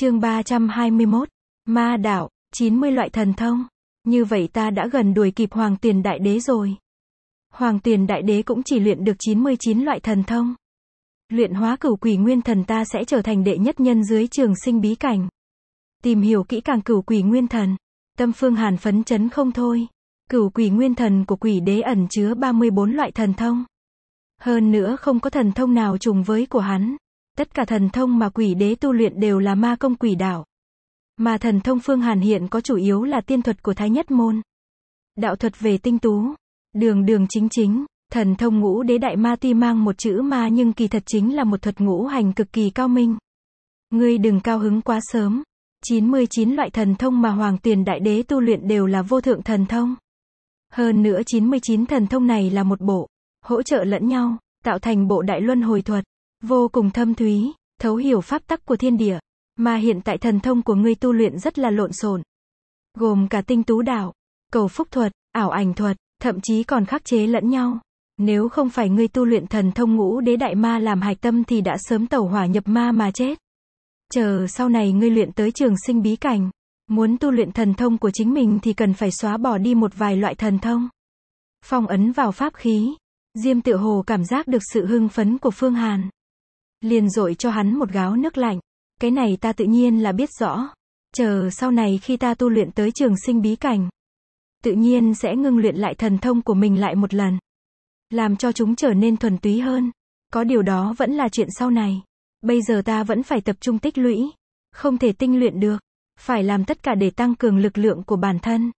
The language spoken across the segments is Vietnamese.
Chương 321. Ma đạo, 90 loại thần thông. Như vậy ta đã gần đuổi kịp Hoàng Tiền Đại Đế rồi. Hoàng Tiền Đại Đế cũng chỉ luyện được 99 loại thần thông. Luyện hóa cửu quỷ nguyên thần ta sẽ trở thành đệ nhất nhân dưới trường sinh bí cảnh. Tìm hiểu kỹ càng cửu quỷ nguyên thần. Tâm Phương Hàn phấn chấn không thôi. Cửu quỷ nguyên thần của quỷ đế ẩn chứa 34 loại thần thông. Hơn nữa không có thần thông nào trùng với của hắn. Tất cả thần thông mà quỷ đế tu luyện đều là ma công quỷ đảo. Mà thần thông Phương Hàn hiện có chủ yếu là tiên thuật của Thái Nhất Môn. Đạo thuật về tinh tú. Đường đường chính chính. Thần thông ngũ đế đại ma tuy mang một chữ ma nhưng kỳ thật chính là một thuật ngũ hành cực kỳ cao minh. Ngươi đừng cao hứng quá sớm. 99 loại thần thông mà Hoàng Tuyền Đại Đế tu luyện đều là vô thượng thần thông. Hơn nữa 99 thần thông này là một bộ, hỗ trợ lẫn nhau, tạo thành bộ đại luân hồi thuật vô cùng thâm thúy, thấu hiểu pháp tắc của thiên địa, mà hiện tại thần thông của ngươi tu luyện rất là lộn xộn. Gồm cả tinh tú đạo, cầu phúc thuật, ảo ảnh thuật, thậm chí còn khắc chế lẫn nhau. Nếu không phải ngươi tu luyện thần thông ngũ đế đại ma làm hạch tâm thì đã sớm tẩu hỏa nhập ma mà chết. Chờ sau này ngươi luyện tới trường sinh bí cảnh. Muốn tu luyện thần thông của chính mình thì cần phải xóa bỏ đi một vài loại thần thông. Phong ấn vào pháp khí. Diêm tự hồ cảm giác được sự hưng phấn của Phương Hàn. Liền dội cho hắn một gáo nước lạnh. Cái này ta tự nhiên là biết rõ. Chờ sau này khi ta tu luyện tới trường sinh bí cảnh. Tự nhiên sẽ ngưng luyện lại thần thông của mình lại một lần. Làm cho chúng trở nên thuần túy hơn. Có điều đó vẫn là chuyện sau này. Bây giờ ta vẫn phải tập trung tích lũy. Không thể tinh luyện được. Phải làm tất cả để tăng cường lực lượng của bản thân.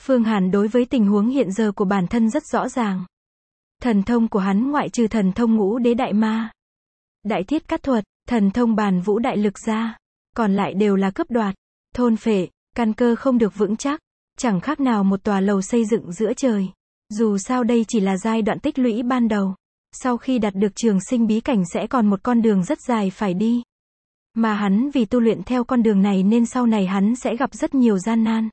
Phương Hàn đối với tình huống hiện giờ của bản thân rất rõ ràng. Thần thông của hắn ngoại trừ thần thông ngũ đế đại ma, Đại thiết cắt thuật, thần thông bàn vũ đại lực ra. Còn lại đều là cướp đoạt, thôn phệ, căn cơ không được vững chắc. Chẳng khác nào một tòa lầu xây dựng giữa trời. Dù sao đây chỉ là giai đoạn tích lũy ban đầu. Sau khi đạt được trường sinh bí cảnh sẽ còn một con đường rất dài phải đi. Mà hắn vì tu luyện theo con đường này nên sau này hắn sẽ gặp rất nhiều gian nan.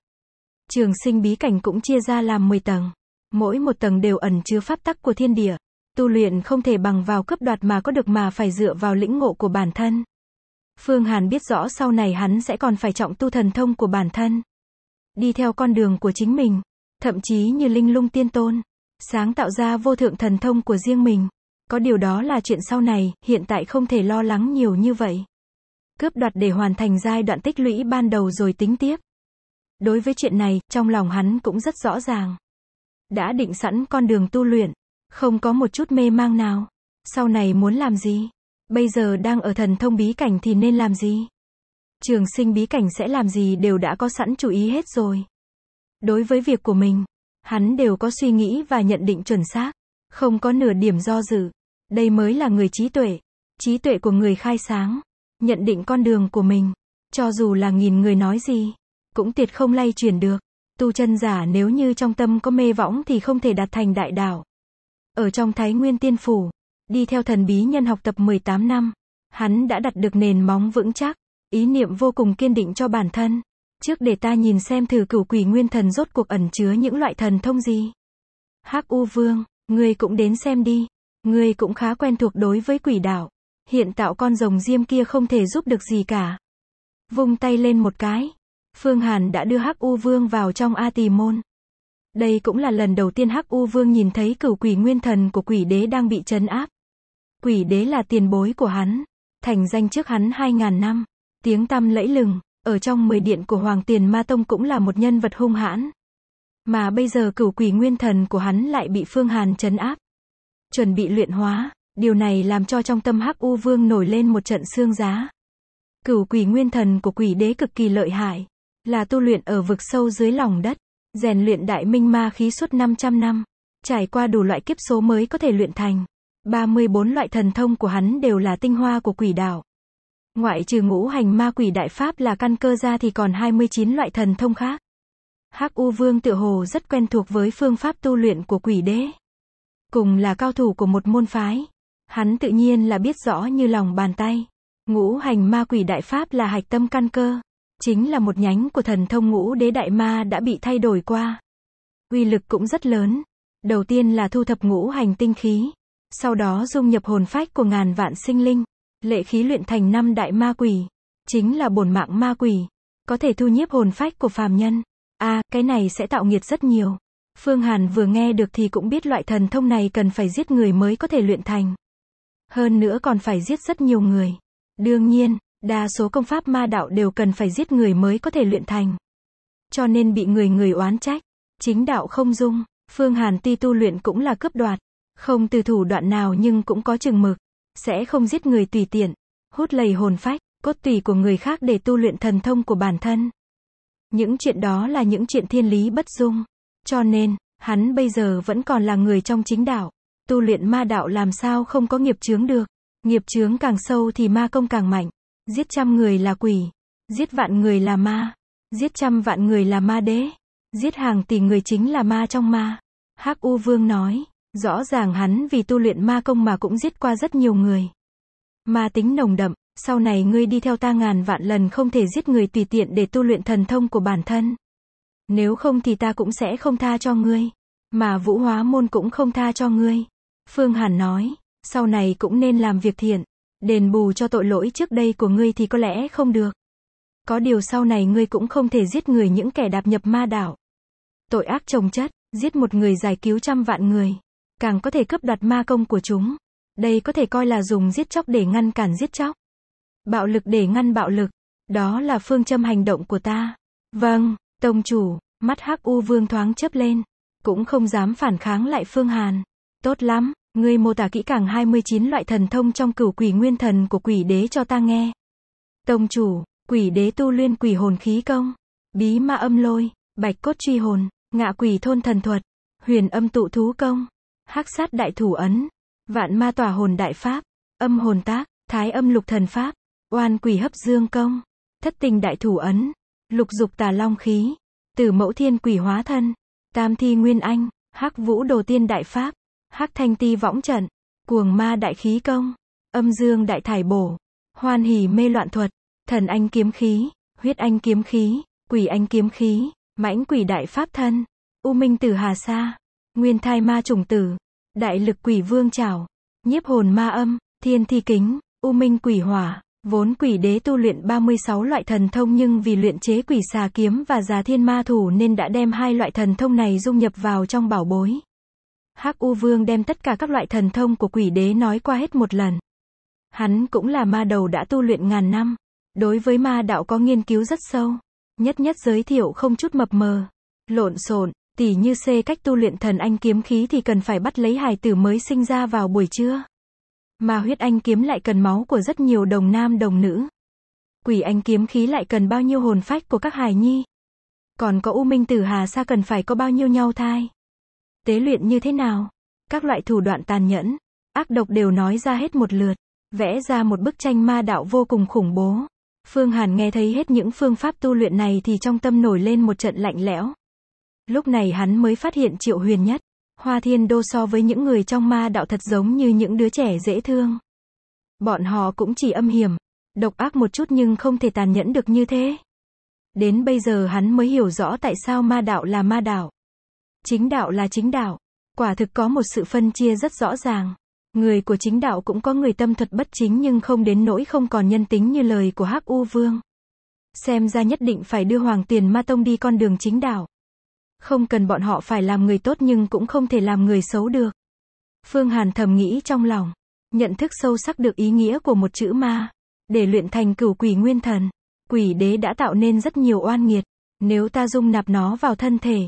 Trường sinh bí cảnh cũng chia ra làm 10 tầng. Mỗi một tầng đều ẩn chứa pháp tắc của thiên địa, Tu luyện không thể bằng vào cướp đoạt mà có được mà phải dựa vào lĩnh ngộ của bản thân. Phương Hàn biết rõ sau này hắn sẽ còn phải trọng tu thần thông của bản thân. Đi theo con đường của chính mình, thậm chí như linh lung tiên tôn, sáng tạo ra vô thượng thần thông của riêng mình. Có điều đó là chuyện sau này, hiện tại không thể lo lắng nhiều như vậy. Cướp đoạt để hoàn thành giai đoạn tích lũy ban đầu rồi tính tiếp. Đối với chuyện này, trong lòng hắn cũng rất rõ ràng. Đã định sẵn con đường tu luyện, không có một chút mê mang nào. Sau này muốn làm gì? Bây giờ đang ở thần thông bí cảnh thì nên làm gì? Trường sinh bí cảnh sẽ làm gì đều đã có sẵn chú ý hết rồi. Đối với việc của mình, hắn đều có suy nghĩ và nhận định chuẩn xác, không có nửa điểm do dự. Đây mới là người trí tuệ, trí tuệ của người khai sáng, nhận định con đường của mình, cho dù là nghìn người nói gì, cũng tuyệt không lay chuyển được. Tu chân giả nếu như trong tâm có mê võng thì không thể đạt thành đại đạo ở trong Thái Nguyên Tiên Phủ, đi theo thần bí nhân học tập 18 năm, hắn đã đặt được nền móng vững chắc, ý niệm vô cùng kiên định cho bản thân. Trước để ta nhìn xem thử cửu quỷ nguyên thần rốt cuộc ẩn chứa những loại thần thông gì. Hắc U Vương, ngươi cũng đến xem đi, ngươi cũng khá quen thuộc đối với quỷ đạo, hiện tạo con rồng diêm kia không thể giúp được gì cả. Vung tay lên một cái, Phương Hàn đã đưa Hắc U Vương vào trong A tì môn. Đây cũng là lần đầu tiên Hắc U Vương nhìn thấy cửu quỷ nguyên thần của quỷ đế đang bị trấn áp. Quỷ đế là tiền bối của hắn, thành danh trước hắn 2.000 năm, tiếng tăm lẫy lừng, ở trong mười điện của Hoàng Tiền Ma Tông cũng là một nhân vật hung hãn. Mà bây giờ cửu quỷ nguyên thần của hắn lại bị Phương Hàn trấn áp. Chuẩn bị luyện hóa, điều này làm cho trong tâm Hắc U Vương nổi lên một trận xương giá. Cửu quỷ nguyên thần của quỷ đế cực kỳ lợi hại, là tu luyện ở vực sâu dưới lòng đất. Rèn luyện đại minh ma khí suốt 500 năm, trải qua đủ loại kiếp số mới có thể luyện thành. 34 loại thần thông của hắn đều là tinh hoa của quỷ đạo. Ngoại trừ ngũ hành ma quỷ đại pháp là căn cơ ra thì còn 29 loại thần thông khác. Hắc U Vương tựa hồ rất quen thuộc với phương pháp tu luyện của quỷ đế. Cùng là cao thủ của một môn phái. Hắn tự nhiên là biết rõ như lòng bàn tay. Ngũ hành ma quỷ đại pháp là hạch tâm căn cơ. Chính là một nhánh của thần thông ngũ đế đại ma đã bị thay đổi qua. Uy lực cũng rất lớn. Đầu tiên là thu thập ngũ hành tinh khí. Sau đó dung nhập hồn phách của ngàn vạn sinh linh. Lệ khí luyện thành năm đại ma quỷ. Chính là bổn mạng ma quỷ. Có thể thu nhiếp hồn phách của phàm nhân. a cái này sẽ tạo nghiệt rất nhiều. Phương Hàn vừa nghe được thì cũng biết loại thần thông này cần phải giết người mới có thể luyện thành. Hơn nữa còn phải giết rất nhiều người. Đương nhiên, Đa số công pháp ma đạo đều cần phải giết người mới có thể luyện thành. Cho nên bị người người oán trách. Chính đạo không dung, Phương Hàn tuy tu luyện cũng là cướp đoạt. Không từ thủ đoạn nào nhưng cũng có chừng mực. Sẽ không giết người tùy tiện. Hút lầy hồn phách, cốt tùy của người khác để tu luyện thần thông của bản thân. Những chuyện đó là những chuyện thiên lý bất dung. Cho nên, hắn bây giờ vẫn còn là người trong chính đạo. Tu luyện ma đạo làm sao không có nghiệp chướng được. Nghiệp chướng càng sâu thì ma công càng mạnh. Giết trăm người là quỷ, giết vạn người là ma, giết trăm vạn người là ma đế, giết hàng tỷ người chính là ma trong ma. Hắc U Vương nói, rõ ràng hắn vì tu luyện ma công mà cũng giết qua rất nhiều người. Ma tính nồng đậm, sau này ngươi đi theo ta ngàn vạn lần không thể giết người tùy tiện để tu luyện thần thông của bản thân. Nếu không thì ta cũng sẽ không tha cho ngươi, mà vũ hóa môn cũng không tha cho ngươi. Phương Hàn nói, sau này cũng nên làm việc thiện, Đền bù cho tội lỗi trước đây của ngươi thì có lẽ không được. Có điều sau này ngươi cũng không thể giết người những kẻ đạp nhập ma đảo. Tội ác trồng chất, giết một người giải cứu trăm vạn người. Càng có thể cướp đoạt ma công của chúng. Đây có thể coi là dùng giết chóc để ngăn cản giết chóc. Bạo lực để ngăn bạo lực. Đó là phương châm hành động của ta. Vâng, Tông chủ, mắt hắc u vương thoáng chớp lên. Cũng không dám phản kháng lại Phương Hàn. Tốt lắm, Ngươi mô tả kỹ càng 29 loại thần thông trong cửu quỷ nguyên thần của quỷ đế cho ta nghe. Tông chủ, quỷ đế tu luyện quỷ hồn khí công, bí ma âm lôi, bạch cốt truy hồn, ngạ quỷ thôn thần thuật, huyền âm tụ thú công, hắc sát đại thủ ấn, vạn ma tỏa hồn đại pháp, âm hồn tác, thái âm lục thần pháp, oan quỷ hấp dương công, thất tình đại thủ ấn, lục dục tà long khí, tử mẫu thiên quỷ hóa thân, tam thi nguyên anh, hắc vũ đồ tiên đại pháp, hắc thanh ti võng trận, cuồng ma đại khí công, âm dương đại thải bổ, hoan hỉ mê loạn thuật, thần anh kiếm khí, huyết anh kiếm khí, quỷ anh kiếm khí, mãnh quỷ đại pháp thân, u minh tử hà sa, nguyên thai ma trùng tử, đại lực quỷ vương trảo, nhiếp hồn ma âm, thiên thi kính, u minh quỷ hỏa. Vốn quỷ đế tu luyện 36 loại thần thông nhưng vì luyện chế quỷ xà kiếm và già thiên ma thủ nên đã đem hai loại thần thông này dung nhập vào trong bảo bối. Hắc U Vương đem tất cả các loại thần thông của quỷ đế nói qua hết một lần. Hắn cũng là ma đầu đã tu luyện ngàn năm, đối với ma đạo có nghiên cứu rất sâu, nhất nhất giới thiệu không chút mập mờ, lộn xộn, tỉ như xê cách tu luyện thần anh kiếm khí thì cần phải bắt lấy hài tử mới sinh ra vào buổi trưa. Mà huyết anh kiếm lại cần máu của rất nhiều đồng nam đồng nữ. Quỷ anh kiếm khí lại cần bao nhiêu hồn phách của các hài nhi. Còn có u minh tử hà sa cần phải có bao nhiêu nhau thai tế luyện như thế nào, các loại thủ đoạn tàn nhẫn, ác độc đều nói ra hết một lượt, vẽ ra một bức tranh ma đạo vô cùng khủng bố. Phương Hàn nghe thấy hết những phương pháp tu luyện này thì trong tâm nổi lên một trận lạnh lẽo. Lúc này hắn mới phát hiện Triệu Huyền nhất, Hoa Thiên Đô so với những người trong ma đạo thật giống như những đứa trẻ dễ thương. Bọn họ cũng chỉ âm hiểm, độc ác một chút nhưng không thể tàn nhẫn được như thế. Đến bây giờ hắn mới hiểu rõ tại sao ma đạo là ma đạo. Chính đạo là chính đạo. Quả thực có một sự phân chia rất rõ ràng. Người của chính đạo cũng có người tâm thật bất chính nhưng không đến nỗi không còn nhân tính như lời của Hắc U Vương. Xem ra nhất định phải đưa Hoàng Tiền Ma Tông đi con đường chính đạo. Không cần bọn họ phải làm người tốt nhưng cũng không thể làm người xấu được. Phương Hàn thầm nghĩ trong lòng, nhận thức sâu sắc được ý nghĩa của một chữ ma, để luyện thành cửu quỷ nguyên thần. Quỷ đế đã tạo nên rất nhiều oan nghiệt, nếu ta dung nạp nó vào thân thể,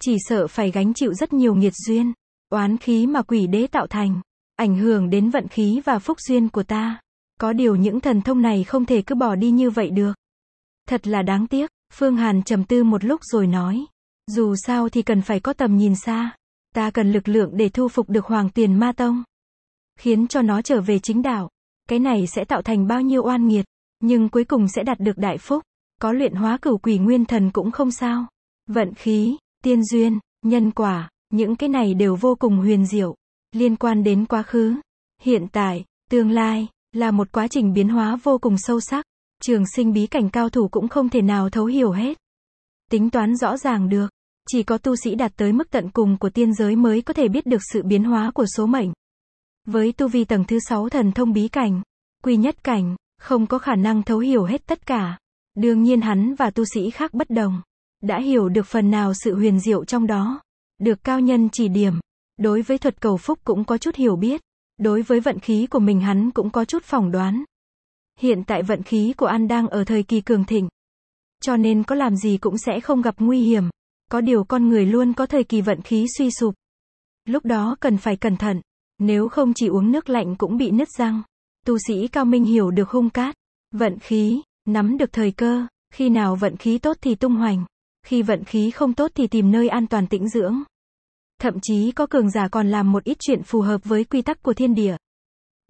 chỉ sợ phải gánh chịu rất nhiều nghiệt duyên, oán khí mà quỷ đế tạo thành, ảnh hưởng đến vận khí và phúc duyên của ta. Có điều những thần thông này không thể cứ bỏ đi như vậy được. Thật là đáng tiếc, Phương Hàn trầm tư một lúc rồi nói. Dù sao thì cần phải có tầm nhìn xa. Ta cần lực lượng để thu phục được Hoàng Tiền Ma Tông. Khiến cho nó trở về chính đạo. Cái này sẽ tạo thành bao nhiêu oan nghiệt. Nhưng cuối cùng sẽ đạt được đại phúc. Có luyện hóa cửu quỷ nguyên thần cũng không sao. Vận khí, tiên duyên, nhân quả, những cái này đều vô cùng huyền diệu, liên quan đến quá khứ, hiện tại, tương lai, là một quá trình biến hóa vô cùng sâu sắc, trường sinh bí cảnh cao thủ cũng không thể nào thấu hiểu hết. Tính toán rõ ràng được, chỉ có tu sĩ đạt tới mức tận cùng của tiên giới mới có thể biết được sự biến hóa của số mệnh. Với tu vi tầng thứ 6 thần thông bí cảnh, quy nhất cảnh, không có khả năng thấu hiểu hết tất cả. Đương nhiên hắn và tu sĩ khác bất đồng đã hiểu được phần nào sự huyền diệu trong đó, được cao nhân chỉ điểm. Đối với thuật cầu phúc cũng có chút hiểu biết, đối với vận khí của mình hắn cũng có chút phỏng đoán. Hiện tại vận khí của An đang ở thời kỳ cường thịnh, cho nên có làm gì cũng sẽ không gặp nguy hiểm. Có điều con người luôn có thời kỳ vận khí suy sụp. Lúc đó cần phải cẩn thận, nếu không chỉ uống nước lạnh cũng bị nứt răng. Tu sĩ Cao Minh hiểu được hung cát, vận khí, nắm được thời cơ, khi nào vận khí tốt thì tung hoành. Khi vận khí không tốt thì tìm nơi an toàn tĩnh dưỡng. Thậm chí có cường giả còn làm một ít chuyện phù hợp với quy tắc của thiên địa.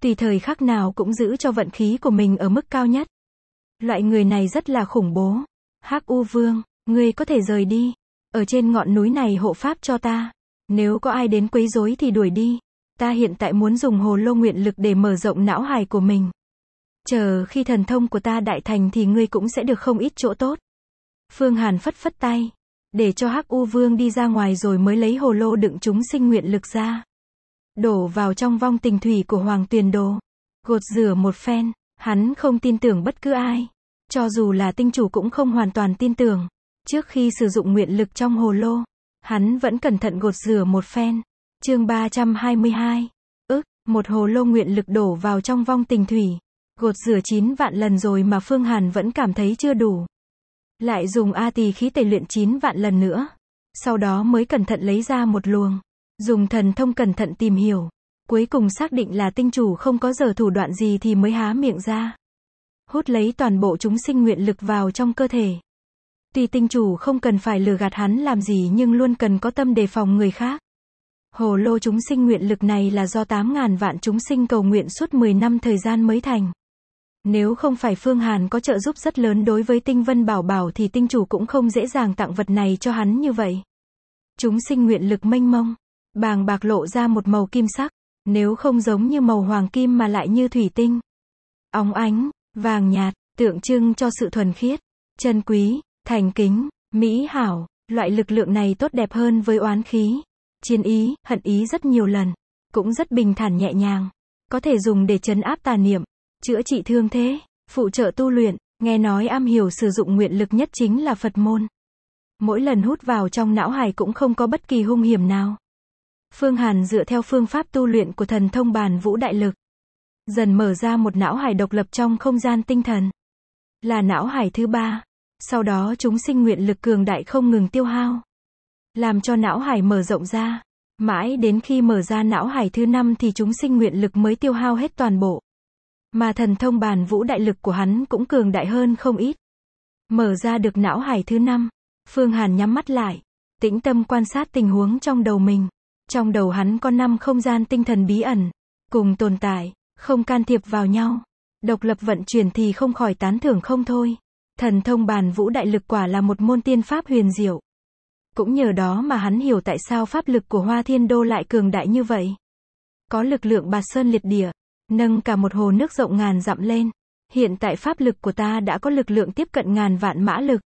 Tùy thời khắc nào cũng giữ cho vận khí của mình ở mức cao nhất. Loại người này rất là khủng bố. Hắc U Vương, ngươi có thể rời đi. Ở trên ngọn núi này hộ pháp cho ta. Nếu có ai đến quấy rối thì đuổi đi. Ta hiện tại muốn dùng hồ lô nguyện lực để mở rộng não hài của mình. Chờ khi thần thông của ta đại thành thì ngươi cũng sẽ được không ít chỗ tốt. Phương Hàn phất phất tay, để cho Hắc U Vương đi ra ngoài rồi mới lấy hồ lô đựng chúng sinh nguyện lực ra. Đổ vào trong vong tình thủy của Hoàng Tuyền Đồ, gột rửa một phen, hắn không tin tưởng bất cứ ai, cho dù là tinh chủ cũng không hoàn toàn tin tưởng. Trước khi sử dụng nguyện lực trong hồ lô, hắn vẫn cẩn thận gột rửa một phen. Chương 322. Ước, một hồ lô nguyện lực đổ vào trong vong tình thủy, gột rửa 9 vạn lần rồi mà Phương Hàn vẫn cảm thấy chưa đủ. Lại dùng A tỳ khí tẩy luyện 9 vạn lần nữa. Sau đó mới cẩn thận lấy ra một luồng. Dùng thần thông cẩn thận tìm hiểu. Cuối cùng xác định là tinh chủ không có giờ thủ đoạn gì thì mới há miệng ra. Hút lấy toàn bộ chúng sinh nguyện lực vào trong cơ thể. Tuy tinh chủ không cần phải lừa gạt hắn làm gì nhưng luôn cần có tâm đề phòng người khác. Hồ lô chúng sinh nguyện lực này là do 8.000 vạn chúng sinh cầu nguyện suốt 10 năm thời gian mới thành. Nếu không phải Phương Hàn có trợ giúp rất lớn đối với tinh vân bảo bảo thì tinh chủ cũng không dễ dàng tặng vật này cho hắn như vậy. Chúng sinh nguyện lực mênh mông, bàng bạc lộ ra một màu kim sắc, nếu không giống như màu hoàng kim mà lại như thủy tinh. Óng ánh, vàng nhạt, tượng trưng cho sự thuần khiết, chân quý, thành kính, mỹ hảo, loại lực lượng này tốt đẹp hơn với oán khí, chiến ý, hận ý rất nhiều lần, cũng rất bình thản nhẹ nhàng, có thể dùng để chấn áp tà niệm, chữa trị thương thế, phụ trợ tu luyện, nghe nói am hiểu sử dụng nguyện lực nhất chính là Phật môn. Mỗi lần hút vào trong não hải cũng không có bất kỳ hung hiểm nào. Phương Hàn dựa theo phương pháp tu luyện của thần thông bàn vũ đại lực, dần mở ra một não hải độc lập trong không gian tinh thần, là não hải thứ ba. Sau đó chúng sinh nguyện lực cường đại không ngừng tiêu hao, làm cho não hải mở rộng ra, mãi đến khi mở ra não hải thứ năm thì chúng sinh nguyện lực mới tiêu hao hết toàn bộ. Mà thần thông bàn vũ đại lực của hắn cũng cường đại hơn không ít. Mở ra được não hải thứ năm, Phương Hàn nhắm mắt lại, tĩnh tâm quan sát tình huống trong đầu mình. Trong đầu hắn có năm không gian tinh thần bí ẩn, cùng tồn tại, không can thiệp vào nhau. Độc lập vận chuyển thì không khỏi tán thưởng không thôi. Thần thông bàn vũ đại lực quả là một môn tiên pháp huyền diệu. Cũng nhờ đó mà hắn hiểu tại sao pháp lực của Hoa Thiên Đô lại cường đại như vậy. Có lực lượng bạt sơn liệt địa, nâng cả một hồ nước rộng ngàn dặm lên. Hiện tại pháp lực của ta đã có lực lượng tiếp cận ngàn vạn mã lực.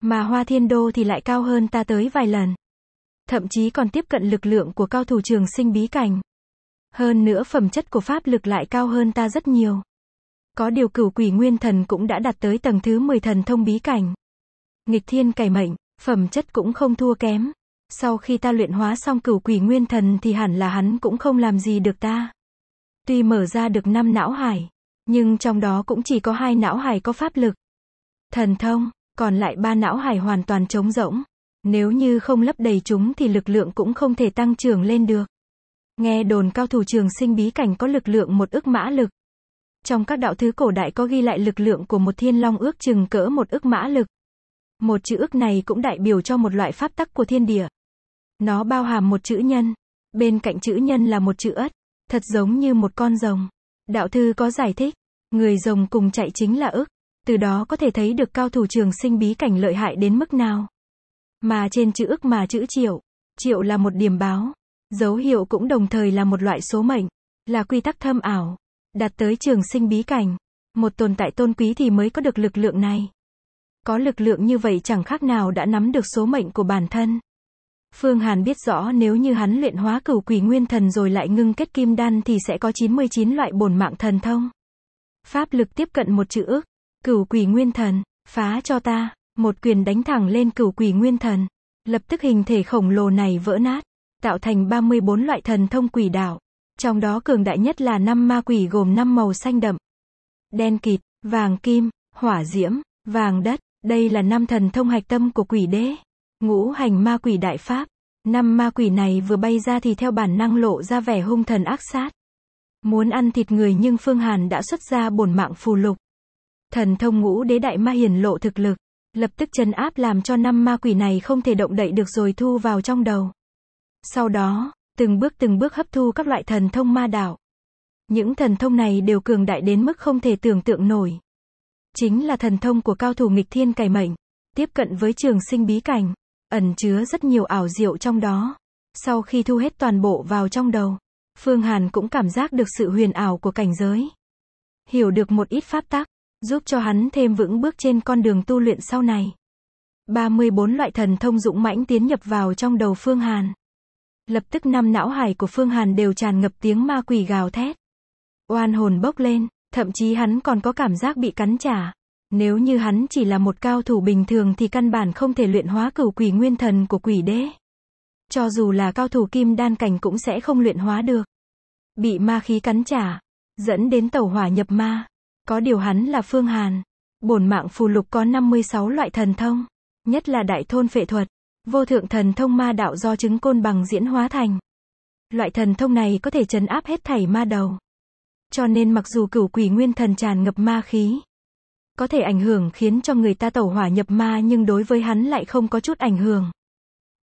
Mà hoa thiên đô thì lại cao hơn ta tới vài lần. Thậm chí còn tiếp cận lực lượng của cao thủ trường sinh bí cảnh. Hơn nữa phẩm chất của pháp lực lại cao hơn ta rất nhiều. Có điều cửu quỷ nguyên thần cũng đã đạt tới tầng thứ 10 thần thông bí cảnh. Nghịch thiên cày mệnh, phẩm chất cũng không thua kém. Sau khi ta luyện hóa xong cửu quỷ nguyên thần thì hẳn là hắn cũng không làm gì được ta. Tuy mở ra được năm não hải, nhưng trong đó cũng chỉ có hai não hải có pháp lực. Thần thông, còn lại ba não hải hoàn toàn trống rỗng. Nếu như không lấp đầy chúng thì lực lượng cũng không thể tăng trưởng lên được. Nghe đồn cao thủ trường sinh bí cảnh có lực lượng một ức mã lực. Trong các đạo thứ cổ đại có ghi lại lực lượng của một thiên long ước chừng cỡ một ức mã lực. Một chữ ước này cũng đại biểu cho một loại pháp tắc của thiên địa. Nó bao hàm một chữ nhân. Bên cạnh chữ nhân là một chữ ất. Thật giống như một con rồng. Đạo thư có giải thích, người rồng cùng chạy chính là ức. Từ đó có thể thấy được cao thủ trường sinh bí cảnh lợi hại đến mức nào. Mà trên chữ ức mà chữ triệu. Triệu là một điểm báo. Dấu hiệu cũng đồng thời là một loại số mệnh. Là quy tắc thâm ảo. Đạt tới trường sinh bí cảnh. Một tồn tại tôn quý thì mới có được lực lượng này. Có lực lượng như vậy chẳng khác nào đã nắm được số mệnh của bản thân. Phương Hàn biết rõ nếu như hắn luyện hóa cửu quỷ nguyên thần rồi lại ngưng kết kim đan thì sẽ có 99 loại bổn mạng thần thông. Pháp lực tiếp cận một chữ ức, cửu quỷ nguyên thần, phá cho ta, một quyền đánh thẳng lên cửu quỷ nguyên thần. Lập tức hình thể khổng lồ này vỡ nát, tạo thành 34 loại thần thông quỷ đạo Trong đó cường đại nhất là năm ma quỷ gồm năm màu xanh đậm, đen kịt, vàng kim, hỏa diễm, vàng đất. Đây là năm thần thông hạch tâm của quỷ đế. Ngũ hành ma quỷ đại pháp. Năm ma quỷ này vừa bay ra thì theo bản năng lộ ra vẻ hung thần ác sát. Muốn ăn thịt người nhưng Phương Hàn đã xuất ra bổn mạng phù lục. Thần thông ngũ đế đại ma hiển lộ thực lực. Lập tức chân áp làm cho năm ma quỷ này không thể động đậy được rồi thu vào trong đầu. Sau đó, từng bước từng bước hấp thu các loại thần thông ma đạo. Những thần thông này đều cường đại đến mức không thể tưởng tượng nổi. Chính là thần thông của cao thủ nghịch thiên cải mệnh, tiếp cận với trường sinh bí cảnh ẩn chứa rất nhiều ảo diệu trong đó. Sau khi thu hết toàn bộ vào trong đầu, Phương Hàn cũng cảm giác được sự huyền ảo của cảnh giới. Hiểu được một ít pháp tắc, giúp cho hắn thêm vững bước trên con đường tu luyện sau này. 34 loại thần thông dũng mãnh tiến nhập vào trong đầu Phương Hàn. Lập tức năm não hải của Phương Hàn đều tràn ngập tiếng ma quỷ gào thét. Oan hồn bốc lên, thậm chí hắn còn có cảm giác bị cắn trả. Nếu như hắn chỉ là một cao thủ bình thường thì căn bản không thể luyện hóa cửu quỷ nguyên thần của quỷ đế. Cho dù là cao thủ kim đan cảnh cũng sẽ không luyện hóa được. Bị ma khí cắn trả, dẫn đến tẩu hỏa nhập ma. Có điều hắn là Phương Hàn. Bổn mạng phù lục có 56 loại thần thông, nhất là đại thôn phệ thuật, vô thượng thần thông ma đạo do chứng côn bằng diễn hóa thành. Loại thần thông này có thể trấn áp hết thảy ma đầu. Cho nên mặc dù cửu quỷ nguyên thần tràn ngập ma khí, có thể ảnh hưởng khiến cho người ta tẩu hỏa nhập ma nhưng đối với hắn lại không có chút ảnh hưởng.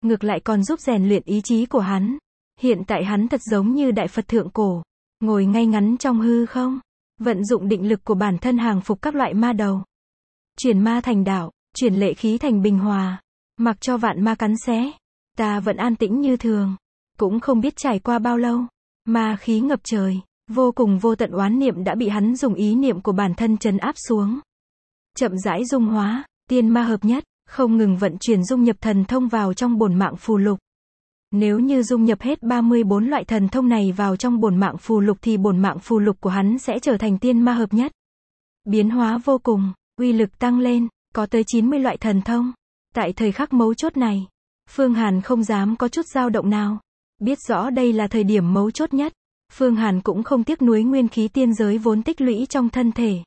Ngược lại còn giúp rèn luyện ý chí của hắn. Hiện tại hắn thật giống như đại Phật thượng cổ, ngồi ngay ngắn trong hư không, vận dụng định lực của bản thân hàng phục các loại ma đầu. Chuyển ma thành đạo, chuyển lệ khí thành bình hòa, mặc cho vạn ma cắn xé, ta vẫn an tĩnh như thường, cũng không biết trải qua bao lâu, ma khí ngập trời, vô cùng vô tận oán niệm đã bị hắn dùng ý niệm của bản thân trấn áp xuống chậm rãi dung hóa, tiên ma hợp nhất, không ngừng vận chuyển dung nhập thần thông vào trong bổn mạng phù lục. Nếu như dung nhập hết 34 loại thần thông này vào trong bổn mạng phù lục thì bổn mạng phù lục của hắn sẽ trở thành tiên ma hợp nhất. Biến hóa vô cùng, uy lực tăng lên, có tới 90 loại thần thông. Tại thời khắc mấu chốt này, Phương Hàn không dám có chút dao động nào. Biết rõ đây là thời điểm mấu chốt nhất, Phương Hàn cũng không tiếc nuối nguyên khí tiên giới vốn tích lũy trong thân thể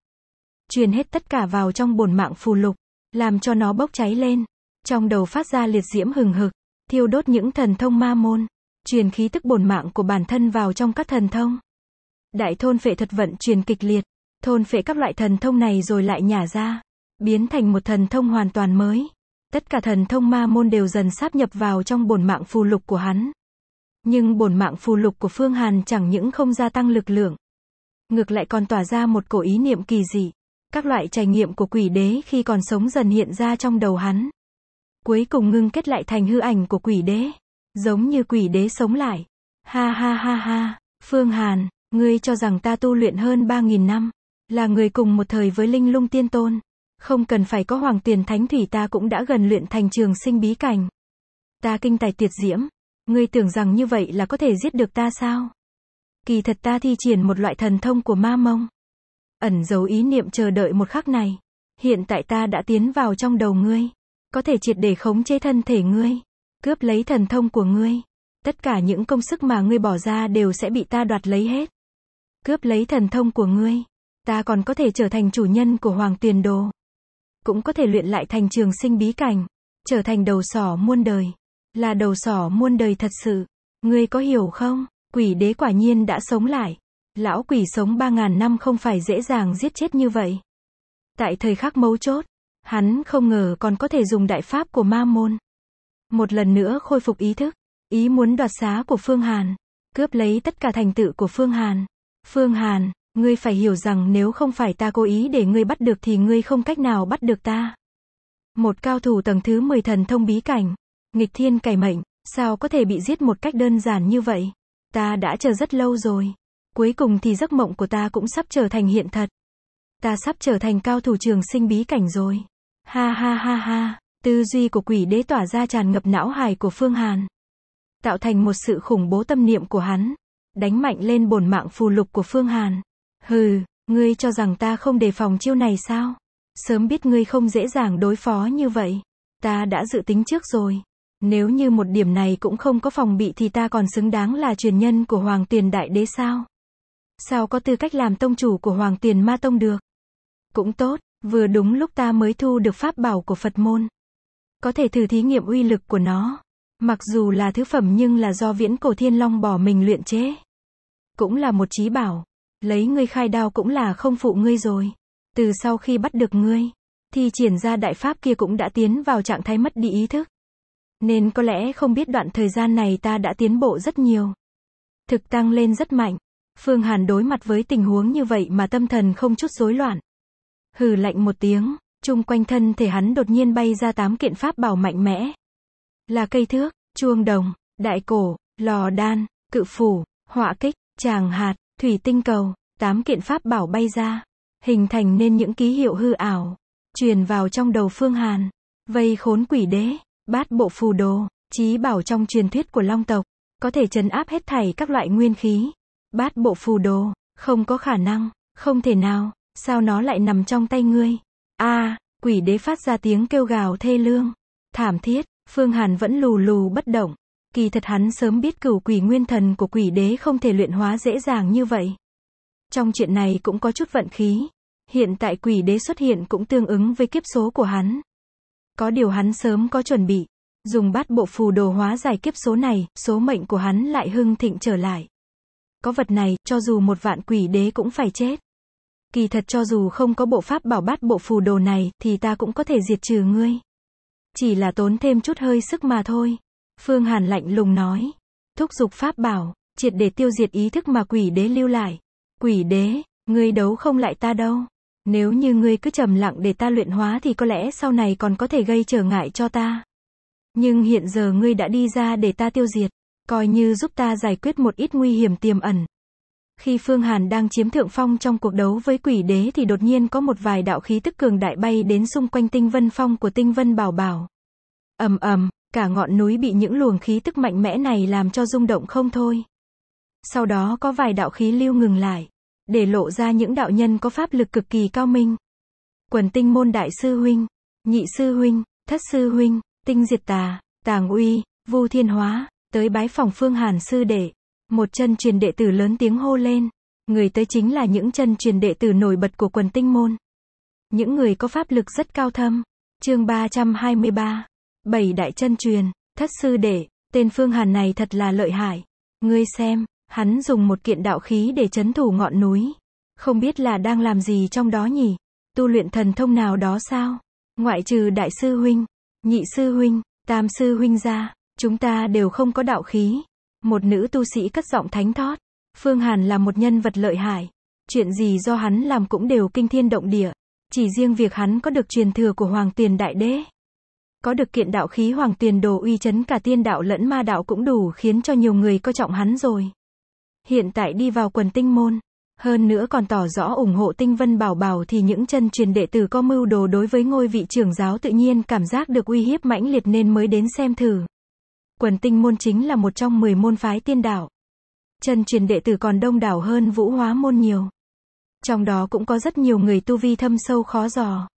truyền hết tất cả vào trong bồn mạng phù lục, làm cho nó bốc cháy lên. Trong đầu phát ra liệt diễm hừng hực, thiêu đốt những thần thông ma môn, truyền khí tức bổn mạng của bản thân vào trong các thần thông. Đại thôn phệ thuật vận truyền kịch liệt, thôn phệ các loại thần thông này rồi lại nhả ra, biến thành một thần thông hoàn toàn mới. Tất cả thần thông ma môn đều dần sáp nhập vào trong bổn mạng phù lục của hắn. Nhưng bổn mạng phù lục của Phương Hàn chẳng những không gia tăng lực lượng, ngược lại còn tỏa ra một cổ ý niệm kỳ dị. Các loại trải nghiệm của quỷ đế khi còn sống dần hiện ra trong đầu hắn. Cuối cùng ngưng kết lại thành hư ảnh của quỷ đế. Giống như quỷ đế sống lại. Ha ha ha ha, Phương Hàn, ngươi cho rằng ta tu luyện hơn 3.000 năm. Là người cùng một thời với linh lung tiên tôn. Không cần phải có hoàng tiền thánh thủy ta cũng đã gần luyện thành trường sinh bí cảnh. Ta kinh tài tuyệt diễm. Ngươi tưởng rằng như vậy là có thể giết được ta sao? Kỳ thật ta thi triển một loại thần thông của ma mông ẩn giấu ý niệm chờ đợi một khắc này. Hiện tại ta đã tiến vào trong đầu ngươi, có thể triệt để khống chế thân thể ngươi, cướp lấy thần thông của ngươi. Tất cả những công sức mà ngươi bỏ ra đều sẽ bị ta đoạt lấy hết. Cướp lấy thần thông của ngươi, ta còn có thể trở thành chủ nhân của hoàng tiền đồ. Cũng có thể luyện lại thành trường sinh bí cảnh, trở thành đầu sỏ muôn đời. Là đầu sỏ muôn đời thật sự, ngươi có hiểu không? Quỷ đế quả nhiên đã sống lại. Lão quỷ sống ba ngàn năm không phải dễ dàng giết chết như vậy. Tại thời khắc mấu chốt, hắn không ngờ còn có thể dùng đại pháp của ma môn. Một lần nữa khôi phục ý thức, ý muốn đoạt xá của Phương Hàn, cướp lấy tất cả thành tựu của Phương Hàn. Phương Hàn, ngươi phải hiểu rằng nếu không phải ta cố ý để ngươi bắt được thì ngươi không cách nào bắt được ta. Một cao thủ tầng thứ 10 thần thông bí cảnh, nghịch thiên cải mệnh, sao có thể bị giết một cách đơn giản như vậy? Ta đã chờ rất lâu rồi. Cuối cùng thì giấc mộng của ta cũng sắp trở thành hiện thật. Ta sắp trở thành cao thủ trường sinh bí cảnh rồi. Ha ha ha ha, tư duy của quỷ đế tỏa ra tràn ngập não hài của Phương Hàn. Tạo thành một sự khủng bố tâm niệm của hắn. Đánh mạnh lên bồn mạng phù lục của Phương Hàn. Hừ, ngươi cho rằng ta không đề phòng chiêu này sao? Sớm biết ngươi không dễ dàng đối phó như vậy. Ta đã dự tính trước rồi. Nếu như một điểm này cũng không có phòng bị thì ta còn xứng đáng là truyền nhân của Hoàng Tiền Đại Đế sao? sao có tư cách làm tông chủ của Hoàng Tiền Ma Tông được? Cũng tốt, vừa đúng lúc ta mới thu được pháp bảo của Phật môn. Có thể thử thí nghiệm uy lực của nó. Mặc dù là thứ phẩm nhưng là do viễn cổ thiên long bỏ mình luyện chế. Cũng là một trí bảo. Lấy ngươi khai đao cũng là không phụ ngươi rồi. Từ sau khi bắt được ngươi, thì triển ra đại pháp kia cũng đã tiến vào trạng thái mất đi ý thức. Nên có lẽ không biết đoạn thời gian này ta đã tiến bộ rất nhiều. Thực tăng lên rất mạnh. Phương Hàn đối mặt với tình huống như vậy mà tâm thần không chút rối loạn. Hừ lạnh một tiếng, chung quanh thân thể hắn đột nhiên bay ra tám kiện pháp bảo mạnh mẽ. Là cây thước, chuông đồng, đại cổ, lò đan, cự phủ, họa kích, tràng hạt, thủy tinh cầu, tám kiện pháp bảo bay ra, hình thành nên những ký hiệu hư ảo, truyền vào trong đầu Phương Hàn, vây khốn quỷ đế, bát bộ phù đồ, trí bảo trong truyền thuyết của Long tộc, có thể chấn áp hết thảy các loại nguyên khí, Bát bộ phù đồ, không có khả năng, không thể nào, sao nó lại nằm trong tay ngươi? A, quỷ đế phát ra tiếng kêu gào thê lương, thảm thiết, Phương Hàn vẫn lù lù bất động. Kỳ thật hắn sớm biết cửu quỷ nguyên thần của quỷ đế không thể luyện hóa dễ dàng như vậy. Trong chuyện này cũng có chút vận khí. Hiện tại quỷ đế xuất hiện cũng tương ứng với kiếp số của hắn. Có điều hắn sớm có chuẩn bị. Dùng bát bộ phù đồ hóa giải kiếp số này, số mệnh của hắn lại hưng thịnh trở lại có vật này, cho dù một vạn quỷ đế cũng phải chết. Kỳ thật cho dù không có bộ pháp bảo bắt bộ phù đồ này, thì ta cũng có thể diệt trừ ngươi. Chỉ là tốn thêm chút hơi sức mà thôi. Phương Hàn lạnh lùng nói. Thúc giục pháp bảo, triệt để tiêu diệt ý thức mà quỷ đế lưu lại. Quỷ đế, ngươi đấu không lại ta đâu. Nếu như ngươi cứ trầm lặng để ta luyện hóa thì có lẽ sau này còn có thể gây trở ngại cho ta. Nhưng hiện giờ ngươi đã đi ra để ta tiêu diệt coi như giúp ta giải quyết một ít nguy hiểm tiềm ẩn. Khi Phương Hàn đang chiếm thượng phong trong cuộc đấu với quỷ đế thì đột nhiên có một vài đạo khí tức cường đại bay đến xung quanh tinh vân phong của tinh vân bảo bảo. ầm ầm, cả ngọn núi bị những luồng khí tức mạnh mẽ này làm cho rung động không thôi. Sau đó có vài đạo khí lưu ngừng lại, để lộ ra những đạo nhân có pháp lực cực kỳ cao minh. Quần tinh môn đại sư huynh, nhị sư huynh, thất sư huynh, tinh diệt tà, tàng uy, vu thiên hóa, tới bái phòng Phương Hàn sư đệ. Một chân truyền đệ tử lớn tiếng hô lên, người tới chính là những chân truyền đệ tử nổi bật của quần tinh môn. Những người có pháp lực rất cao thâm. Chương 323. Bảy đại chân truyền, thất sư đệ, tên Phương Hàn này thật là lợi hại. Ngươi xem, hắn dùng một kiện đạo khí để chấn thủ ngọn núi. Không biết là đang làm gì trong đó nhỉ? Tu luyện thần thông nào đó sao? Ngoại trừ đại sư huynh, nhị sư huynh, tam sư huynh ra, Chúng ta đều không có đạo khí. Một nữ tu sĩ cất giọng thánh thót. Phương Hàn là một nhân vật lợi hại. Chuyện gì do hắn làm cũng đều kinh thiên động địa. Chỉ riêng việc hắn có được truyền thừa của Hoàng Tuyền Đại Đế. Có được kiện đạo khí Hoàng Tuyền đồ uy chấn cả tiên đạo lẫn ma đạo cũng đủ khiến cho nhiều người coi trọng hắn rồi. Hiện tại đi vào quần tinh môn. Hơn nữa còn tỏ rõ ủng hộ tinh vân bảo bảo thì những chân truyền đệ tử có mưu đồ đối với ngôi vị trưởng giáo tự nhiên cảm giác được uy hiếp mãnh liệt nên mới đến xem thử quần tinh môn chính là một trong 10 môn phái tiên đạo. Chân truyền đệ tử còn đông đảo hơn vũ hóa môn nhiều. Trong đó cũng có rất nhiều người tu vi thâm sâu khó dò.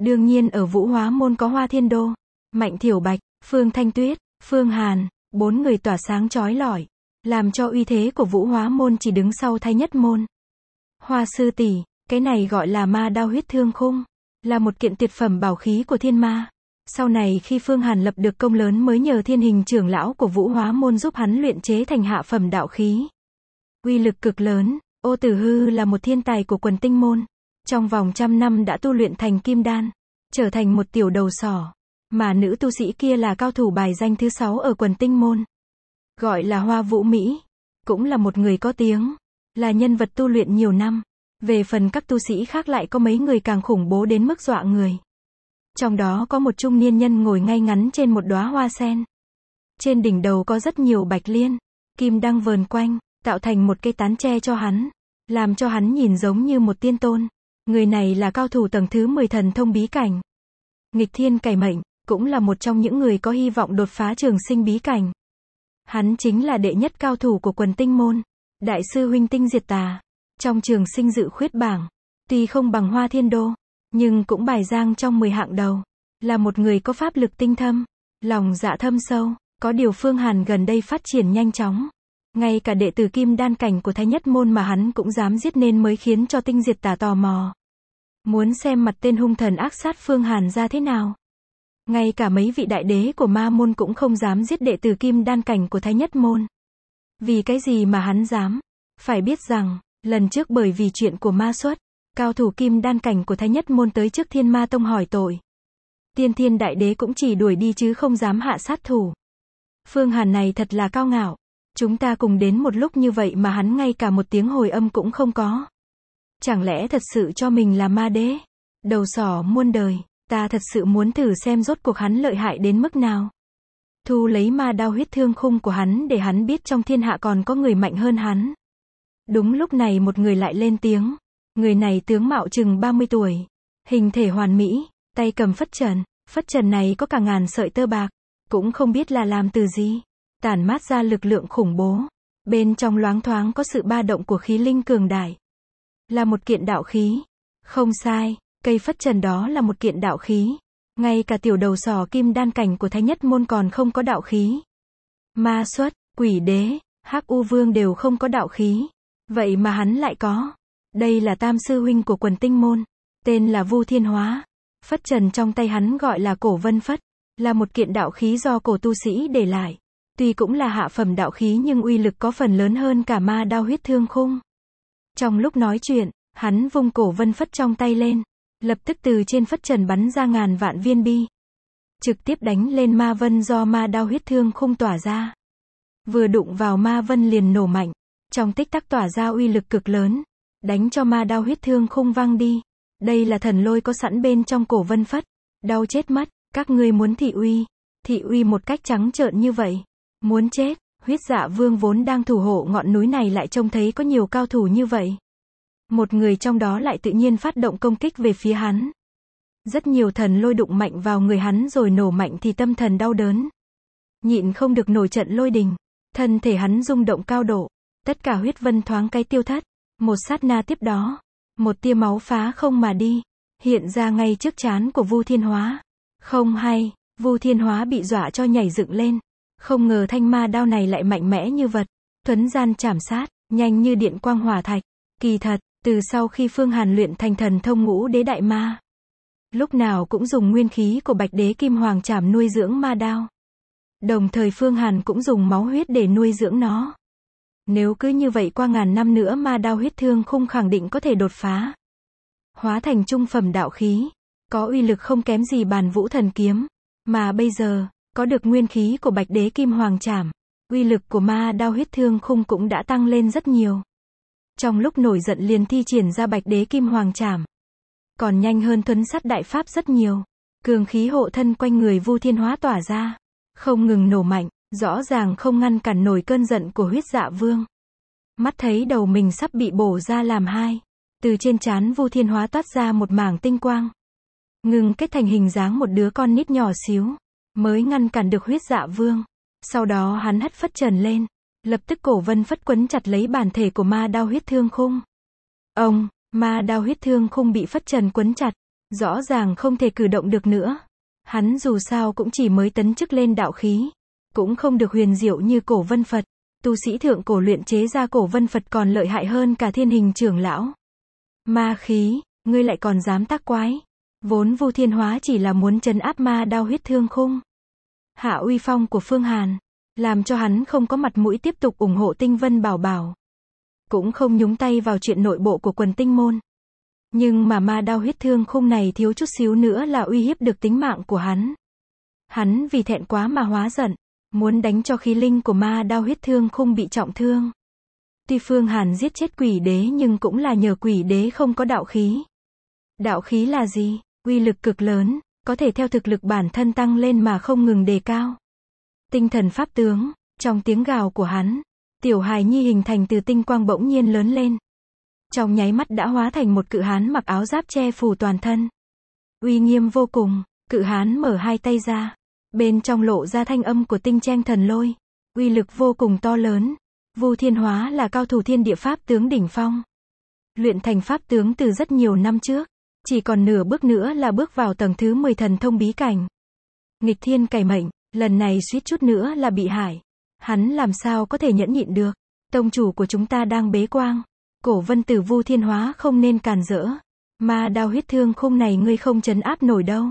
Đương nhiên ở vũ hóa môn có hoa thiên đô, mạnh thiểu bạch, phương thanh tuyết, phương hàn, bốn người tỏa sáng trói lọi, làm cho uy thế của vũ hóa môn chỉ đứng sau thay nhất môn. Hoa sư tỷ, cái này gọi là ma đao huyết thương khung, là một kiện tuyệt phẩm bảo khí của thiên ma. Sau này khi Phương Hàn lập được công lớn mới nhờ thiên hình trưởng lão của vũ hóa môn giúp hắn luyện chế thành hạ phẩm đạo khí. Quy lực cực lớn, ô tử hư là một thiên tài của quần tinh môn. Trong vòng trăm năm đã tu luyện thành kim đan, trở thành một tiểu đầu sỏ. Mà nữ tu sĩ kia là cao thủ bài danh thứ sáu ở quần tinh môn. Gọi là Hoa Vũ Mỹ. Cũng là một người có tiếng. Là nhân vật tu luyện nhiều năm. Về phần các tu sĩ khác lại có mấy người càng khủng bố đến mức dọa người. Trong đó có một trung niên nhân ngồi ngay ngắn trên một đóa hoa sen. Trên đỉnh đầu có rất nhiều bạch liên, kim đang vờn quanh, tạo thành một cây tán tre cho hắn, làm cho hắn nhìn giống như một tiên tôn. Người này là cao thủ tầng thứ 10 thần thông bí cảnh. Nghịch thiên cải mệnh, cũng là một trong những người có hy vọng đột phá trường sinh bí cảnh. Hắn chính là đệ nhất cao thủ của quần tinh môn, đại sư huynh tinh diệt tà, trong trường sinh dự khuyết bảng, tuy không bằng hoa thiên đô, nhưng cũng bài giang trong 10 hạng đầu. Là một người có pháp lực tinh thâm, lòng dạ thâm sâu, có điều Phương Hàn gần đây phát triển nhanh chóng. Ngay cả đệ tử kim đan cảnh của Thái Nhất Môn mà hắn cũng dám giết nên mới khiến cho tinh diệt tả tò mò. Muốn xem mặt tên hung thần ác sát Phương Hàn ra thế nào. Ngay cả mấy vị đại đế của ma môn cũng không dám giết đệ tử kim đan cảnh của Thái Nhất Môn. Vì cái gì mà hắn dám? Phải biết rằng, lần trước bởi vì chuyện của ma xuất, Cao thủ kim đan cảnh của Thái Nhất Môn tới trước Thiên Ma Tông hỏi tội. Tiên Thiên Đại Đế cũng chỉ đuổi đi chứ không dám hạ sát thủ. Phương Hàn này thật là cao ngạo. Chúng ta cùng đến một lúc như vậy mà hắn ngay cả một tiếng hồi âm cũng không có. Chẳng lẽ thật sự cho mình là ma đế? Đầu sỏ muôn đời, ta thật sự muốn thử xem rốt cuộc hắn lợi hại đến mức nào. Thu lấy ma đao huyết thương khung của hắn để hắn biết trong thiên hạ còn có người mạnh hơn hắn. Đúng lúc này một người lại lên tiếng. Người này tướng mạo chừng 30 tuổi, hình thể hoàn mỹ, tay cầm phất trần, phất trần này có cả ngàn sợi tơ bạc, cũng không biết là làm từ gì, tản mát ra lực lượng khủng bố. Bên trong loáng thoáng có sự ba động của khí linh cường đại. Là một kiện đạo khí. Không sai, cây phất trần đó là một kiện đạo khí. Ngay cả tiểu đầu sò kim đan cảnh của thái nhất môn còn không có đạo khí. Ma xuất, quỷ đế, hắc u vương đều không có đạo khí. Vậy mà hắn lại có. Đây là tam sư huynh của quần tinh môn, tên là Vu Thiên Hóa. Phất trần trong tay hắn gọi là cổ vân phất, là một kiện đạo khí do cổ tu sĩ để lại. Tuy cũng là hạ phẩm đạo khí nhưng uy lực có phần lớn hơn cả ma đao huyết thương khung. Trong lúc nói chuyện, hắn vung cổ vân phất trong tay lên, lập tức từ trên phất trần bắn ra ngàn vạn viên bi. Trực tiếp đánh lên ma vân do ma đao huyết thương khung tỏa ra. Vừa đụng vào ma vân liền nổ mạnh, trong tích tắc tỏa ra uy lực cực lớn, Đánh cho ma đau huyết thương khung vang đi. Đây là thần lôi có sẵn bên trong cổ vân phất. Đau chết mắt, các ngươi muốn thị uy. Thị uy một cách trắng trợn như vậy. Muốn chết, huyết dạ vương vốn đang thủ hộ ngọn núi này lại trông thấy có nhiều cao thủ như vậy. Một người trong đó lại tự nhiên phát động công kích về phía hắn. Rất nhiều thần lôi đụng mạnh vào người hắn rồi nổ mạnh thì tâm thần đau đớn. Nhịn không được nổi trận lôi đình. Thân thể hắn rung động cao độ. Tất cả huyết vân thoáng cái tiêu thất. Một sát na tiếp đó, một tia máu phá không mà đi, hiện ra ngay trước chán của Vu Thiên Hóa. Không hay, Vu Thiên Hóa bị dọa cho nhảy dựng lên. Không ngờ thanh ma đao này lại mạnh mẽ như vật. Thuấn gian chảm sát, nhanh như điện quang hỏa thạch. Kỳ thật, từ sau khi Phương Hàn luyện thành thần thông ngũ đế đại ma. Lúc nào cũng dùng nguyên khí của bạch đế kim hoàng chảm nuôi dưỡng ma đao. Đồng thời Phương Hàn cũng dùng máu huyết để nuôi dưỡng nó. Nếu cứ như vậy qua ngàn năm nữa ma đao huyết thương khung khẳng định có thể đột phá. Hóa thành trung phẩm đạo khí, có uy lực không kém gì bàn vũ thần kiếm. Mà bây giờ, có được nguyên khí của bạch đế kim hoàng trảm, uy lực của ma đao huyết thương khung cũng đã tăng lên rất nhiều. Trong lúc nổi giận liền thi triển ra bạch đế kim hoàng trảm. Còn nhanh hơn thuấn sắt đại pháp rất nhiều. Cường khí hộ thân quanh người vu thiên hóa tỏa ra. Không ngừng nổ mạnh, Rõ ràng không ngăn cản nổi cơn giận của huyết dạ vương. Mắt thấy đầu mình sắp bị bổ ra làm hai. Từ trên trán Vu Thiên Hóa toát ra một mảng tinh quang. Ngừng kết thành hình dáng một đứa con nít nhỏ xíu. Mới ngăn cản được huyết dạ vương. Sau đó hắn hất phất trần lên. Lập tức cổ vân phất quấn chặt lấy bản thể của ma đao huyết thương khung. Ông, ma đao huyết thương khung bị phất trần quấn chặt. Rõ ràng không thể cử động được nữa. Hắn dù sao cũng chỉ mới tấn chức lên đạo khí cũng không được huyền diệu như cổ vân Phật. Tu sĩ thượng cổ luyện chế ra cổ vân Phật còn lợi hại hơn cả thiên hình trưởng lão. Ma khí, ngươi lại còn dám tác quái. Vốn vu thiên hóa chỉ là muốn chấn áp ma đau huyết thương khung. Hạ uy phong của Phương Hàn, làm cho hắn không có mặt mũi tiếp tục ủng hộ tinh vân bảo bảo. Cũng không nhúng tay vào chuyện nội bộ của quần tinh môn. Nhưng mà ma đau huyết thương khung này thiếu chút xíu nữa là uy hiếp được tính mạng của hắn. Hắn vì thẹn quá mà hóa giận. Muốn đánh cho khí linh của ma đao huyết thương không bị trọng thương. Tuy Phương Hàn giết chết quỷ đế nhưng cũng là nhờ quỷ đế không có đạo khí. Đạo khí là gì? Uy lực cực lớn, có thể theo thực lực bản thân tăng lên mà không ngừng đề cao. Tinh thần pháp tướng, trong tiếng gào của hắn, tiểu hài nhi hình thành từ tinh quang bỗng nhiên lớn lên. Trong nháy mắt đã hóa thành một cự hán mặc áo giáp che phủ toàn thân. Uy nghiêm vô cùng, cự hán mở hai tay ra. Bên trong lộ ra thanh âm của tinh trang thần lôi. Uy lực vô cùng to lớn. Vu Thiên Hóa là cao thủ thiên địa pháp tướng đỉnh phong. Luyện thành pháp tướng từ rất nhiều năm trước. Chỉ còn nửa bước nữa là bước vào tầng thứ 10 thần thông bí cảnh. Nghịch thiên cải mệnh, lần này suýt chút nữa là bị hại. Hắn làm sao có thể nhẫn nhịn được. Tông chủ của chúng ta đang bế quang. Cổ vân tử Vu Thiên Hóa không nên càn rỡ. Mà đao huyết thương khung này ngươi không chấn áp nổi đâu.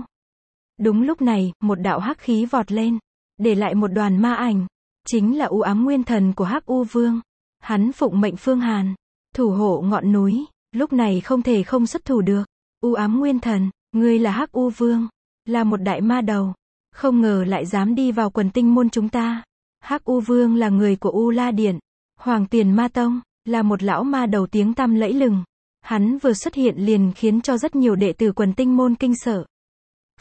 Đúng lúc này, một đạo hắc khí vọt lên, để lại một đoàn ma ảnh, chính là u ám nguyên thần của Hắc U Vương. Hắn phụng mệnh Phương Hàn, thủ hộ ngọn núi, lúc này không thể không xuất thủ được. U ám nguyên thần, ngươi là Hắc U Vương, là một đại ma đầu, không ngờ lại dám đi vào quần tinh môn chúng ta. Hắc U Vương là người của U La Điện, Hoàng Tiền Ma Tông, là một lão ma đầu tiếng tăm lẫy lừng. Hắn vừa xuất hiện liền khiến cho rất nhiều đệ tử quần tinh môn kinh sợ.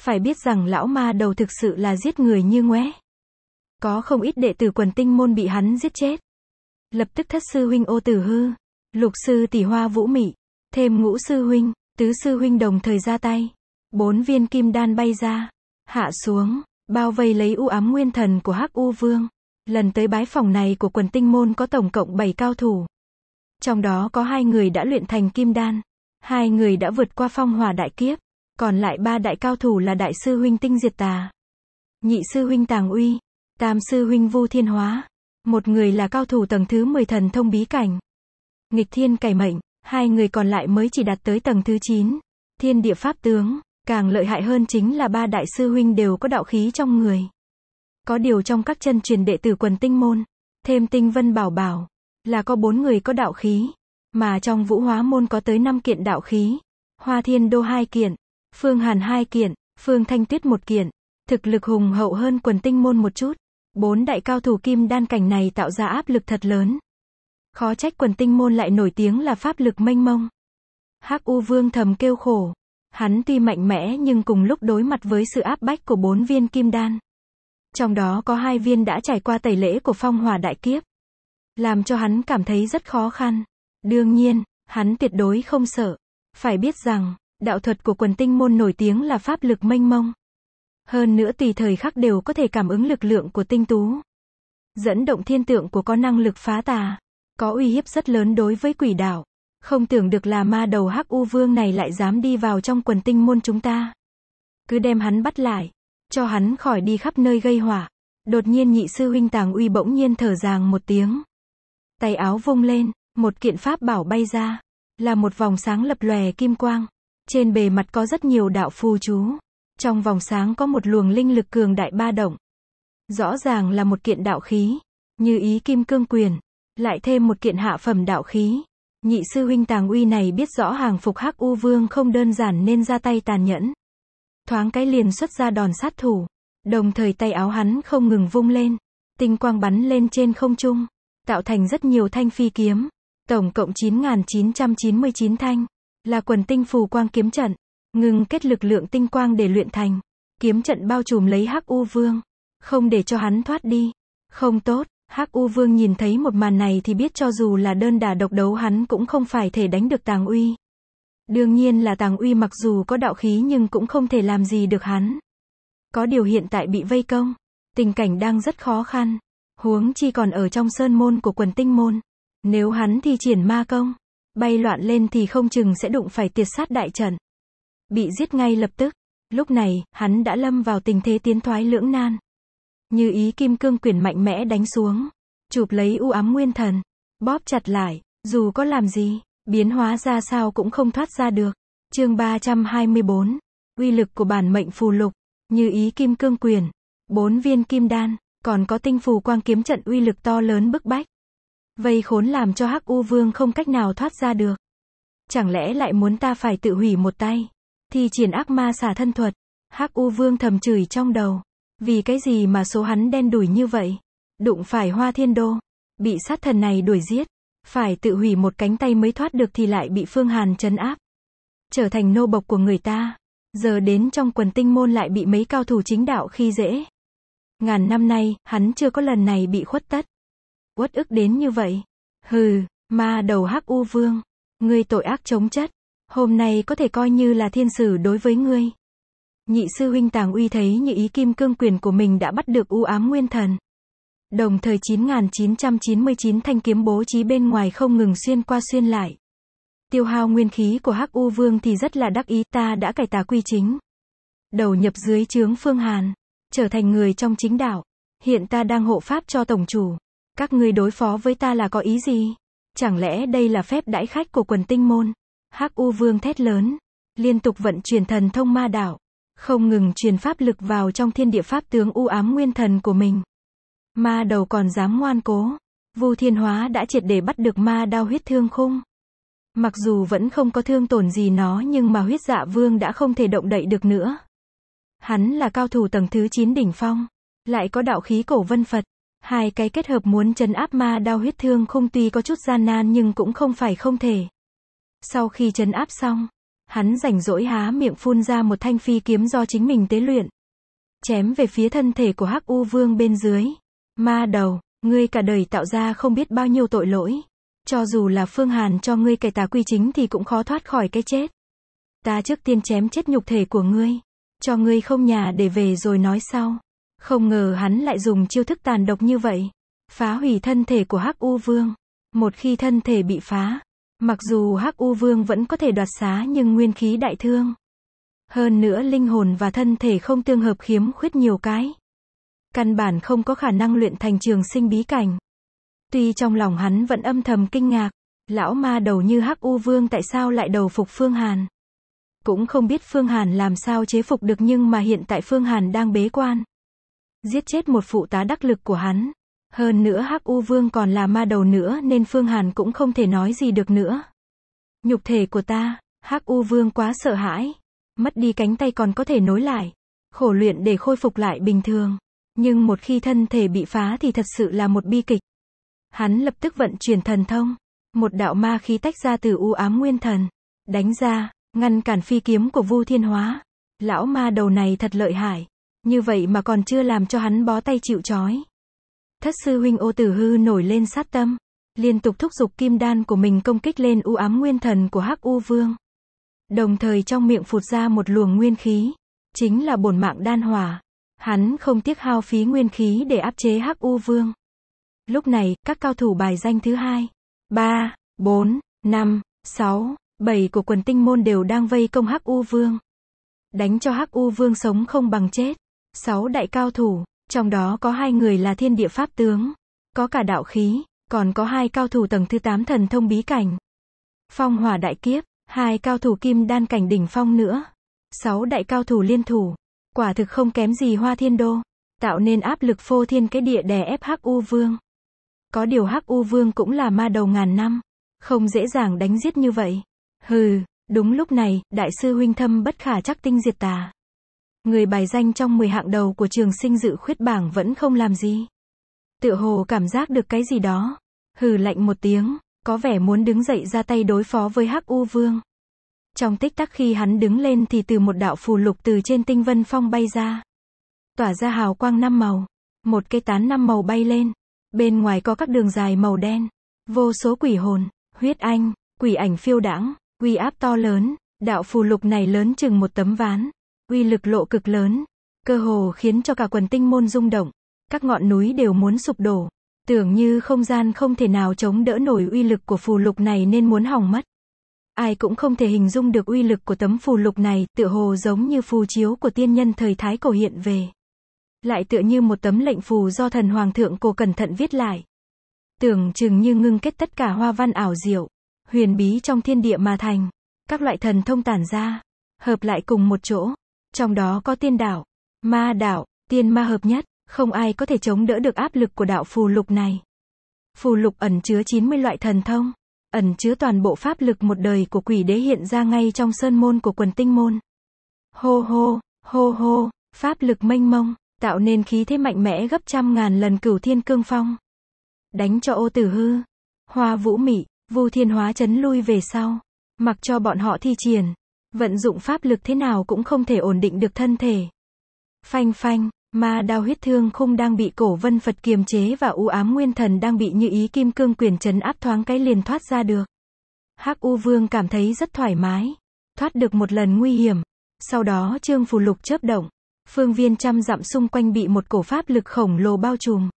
Phải biết rằng lão ma đầu thực sự là giết người như ngoé. Có không ít đệ tử quần tinh môn bị hắn giết chết. Lập tức thất sư huynh ô tử hư, lục sư tỷ hoa vũ mị, thêm ngũ sư huynh, tứ sư huynh đồng thời ra tay. Bốn viên kim đan bay ra, hạ xuống, bao vây lấy u ám nguyên thần của hắc u vương. Lần tới bái phòng này của quần tinh môn có tổng cộng 7 cao thủ. Trong đó có hai người đã luyện thành kim đan, hai người đã vượt qua phong hòa đại kiếp, còn lại ba đại cao thủ là đại sư huynh tinh diệt tà, nhị sư huynh tàng uy, tam sư huynh vu thiên hóa. Một người là cao thủ tầng thứ 10 thần thông bí cảnh. Nghịch thiên cải mệnh, hai người còn lại mới chỉ đạt tới tầng thứ 9. Thiên địa pháp tướng, càng lợi hại hơn chính là ba đại sư huynh đều có đạo khí trong người. Có điều trong các chân truyền đệ tử quần tinh môn, thêm tinh vân bảo bảo, là có bốn người có đạo khí, mà trong vũ hóa môn có tới năm kiện đạo khí, hoa thiên đô hai kiện, Phương Hàn hai kiện, Phương Thanh Tuyết một kiện, thực lực hùng hậu hơn quần tinh môn một chút. Bốn đại cao thủ kim đan cảnh này tạo ra áp lực thật lớn. Khó trách quần tinh môn lại nổi tiếng là pháp lực mênh mông. Hắc U Vương thầm kêu khổ. Hắn tuy mạnh mẽ nhưng cùng lúc đối mặt với sự áp bách của bốn viên kim đan. Trong đó có hai viên đã trải qua tẩy lễ của phong hòa đại kiếp. Làm cho hắn cảm thấy rất khó khăn. Đương nhiên, hắn tuyệt đối không sợ. Phải biết rằng, Đạo thuật của quần tinh môn nổi tiếng là pháp lực mênh mông. Hơn nữa tùy thời khắc đều có thể cảm ứng lực lượng của tinh tú. Dẫn động thiên tượng của có năng lực phá tà. Có uy hiếp rất lớn đối với quỷ đảo. Không tưởng được là ma đầu hắc u vương này lại dám đi vào trong quần tinh môn chúng ta. Cứ đem hắn bắt lại. Cho hắn khỏi đi khắp nơi gây hỏa. Đột nhiên nhị sư huynh tàng uy bỗng nhiên thở ràng một tiếng. Tay áo vung lên, một kiện pháp bảo bay ra. Là một vòng sáng lập lòe kim quang. Trên bề mặt có rất nhiều đạo phù chú. Trong vòng sáng có một luồng linh lực cường đại ba động. Rõ ràng là một kiện đạo khí, như ý kim cương quyền, lại thêm một kiện hạ phẩm đạo khí. Nhị sư huynh Tàng Uy này biết rõ hàng phục Hắc U Vương không đơn giản nên ra tay tàn nhẫn. Thoáng cái liền xuất ra đòn sát thủ, đồng thời tay áo hắn không ngừng vung lên, tinh quang bắn lên trên không trung, tạo thành rất nhiều thanh phi kiếm, tổng cộng 9999 thanh. Là quần tinh phù quang kiếm trận, ngừng kết lực lượng tinh quang để luyện thành. Kiếm trận bao trùm lấy Hắc U Vương, không để cho hắn thoát đi. Không tốt, Hắc U Vương nhìn thấy một màn này thì biết cho dù là đơn đả độc đấu hắn cũng không phải thể đánh được Tàng Uy. Đương nhiên là Tàng Uy mặc dù có đạo khí nhưng cũng không thể làm gì được hắn. Có điều hiện tại bị vây công, tình cảnh đang rất khó khăn. Huống chi còn ở trong sơn môn của quần tinh môn. Nếu hắn thì triển ma công, bay loạn lên thì không chừng sẽ đụng phải tiệt sát đại trận. Bị giết ngay lập tức. Lúc này, hắn đã lâm vào tình thế tiến thoái lưỡng nan. Như ý kim cương quyển mạnh mẽ đánh xuống. Chụp lấy u ám nguyên thần. Bóp chặt lại, dù có làm gì, biến hóa ra sao cũng không thoát ra được. Chương 324. Uy lực của bản mệnh phù lục, như ý kim cương quyền, bốn viên kim đan, còn có tinh phù quang kiếm trận uy lực to lớn bức bách. Vây khốn làm cho Hắc U Vương không cách nào thoát ra được. Chẳng lẽ lại muốn ta phải tự hủy một tay? Thì triển ác ma xả thân thuật. Hắc U Vương thầm chửi trong đầu. Vì cái gì mà số hắn đen đủi như vậy? Đụng phải hoa thiên đô. Bị sát thần này đuổi giết. Phải tự hủy một cánh tay mới thoát được thì lại bị Phương Hàn chấn áp. Trở thành nô bộc của người ta. Giờ đến trong quần tinh môn lại bị mấy cao thủ chính đạo khi dễ. Ngàn năm nay, hắn chưa có lần này bị khuất tất uất ức đến như vậy. Hừ, ma đầu hắc u vương, ngươi tội ác chống chất, hôm nay có thể coi như là thiên sử đối với ngươi. Nhị sư huynh Tàng Uy thấy như ý kim cương quyền của mình đã bắt được u ám nguyên thần. Đồng thời 9999 thanh kiếm bố trí bên ngoài không ngừng xuyên qua xuyên lại. Tiêu hao nguyên khí của Hắc U Vương thì rất là đắc ý, ta đã cải tà quy chính. Đầu nhập dưới chướng Phương Hàn, trở thành người trong chính đạo. Hiện ta đang hộ pháp cho tổng chủ. Các ngươi đối phó với ta là có ý gì? Chẳng lẽ đây là phép đãi khách của quần tinh môn? Hắc U Vương thét lớn, liên tục vận chuyển thần thông ma đạo, không ngừng truyền pháp lực vào trong thiên địa pháp tướng u ám nguyên thần của mình. Ma đầu còn dám ngoan cố, Vu Thiên Hóa đã triệt để bắt được ma đao huyết thương khung. Mặc dù vẫn không có thương tổn gì nó nhưng mà huyết dạ vương đã không thể động đậy được nữa. Hắn là cao thủ tầng thứ 9 đỉnh phong, lại có đạo khí cổ vân Phật, Hai cái kết hợp muốn chấn áp ma đau huyết thương không tuy có chút gian nan nhưng cũng không phải không thể. Sau khi chấn áp xong, hắn rảnh rỗi há miệng phun ra một thanh phi kiếm do chính mình tế luyện. Chém về phía thân thể của Hắc U Vương bên dưới. Ma đầu, ngươi cả đời tạo ra không biết bao nhiêu tội lỗi. Cho dù là Phương Hàn cho ngươi cải tà quy chính thì cũng khó thoát khỏi cái chết. Ta trước tiên chém chết nhục thể của ngươi. Cho ngươi không nhà để về rồi nói sau. Không ngờ hắn lại dùng chiêu thức tàn độc như vậy. Phá hủy thân thể của Hắc U Vương. Một khi thân thể bị phá, mặc dù Hắc U Vương vẫn có thể đoạt xá nhưng nguyên khí đại thương. Hơn nữa linh hồn và thân thể không tương hợp khiếm khuyết nhiều cái. Căn bản không có khả năng luyện thành trường sinh bí cảnh. Tuy trong lòng hắn vẫn âm thầm kinh ngạc, lão ma đầu như Hắc U Vương tại sao lại đầu phục Phương Hàn. Cũng không biết Phương Hàn làm sao chế phục được nhưng mà hiện tại Phương Hàn đang bế quan giết chết một phụ tá đắc lực của hắn. Hơn nữa Hắc U Vương còn là ma đầu nữa nên Phương Hàn cũng không thể nói gì được nữa. Nhục thể của ta, Hắc U Vương quá sợ hãi, mất đi cánh tay còn có thể nối lại, khổ luyện để khôi phục lại bình thường, nhưng một khi thân thể bị phá thì thật sự là một bi kịch. Hắn lập tức vận chuyển thần thông, một đạo ma khí tách ra từ u ám nguyên thần, đánh ra, ngăn cản phi kiếm của Vu Thiên Hóa. Lão ma đầu này thật lợi hại. Như vậy mà còn chưa làm cho hắn bó tay chịu chói. Thất sư huynh ô tử hư nổi lên sát tâm, liên tục thúc giục kim đan của mình công kích lên u ám nguyên thần của hắc u vương. Đồng thời trong miệng phụt ra một luồng nguyên khí, chính là bổn mạng đan hỏa. Hắn không tiếc hao phí nguyên khí để áp chế hắc u vương. Lúc này, các cao thủ bài danh thứ hai, ba, bốn, năm, sáu, bảy của quần tinh môn đều đang vây công hắc u vương. Đánh cho hắc u vương sống không bằng chết sáu đại cao thủ, trong đó có hai người là thiên địa pháp tướng, có cả đạo khí, còn có hai cao thủ tầng thứ tám thần thông bí cảnh. Phong hỏa đại kiếp, hai cao thủ kim đan cảnh đỉnh phong nữa. sáu đại cao thủ liên thủ, quả thực không kém gì hoa thiên đô, tạo nên áp lực phô thiên cái địa đè ép hắc u vương. Có điều hắc u vương cũng là ma đầu ngàn năm, không dễ dàng đánh giết như vậy. Hừ, đúng lúc này, đại sư huynh thâm bất khả chắc tinh diệt tà. Người bài danh trong 10 hạng đầu của trường sinh dự khuyết bảng vẫn không làm gì. Tựa hồ cảm giác được cái gì đó. Hừ lạnh một tiếng, có vẻ muốn đứng dậy ra tay đối phó với Hắc U Vương. Trong tích tắc khi hắn đứng lên thì từ một đạo phù lục từ trên tinh vân phong bay ra. Tỏa ra hào quang năm màu. Một cây tán năm màu bay lên. Bên ngoài có các đường dài màu đen. Vô số quỷ hồn, huyết anh, quỷ ảnh phiêu đãng, quỷ áp to lớn. Đạo phù lục này lớn chừng một tấm ván uy lực lộ cực lớn, cơ hồ khiến cho cả quần tinh môn rung động, các ngọn núi đều muốn sụp đổ, tưởng như không gian không thể nào chống đỡ nổi uy lực của phù lục này nên muốn hỏng mất. Ai cũng không thể hình dung được uy lực của tấm phù lục này, tựa hồ giống như phù chiếu của tiên nhân thời Thái cổ hiện về. Lại tựa như một tấm lệnh phù do thần hoàng thượng cổ cẩn thận viết lại. Tưởng chừng như ngưng kết tất cả hoa văn ảo diệu, huyền bí trong thiên địa mà thành, các loại thần thông tản ra, hợp lại cùng một chỗ, trong đó có tiên đạo, ma đạo, tiên ma hợp nhất, không ai có thể chống đỡ được áp lực của đạo phù lục này. Phù lục ẩn chứa 90 loại thần thông, ẩn chứa toàn bộ pháp lực một đời của quỷ đế hiện ra ngay trong sơn môn của quần tinh môn. Hô hô, hô hô, pháp lực mênh mông, tạo nên khí thế mạnh mẽ gấp trăm ngàn lần cửu thiên cương phong. Đánh cho ô tử hư, hoa vũ mị, vu thiên hóa chấn lui về sau, mặc cho bọn họ thi triển, Vận dụng pháp lực thế nào cũng không thể ổn định được thân thể. Phanh phanh, ma đao huyết thương khung đang bị cổ vân Phật kiềm chế và u ám nguyên thần đang bị như ý kim cương quyền chấn áp thoáng cái liền thoát ra được. Hắc U Vương cảm thấy rất thoải mái, thoát được một lần nguy hiểm. Sau đó trương phù lục chớp động, phương viên trăm dặm xung quanh bị một cổ pháp lực khổng lồ bao trùm.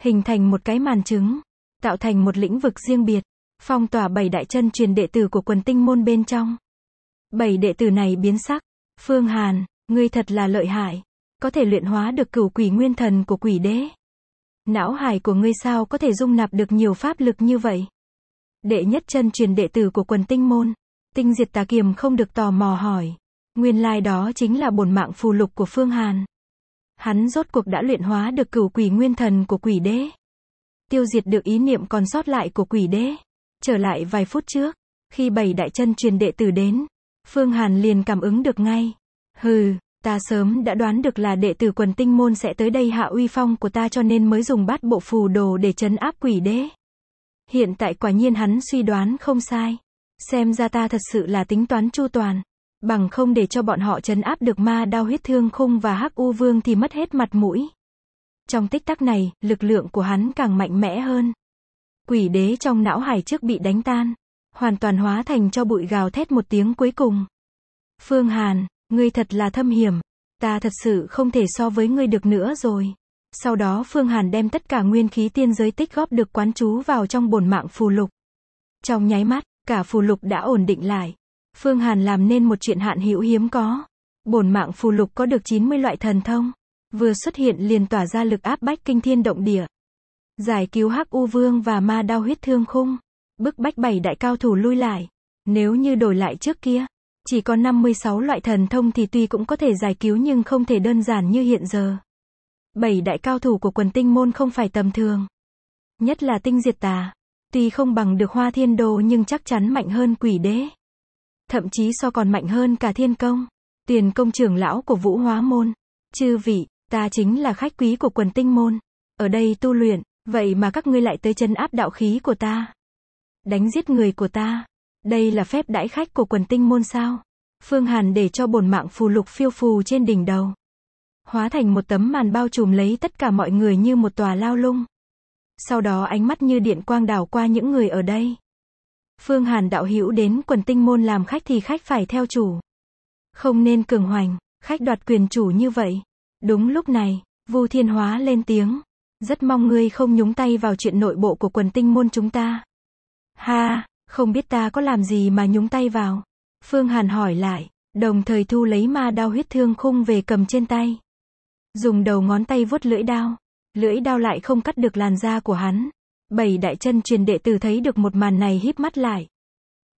Hình thành một cái màn trứng, tạo thành một lĩnh vực riêng biệt, phong tỏa bảy đại chân truyền đệ tử của quần tinh môn bên trong. Bảy đệ tử này biến sắc. Phương Hàn, ngươi thật là lợi hại. Có thể luyện hóa được cửu quỷ nguyên thần của quỷ đế. Não hải của ngươi sao có thể dung nạp được nhiều pháp lực như vậy? Đệ nhất chân truyền đệ tử của quần tinh môn. Tinh diệt tà kiềm không được tò mò hỏi. Nguyên lai đó chính là bổn mạng phù lục của Phương Hàn. Hắn rốt cuộc đã luyện hóa được cửu quỷ nguyên thần của quỷ đế. Tiêu diệt được ý niệm còn sót lại của quỷ đế. Trở lại vài phút trước, khi bảy đại chân truyền đệ tử đến, Phương Hàn liền cảm ứng được ngay. Hừ, ta sớm đã đoán được là đệ tử quần tinh môn sẽ tới đây hạ uy phong của ta cho nên mới dùng bát bộ phù đồ để chấn áp quỷ đế. Hiện tại quả nhiên hắn suy đoán không sai. Xem ra ta thật sự là tính toán chu toàn. Bằng không để cho bọn họ chấn áp được ma đau huyết thương khung và hắc u vương thì mất hết mặt mũi. Trong tích tắc này, lực lượng của hắn càng mạnh mẽ hơn. Quỷ đế trong não hải trước bị đánh tan hoàn toàn hóa thành cho bụi gào thét một tiếng cuối cùng. Phương Hàn, ngươi thật là thâm hiểm, ta thật sự không thể so với ngươi được nữa rồi. Sau đó Phương Hàn đem tất cả nguyên khí tiên giới tích góp được quán trú vào trong bổn mạng phù lục. Trong nháy mắt, cả phù lục đã ổn định lại. Phương Hàn làm nên một chuyện hạn hữu hiếm có. Bổn mạng phù lục có được 90 loại thần thông, vừa xuất hiện liền tỏa ra lực áp bách kinh thiên động địa. Giải cứu Hắc U Vương và Ma Đao huyết thương khung. Bức bách bảy đại cao thủ lui lại. Nếu như đổi lại trước kia, chỉ có 56 loại thần thông thì tuy cũng có thể giải cứu nhưng không thể đơn giản như hiện giờ. Bảy đại cao thủ của quần tinh môn không phải tầm thường. Nhất là tinh diệt tà. Tuy không bằng được hoa thiên đồ nhưng chắc chắn mạnh hơn quỷ đế. Thậm chí so còn mạnh hơn cả thiên công. Tiền công trưởng lão của vũ hóa môn. Chư vị, ta chính là khách quý của quần tinh môn. Ở đây tu luyện, vậy mà các ngươi lại tới chân áp đạo khí của ta. Đánh giết người của ta. Đây là phép đãi khách của quần tinh môn sao. Phương Hàn để cho bồn mạng phù lục phiêu phù trên đỉnh đầu. Hóa thành một tấm màn bao trùm lấy tất cả mọi người như một tòa lao lung. Sau đó ánh mắt như điện quang đảo qua những người ở đây. Phương Hàn đạo hữu đến quần tinh môn làm khách thì khách phải theo chủ. Không nên cường hoành, khách đoạt quyền chủ như vậy. Đúng lúc này, Vu Thiên Hóa lên tiếng. Rất mong ngươi không nhúng tay vào chuyện nội bộ của quần tinh môn chúng ta. Ha, không biết ta có làm gì mà nhúng tay vào. Phương Hàn hỏi lại, đồng thời thu lấy ma đao huyết thương khung về cầm trên tay. Dùng đầu ngón tay vuốt lưỡi đao, lưỡi đao lại không cắt được làn da của hắn. Bảy đại chân truyền đệ tử thấy được một màn này híp mắt lại.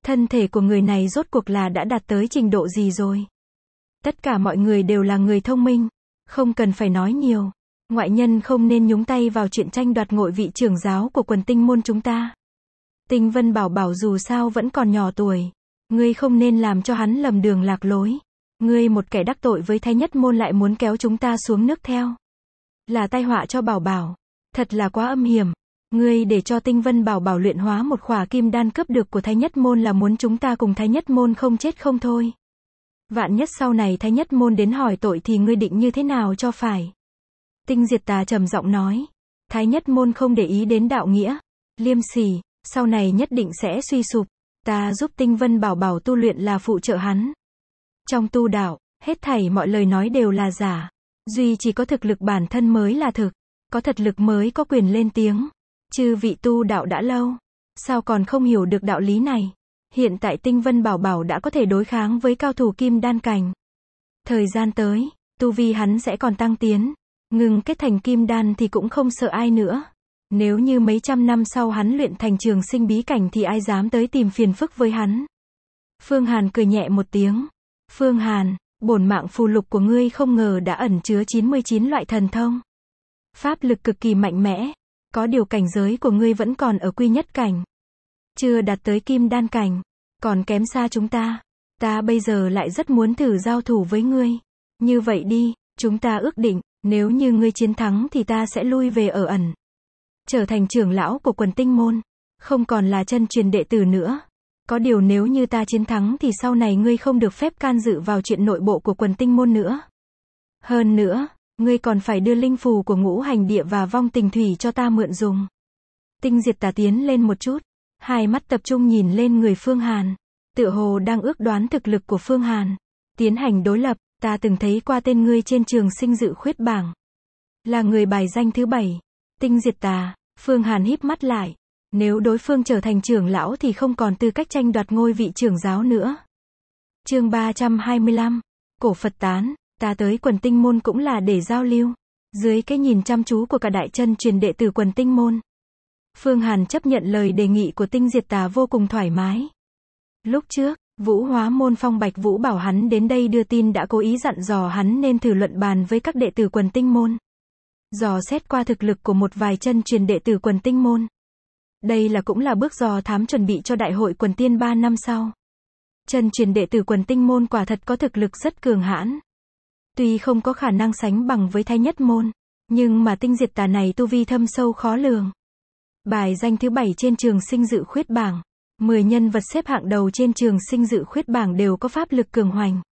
Thân thể của người này rốt cuộc là đã đạt tới trình độ gì rồi? Tất cả mọi người đều là người thông minh, không cần phải nói nhiều. Ngoại nhân không nên nhúng tay vào chuyện tranh đoạt ngội vị trưởng giáo của quần tinh môn chúng ta. Tinh Vân bảo bảo dù sao vẫn còn nhỏ tuổi. Ngươi không nên làm cho hắn lầm đường lạc lối. Ngươi một kẻ đắc tội với thái nhất môn lại muốn kéo chúng ta xuống nước theo. Là tai họa cho bảo bảo. Thật là quá âm hiểm. Ngươi để cho tinh vân bảo bảo luyện hóa một khỏa kim đan cấp được của thái nhất môn là muốn chúng ta cùng thái nhất môn không chết không thôi. Vạn nhất sau này thái nhất môn đến hỏi tội thì ngươi định như thế nào cho phải. Tinh diệt tà trầm giọng nói. Thái nhất môn không để ý đến đạo nghĩa. Liêm sỉ, sau này nhất định sẽ suy sụp. Ta giúp Tinh Vân Bảo Bảo tu luyện là phụ trợ hắn. Trong tu đạo, hết thảy mọi lời nói đều là giả. Duy chỉ có thực lực bản thân mới là thực. Có thật lực mới có quyền lên tiếng. Chư vị tu đạo đã lâu. Sao còn không hiểu được đạo lý này? Hiện tại Tinh Vân Bảo Bảo đã có thể đối kháng với cao thủ kim đan cảnh. Thời gian tới, tu vi hắn sẽ còn tăng tiến. Ngừng kết thành kim đan thì cũng không sợ ai nữa. Nếu như mấy trăm năm sau hắn luyện thành trường sinh bí cảnh thì ai dám tới tìm phiền phức với hắn. Phương Hàn cười nhẹ một tiếng. Phương Hàn, bổn mạng phù lục của ngươi không ngờ đã ẩn chứa 99 loại thần thông. Pháp lực cực kỳ mạnh mẽ. Có điều cảnh giới của ngươi vẫn còn ở quy nhất cảnh. Chưa đạt tới kim đan cảnh. Còn kém xa chúng ta. Ta bây giờ lại rất muốn thử giao thủ với ngươi. Như vậy đi, chúng ta ước định, nếu như ngươi chiến thắng thì ta sẽ lui về ở ẩn trở thành trưởng lão của quần tinh môn, không còn là chân truyền đệ tử nữa. Có điều nếu như ta chiến thắng thì sau này ngươi không được phép can dự vào chuyện nội bộ của quần tinh môn nữa. Hơn nữa, ngươi còn phải đưa linh phù của ngũ hành địa và vong tình thủy cho ta mượn dùng. Tinh diệt tà tiến lên một chút, hai mắt tập trung nhìn lên người Phương Hàn, tựa hồ đang ước đoán thực lực của Phương Hàn. Tiến hành đối lập, ta từng thấy qua tên ngươi trên trường sinh dự khuyết bảng. Là người bài danh thứ bảy, Tinh diệt tà, Phương Hàn híp mắt lại. Nếu đối phương trở thành trưởng lão thì không còn tư cách tranh đoạt ngôi vị trưởng giáo nữa. chương 325, Cổ Phật Tán, ta tới quần tinh môn cũng là để giao lưu. Dưới cái nhìn chăm chú của cả đại chân truyền đệ tử quần tinh môn. Phương Hàn chấp nhận lời đề nghị của tinh diệt tà vô cùng thoải mái. Lúc trước, Vũ hóa môn phong bạch Vũ bảo hắn đến đây đưa tin đã cố ý dặn dò hắn nên thử luận bàn với các đệ tử quần tinh môn dò xét qua thực lực của một vài chân truyền đệ tử quần tinh môn. Đây là cũng là bước dò thám chuẩn bị cho đại hội quần tiên 3 năm sau. Chân truyền đệ tử quần tinh môn quả thật có thực lực rất cường hãn. Tuy không có khả năng sánh bằng với thay nhất môn, nhưng mà tinh diệt tà này tu vi thâm sâu khó lường. Bài danh thứ 7 trên trường sinh dự khuyết bảng. 10 nhân vật xếp hạng đầu trên trường sinh dự khuyết bảng đều có pháp lực cường hoành.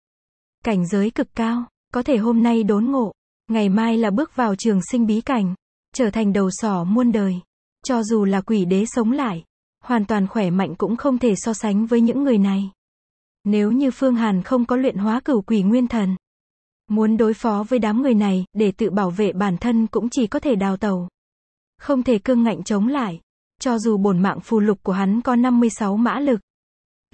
Cảnh giới cực cao, có thể hôm nay đốn ngộ, Ngày mai là bước vào trường sinh bí cảnh, trở thành đầu sỏ muôn đời. Cho dù là quỷ đế sống lại, hoàn toàn khỏe mạnh cũng không thể so sánh với những người này. Nếu như Phương Hàn không có luyện hóa cửu quỷ nguyên thần, muốn đối phó với đám người này, để tự bảo vệ bản thân cũng chỉ có thể đào tàu. Không thể cương ngạnh chống lại, cho dù bổn mạng phù lục của hắn có 56 mã lực,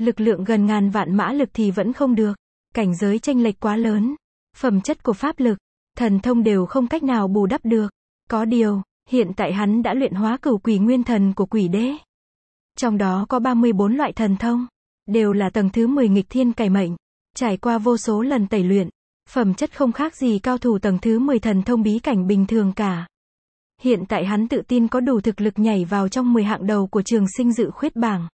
lực lượng gần ngàn vạn mã lực thì vẫn không được, cảnh giới tranh lệch quá lớn, phẩm chất của pháp lực thần thông đều không cách nào bù đắp được. Có điều, hiện tại hắn đã luyện hóa cửu quỷ nguyên thần của quỷ đế. Trong đó có 34 loại thần thông, đều là tầng thứ 10 nghịch thiên cải mệnh, trải qua vô số lần tẩy luyện, phẩm chất không khác gì cao thủ tầng thứ 10 thần thông bí cảnh bình thường cả. Hiện tại hắn tự tin có đủ thực lực nhảy vào trong 10 hạng đầu của trường sinh dự khuyết bảng.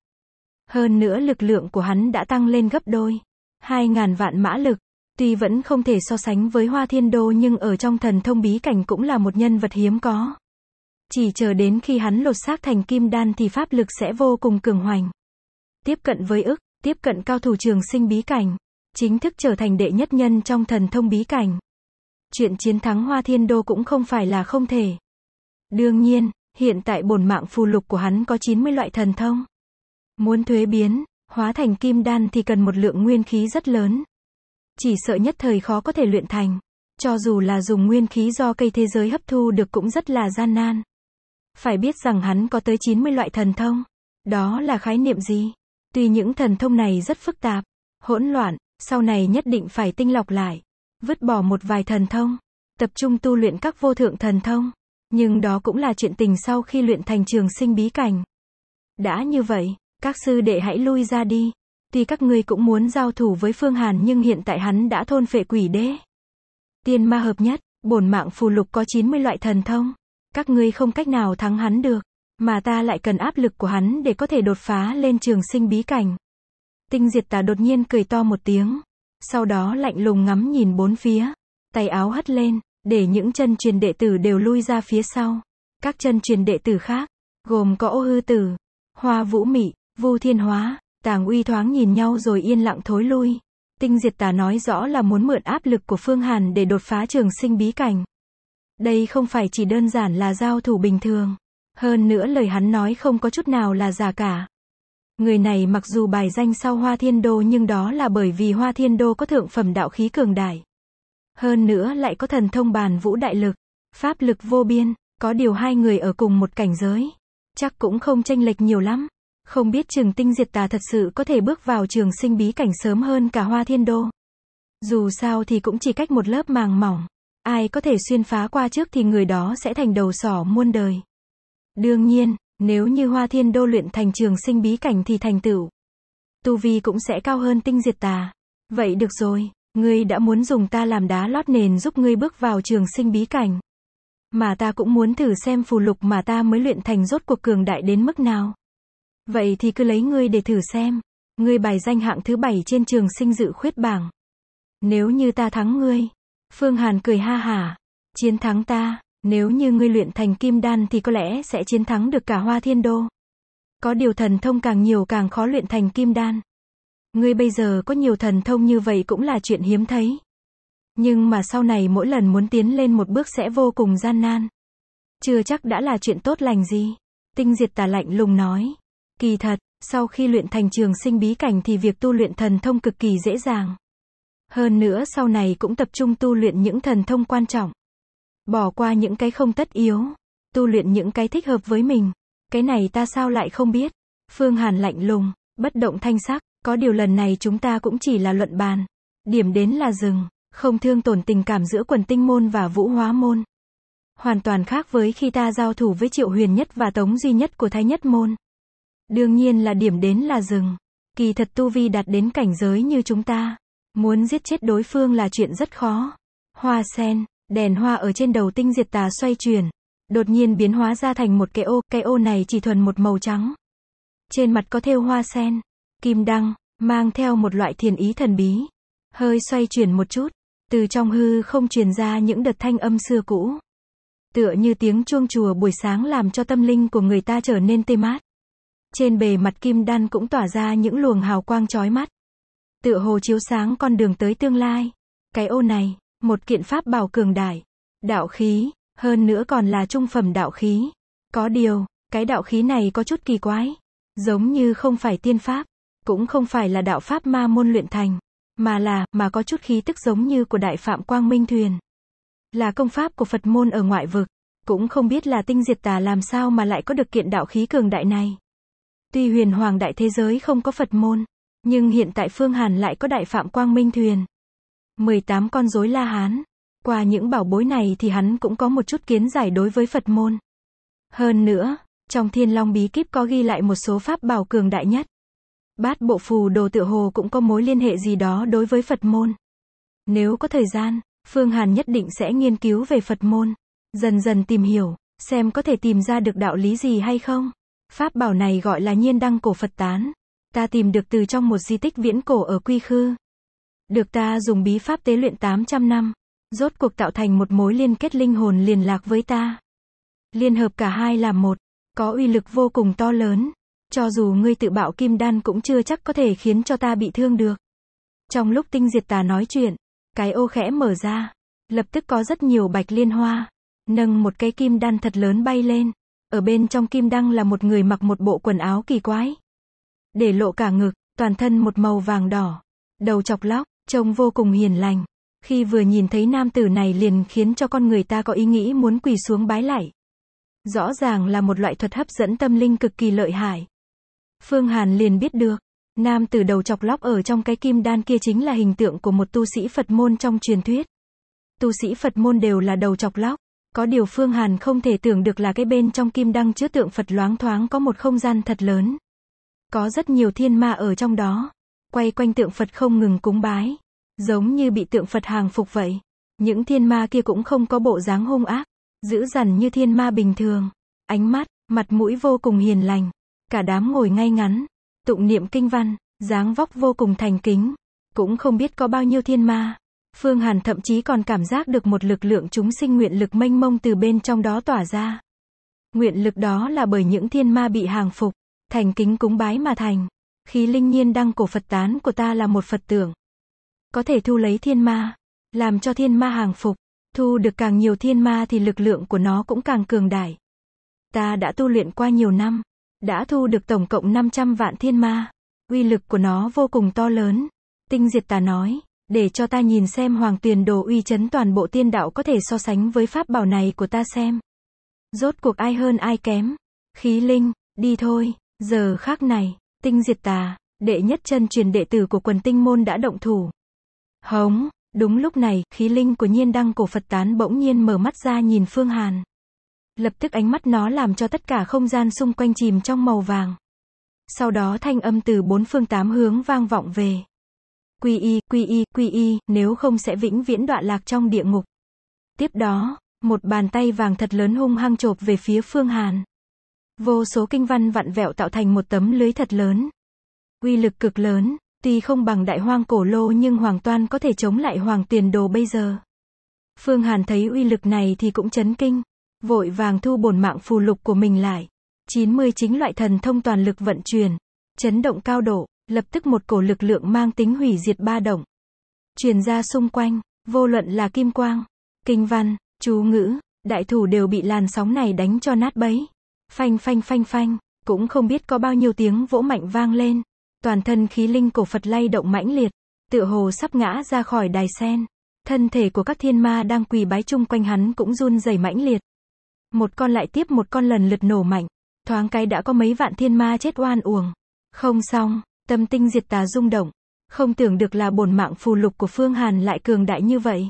Hơn nữa lực lượng của hắn đã tăng lên gấp đôi. 2.000 vạn mã lực, Tuy vẫn không thể so sánh với Hoa Thiên Đô nhưng ở trong thần thông bí cảnh cũng là một nhân vật hiếm có. Chỉ chờ đến khi hắn lột xác thành kim đan thì pháp lực sẽ vô cùng cường hoành. Tiếp cận với ức, tiếp cận cao thủ trường sinh bí cảnh. Chính thức trở thành đệ nhất nhân trong thần thông bí cảnh. Chuyện chiến thắng Hoa Thiên Đô cũng không phải là không thể. Đương nhiên, hiện tại bổn mạng phù lục của hắn có 90 loại thần thông. Muốn thuế biến, hóa thành kim đan thì cần một lượng nguyên khí rất lớn. Chỉ sợ nhất thời khó có thể luyện thành. Cho dù là dùng nguyên khí do cây thế giới hấp thu được cũng rất là gian nan. Phải biết rằng hắn có tới 90 loại thần thông. Đó là khái niệm gì? Tuy những thần thông này rất phức tạp, hỗn loạn, sau này nhất định phải tinh lọc lại, vứt bỏ một vài thần thông, tập trung tu luyện các vô thượng thần thông. Nhưng đó cũng là chuyện tình sau khi luyện thành trường sinh bí cảnh. Đã như vậy, các sư đệ hãy lui ra đi. Tuy các ngươi cũng muốn giao thủ với Phương Hàn nhưng hiện tại hắn đã thôn phệ quỷ đế. Tiên ma hợp nhất, bổn mạng phù lục có 90 loại thần thông. Các ngươi không cách nào thắng hắn được, mà ta lại cần áp lực của hắn để có thể đột phá lên trường sinh bí cảnh. Tinh diệt tà đột nhiên cười to một tiếng, sau đó lạnh lùng ngắm nhìn bốn phía, tay áo hất lên, để những chân truyền đệ tử đều lui ra phía sau. Các chân truyền đệ tử khác, gồm có ô hư tử, hoa vũ mị, vu thiên hóa, Tàng uy thoáng nhìn nhau rồi yên lặng thối lui. Tinh diệt tà nói rõ là muốn mượn áp lực của Phương Hàn để đột phá trường sinh bí cảnh. Đây không phải chỉ đơn giản là giao thủ bình thường. Hơn nữa lời hắn nói không có chút nào là giả cả. Người này mặc dù bài danh sau Hoa Thiên Đô nhưng đó là bởi vì Hoa Thiên Đô có thượng phẩm đạo khí cường đại. Hơn nữa lại có thần thông bàn vũ đại lực, pháp lực vô biên, có điều hai người ở cùng một cảnh giới. Chắc cũng không tranh lệch nhiều lắm. Không biết trường tinh diệt tà thật sự có thể bước vào trường sinh bí cảnh sớm hơn cả hoa thiên đô. Dù sao thì cũng chỉ cách một lớp màng mỏng. Ai có thể xuyên phá qua trước thì người đó sẽ thành đầu sỏ muôn đời. Đương nhiên, nếu như hoa thiên đô luyện thành trường sinh bí cảnh thì thành tựu. Tu vi cũng sẽ cao hơn tinh diệt tà. Vậy được rồi, ngươi đã muốn dùng ta làm đá lót nền giúp ngươi bước vào trường sinh bí cảnh. Mà ta cũng muốn thử xem phù lục mà ta mới luyện thành rốt cuộc cường đại đến mức nào. Vậy thì cứ lấy ngươi để thử xem. Ngươi bài danh hạng thứ bảy trên trường sinh dự khuyết bảng. Nếu như ta thắng ngươi. Phương Hàn cười ha hả. Chiến thắng ta, nếu như ngươi luyện thành kim đan thì có lẽ sẽ chiến thắng được cả hoa thiên đô. Có điều thần thông càng nhiều càng khó luyện thành kim đan. Ngươi bây giờ có nhiều thần thông như vậy cũng là chuyện hiếm thấy. Nhưng mà sau này mỗi lần muốn tiến lên một bước sẽ vô cùng gian nan. Chưa chắc đã là chuyện tốt lành gì. Tinh diệt tà lạnh lùng nói. Kỳ thật, sau khi luyện thành trường sinh bí cảnh thì việc tu luyện thần thông cực kỳ dễ dàng. Hơn nữa sau này cũng tập trung tu luyện những thần thông quan trọng. Bỏ qua những cái không tất yếu, tu luyện những cái thích hợp với mình. Cái này ta sao lại không biết? Phương Hàn lạnh lùng, bất động thanh sắc, có điều lần này chúng ta cũng chỉ là luận bàn. Điểm đến là rừng, không thương tổn tình cảm giữa quần tinh môn và vũ hóa môn. Hoàn toàn khác với khi ta giao thủ với triệu huyền nhất và tống duy nhất của thái nhất môn. Đương nhiên là điểm đến là rừng. Kỳ thật tu vi đạt đến cảnh giới như chúng ta. Muốn giết chết đối phương là chuyện rất khó. Hoa sen, đèn hoa ở trên đầu tinh diệt tà xoay chuyển. Đột nhiên biến hóa ra thành một cái ô, cái ô này chỉ thuần một màu trắng. Trên mặt có thêu hoa sen, kim đăng, mang theo một loại thiền ý thần bí. Hơi xoay chuyển một chút, từ trong hư không truyền ra những đợt thanh âm xưa cũ. Tựa như tiếng chuông chùa buổi sáng làm cho tâm linh của người ta trở nên tê mát. Trên bề mặt kim đan cũng tỏa ra những luồng hào quang chói mắt. Tựa hồ chiếu sáng con đường tới tương lai. Cái ô này, một kiện pháp bảo cường đại, đạo khí, hơn nữa còn là trung phẩm đạo khí. Có điều, cái đạo khí này có chút kỳ quái, giống như không phải tiên pháp, cũng không phải là đạo pháp ma môn luyện thành, mà là, mà có chút khí tức giống như của đại phạm quang minh thuyền. Là công pháp của Phật môn ở ngoại vực, cũng không biết là tinh diệt tà làm sao mà lại có được kiện đạo khí cường đại này. Tuy huyền hoàng đại thế giới không có Phật môn, nhưng hiện tại Phương Hàn lại có đại phạm quang minh thuyền. 18 con rối La Hán. Qua những bảo bối này thì hắn cũng có một chút kiến giải đối với Phật môn. Hơn nữa, trong Thiên Long Bí Kíp có ghi lại một số pháp bảo cường đại nhất. Bát bộ phù đồ tự hồ cũng có mối liên hệ gì đó đối với Phật môn. Nếu có thời gian, Phương Hàn nhất định sẽ nghiên cứu về Phật môn, dần dần tìm hiểu, xem có thể tìm ra được đạo lý gì hay không. Pháp bảo này gọi là nhiên đăng cổ Phật tán. Ta tìm được từ trong một di tích viễn cổ ở Quy Khư. Được ta dùng bí pháp tế luyện 800 năm. Rốt cuộc tạo thành một mối liên kết linh hồn liền lạc với ta. Liên hợp cả hai làm một. Có uy lực vô cùng to lớn. Cho dù ngươi tự bạo kim đan cũng chưa chắc có thể khiến cho ta bị thương được. Trong lúc tinh diệt tà nói chuyện, cái ô khẽ mở ra. Lập tức có rất nhiều bạch liên hoa. Nâng một cây kim đan thật lớn bay lên ở bên trong kim đăng là một người mặc một bộ quần áo kỳ quái. Để lộ cả ngực, toàn thân một màu vàng đỏ, đầu chọc lóc, trông vô cùng hiền lành. Khi vừa nhìn thấy nam tử này liền khiến cho con người ta có ý nghĩ muốn quỳ xuống bái lạy. Rõ ràng là một loại thuật hấp dẫn tâm linh cực kỳ lợi hại. Phương Hàn liền biết được, nam tử đầu chọc lóc ở trong cái kim đan kia chính là hình tượng của một tu sĩ Phật môn trong truyền thuyết. Tu sĩ Phật môn đều là đầu chọc lóc, có điều Phương Hàn không thể tưởng được là cái bên trong kim đăng chứa tượng Phật loáng thoáng có một không gian thật lớn. Có rất nhiều thiên ma ở trong đó. Quay quanh tượng Phật không ngừng cúng bái. Giống như bị tượng Phật hàng phục vậy. Những thiên ma kia cũng không có bộ dáng hung ác. Giữ dằn như thiên ma bình thường. Ánh mắt, mặt mũi vô cùng hiền lành. Cả đám ngồi ngay ngắn. Tụng niệm kinh văn, dáng vóc vô cùng thành kính. Cũng không biết có bao nhiêu thiên ma. Phương Hàn thậm chí còn cảm giác được một lực lượng chúng sinh nguyện lực mênh mông từ bên trong đó tỏa ra. Nguyện lực đó là bởi những thiên ma bị hàng phục, thành kính cúng bái mà thành. Khí linh nhiên đăng cổ Phật tán của ta là một Phật tưởng. Có thể thu lấy thiên ma, làm cho thiên ma hàng phục, thu được càng nhiều thiên ma thì lực lượng của nó cũng càng cường đại. Ta đã tu luyện qua nhiều năm, đã thu được tổng cộng 500 vạn thiên ma. Uy lực của nó vô cùng to lớn. Tinh Diệt ta nói. Để cho ta nhìn xem hoàng tuyền đồ uy chấn toàn bộ tiên đạo có thể so sánh với pháp bảo này của ta xem. Rốt cuộc ai hơn ai kém. Khí linh, đi thôi, giờ khác này, tinh diệt tà, đệ nhất chân truyền đệ tử của quần tinh môn đã động thủ. Hống, đúng lúc này, khí linh của nhiên đăng cổ Phật tán bỗng nhiên mở mắt ra nhìn Phương Hàn. Lập tức ánh mắt nó làm cho tất cả không gian xung quanh chìm trong màu vàng. Sau đó thanh âm từ bốn phương tám hướng vang vọng về quy y, quy y, quy y, nếu không sẽ vĩnh viễn đoạn lạc trong địa ngục. Tiếp đó, một bàn tay vàng thật lớn hung hăng chộp về phía Phương Hàn. Vô số kinh văn vặn vẹo tạo thành một tấm lưới thật lớn. Uy lực cực lớn, tuy không bằng đại hoang cổ lô nhưng hoàn toàn có thể chống lại Hoàng tiền đồ bây giờ. Phương Hàn thấy uy lực này thì cũng chấn kinh, vội vàng thu bổn mạng phù lục của mình lại. 90 chính loại thần thông toàn lực vận chuyển, chấn động cao độ, Lập tức một cổ lực lượng mang tính hủy diệt ba động. Truyền ra xung quanh, vô luận là kim quang, kinh văn, chú ngữ, đại thủ đều bị làn sóng này đánh cho nát bấy. Phanh phanh phanh phanh, cũng không biết có bao nhiêu tiếng vỗ mạnh vang lên. Toàn thân khí linh cổ Phật lay động mãnh liệt, tựa hồ sắp ngã ra khỏi đài sen. Thân thể của các thiên ma đang quỳ bái chung quanh hắn cũng run rẩy mãnh liệt. Một con lại tiếp một con lần lượt nổ mạnh, thoáng cái đã có mấy vạn thiên ma chết oan uổng. Không xong, Tâm tinh diệt tà rung động. Không tưởng được là bổn mạng phù lục của Phương Hàn lại cường đại như vậy.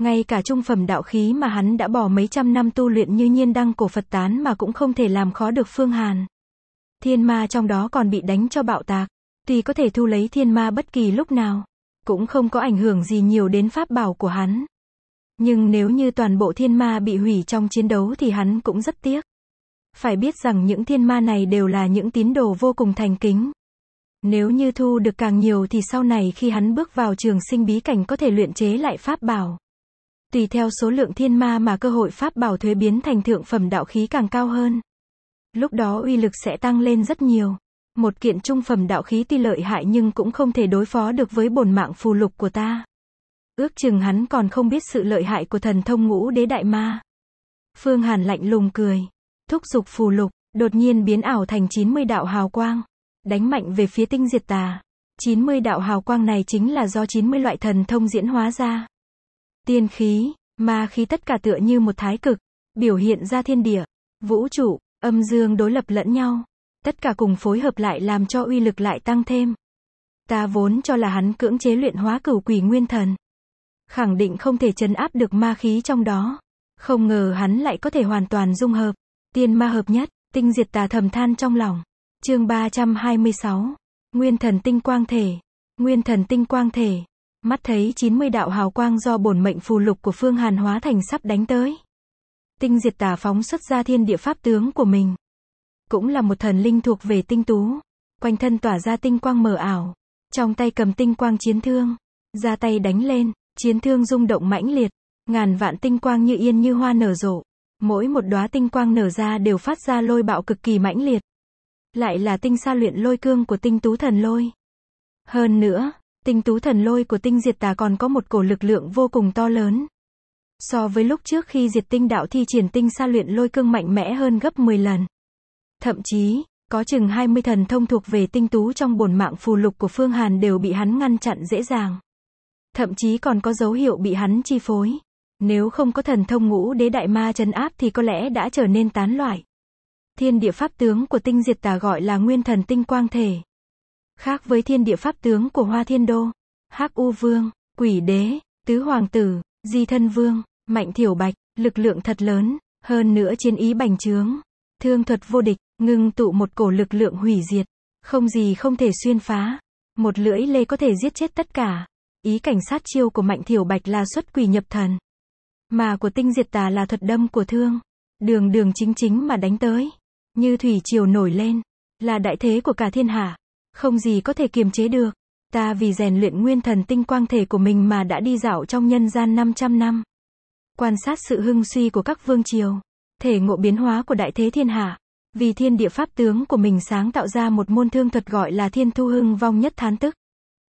Ngay cả trung phẩm đạo khí mà hắn đã bỏ mấy trăm năm tu luyện như nhiên đăng cổ Phật tán mà cũng không thể làm khó được Phương Hàn. Thiên ma trong đó còn bị đánh cho bạo tạc. Tuy có thể thu lấy thiên ma bất kỳ lúc nào, cũng không có ảnh hưởng gì nhiều đến pháp bảo của hắn. Nhưng nếu như toàn bộ thiên ma bị hủy trong chiến đấu thì hắn cũng rất tiếc. Phải biết rằng những thiên ma này đều là những tín đồ vô cùng thành kính. Nếu như thu được càng nhiều thì sau này khi hắn bước vào trường sinh bí cảnh có thể luyện chế lại pháp bảo. Tùy theo số lượng thiên ma mà cơ hội pháp bảo thuế biến thành thượng phẩm đạo khí càng cao hơn. Lúc đó uy lực sẽ tăng lên rất nhiều. Một kiện trung phẩm đạo khí tuy lợi hại nhưng cũng không thể đối phó được với bổn mạng phù lục của ta. Ước chừng hắn còn không biết sự lợi hại của thần thông ngũ đế đại ma. Phương Hàn lạnh lùng cười. Thúc giục phù lục, đột nhiên biến ảo thành 90 đạo hào quang đánh mạnh về phía tinh diệt tà. 90 đạo hào quang này chính là do 90 loại thần thông diễn hóa ra. Tiên khí, ma khí tất cả tựa như một thái cực, biểu hiện ra thiên địa, vũ trụ, âm dương đối lập lẫn nhau. Tất cả cùng phối hợp lại làm cho uy lực lại tăng thêm. Ta vốn cho là hắn cưỡng chế luyện hóa cửu quỷ nguyên thần. Khẳng định không thể chấn áp được ma khí trong đó. Không ngờ hắn lại có thể hoàn toàn dung hợp. Tiên ma hợp nhất, tinh diệt tà thầm than trong lòng. Chương 326. Nguyên thần tinh quang thể. Nguyên thần tinh quang thể. Mắt thấy 90 đạo hào quang do bổn mệnh phù lục của Phương Hàn hóa thành sắp đánh tới. Tinh diệt tả phóng xuất ra thiên địa pháp tướng của mình. Cũng là một thần linh thuộc về tinh tú. Quanh thân tỏa ra tinh quang mờ ảo. Trong tay cầm tinh quang chiến thương. Ra tay đánh lên, chiến thương rung động mãnh liệt. Ngàn vạn tinh quang như yên như hoa nở rộ. Mỗi một đóa tinh quang nở ra đều phát ra lôi bạo cực kỳ mãnh liệt lại là tinh sa luyện lôi cương của tinh tú thần lôi. Hơn nữa, tinh tú thần lôi của tinh diệt tà còn có một cổ lực lượng vô cùng to lớn. So với lúc trước khi diệt tinh đạo thi triển tinh sa luyện lôi cương mạnh mẽ hơn gấp 10 lần. Thậm chí, có chừng 20 thần thông thuộc về tinh tú trong bổn mạng phù lục của Phương Hàn đều bị hắn ngăn chặn dễ dàng. Thậm chí còn có dấu hiệu bị hắn chi phối. Nếu không có thần thông ngũ đế đại ma chân áp thì có lẽ đã trở nên tán loại. Thiên địa pháp tướng của tinh diệt tà gọi là nguyên thần tinh quang thể. Khác với thiên địa pháp tướng của hoa thiên đô, hắc u vương, quỷ đế, tứ hoàng tử, di thân vương, mạnh thiểu bạch, lực lượng thật lớn, hơn nữa chiến ý bành trướng. Thương thuật vô địch, ngưng tụ một cổ lực lượng hủy diệt. Không gì không thể xuyên phá. Một lưỡi lê có thể giết chết tất cả. Ý cảnh sát chiêu của mạnh thiểu bạch là xuất quỷ nhập thần. Mà của tinh diệt tà là thuật đâm của thương. Đường đường chính chính mà đánh tới như thủy triều nổi lên, là đại thế của cả thiên hạ, không gì có thể kiềm chế được. Ta vì rèn luyện nguyên thần tinh quang thể của mình mà đã đi dạo trong nhân gian 500 năm. Quan sát sự hưng suy của các vương triều, thể ngộ biến hóa của đại thế thiên hạ. Vì thiên địa pháp tướng của mình sáng tạo ra một môn thương thuật gọi là thiên thu hưng vong nhất thán tức.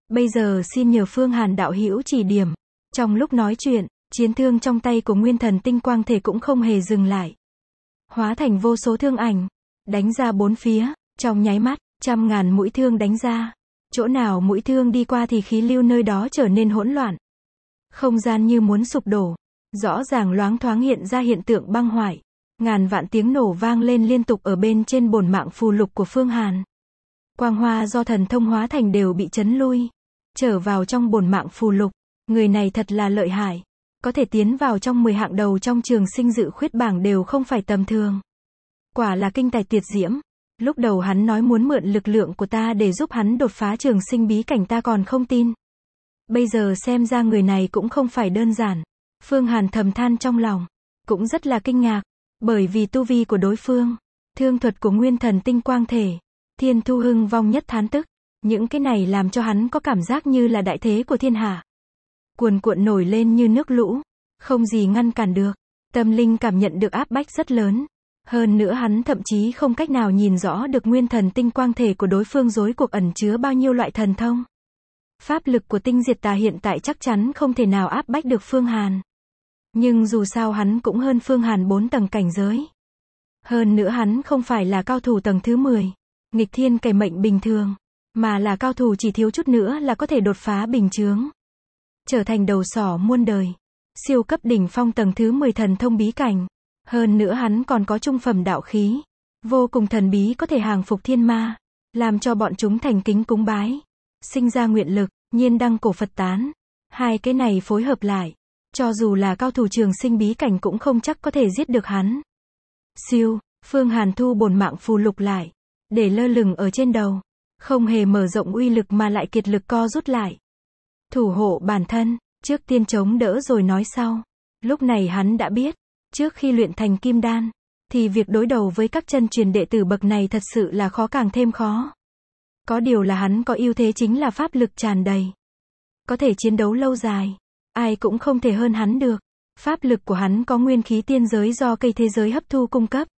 Bây giờ xin nhờ Phương Hàn đạo hữu chỉ điểm. Trong lúc nói chuyện, chiến thương trong tay của nguyên thần tinh quang thể cũng không hề dừng lại hóa thành vô số thương ảnh, đánh ra bốn phía, trong nháy mắt, trăm ngàn mũi thương đánh ra. Chỗ nào mũi thương đi qua thì khí lưu nơi đó trở nên hỗn loạn. Không gian như muốn sụp đổ, rõ ràng loáng thoáng hiện ra hiện tượng băng hoại. Ngàn vạn tiếng nổ vang lên liên tục ở bên trên bồn mạng phù lục của Phương Hàn. Quang hoa do thần thông hóa thành đều bị chấn lui. Trở vào trong bồn mạng phù lục, người này thật là lợi hại. Có thể tiến vào trong 10 hạng đầu trong trường sinh dự khuyết bảng đều không phải tầm thường. Quả là kinh tài tuyệt diễm. Lúc đầu hắn nói muốn mượn lực lượng của ta để giúp hắn đột phá trường sinh bí cảnh ta còn không tin. Bây giờ xem ra người này cũng không phải đơn giản. Phương Hàn thầm than trong lòng. Cũng rất là kinh ngạc. Bởi vì tu vi của đối phương, thương thuật của nguyên thần tinh quang thể, thiên thu hưng vong nhất thán tức. Những cái này làm cho hắn có cảm giác như là đại thế của thiên hạ cuồn cuộn nổi lên như nước lũ. Không gì ngăn cản được. Tâm linh cảm nhận được áp bách rất lớn. Hơn nữa hắn thậm chí không cách nào nhìn rõ được nguyên thần tinh quang thể của đối phương dối cuộc ẩn chứa bao nhiêu loại thần thông. Pháp lực của tinh diệt tà hiện tại chắc chắn không thể nào áp bách được Phương Hàn. Nhưng dù sao hắn cũng hơn Phương Hàn bốn tầng cảnh giới. Hơn nữa hắn không phải là cao thủ tầng thứ 10, nghịch thiên cày mệnh bình thường, mà là cao thủ chỉ thiếu chút nữa là có thể đột phá bình chướng trở thành đầu sỏ muôn đời. Siêu cấp đỉnh phong tầng thứ 10 thần thông bí cảnh. Hơn nữa hắn còn có trung phẩm đạo khí. Vô cùng thần bí có thể hàng phục thiên ma. Làm cho bọn chúng thành kính cúng bái. Sinh ra nguyện lực, nhiên đăng cổ Phật tán. Hai cái này phối hợp lại. Cho dù là cao thủ trường sinh bí cảnh cũng không chắc có thể giết được hắn. Siêu, Phương Hàn Thu bồn mạng phù lục lại. Để lơ lửng ở trên đầu. Không hề mở rộng uy lực mà lại kiệt lực co rút lại. Thủ hộ bản thân, trước tiên chống đỡ rồi nói sau. Lúc này hắn đã biết, trước khi luyện thành kim đan, thì việc đối đầu với các chân truyền đệ tử bậc này thật sự là khó càng thêm khó. Có điều là hắn có ưu thế chính là pháp lực tràn đầy. Có thể chiến đấu lâu dài, ai cũng không thể hơn hắn được. Pháp lực của hắn có nguyên khí tiên giới do cây thế giới hấp thu cung cấp.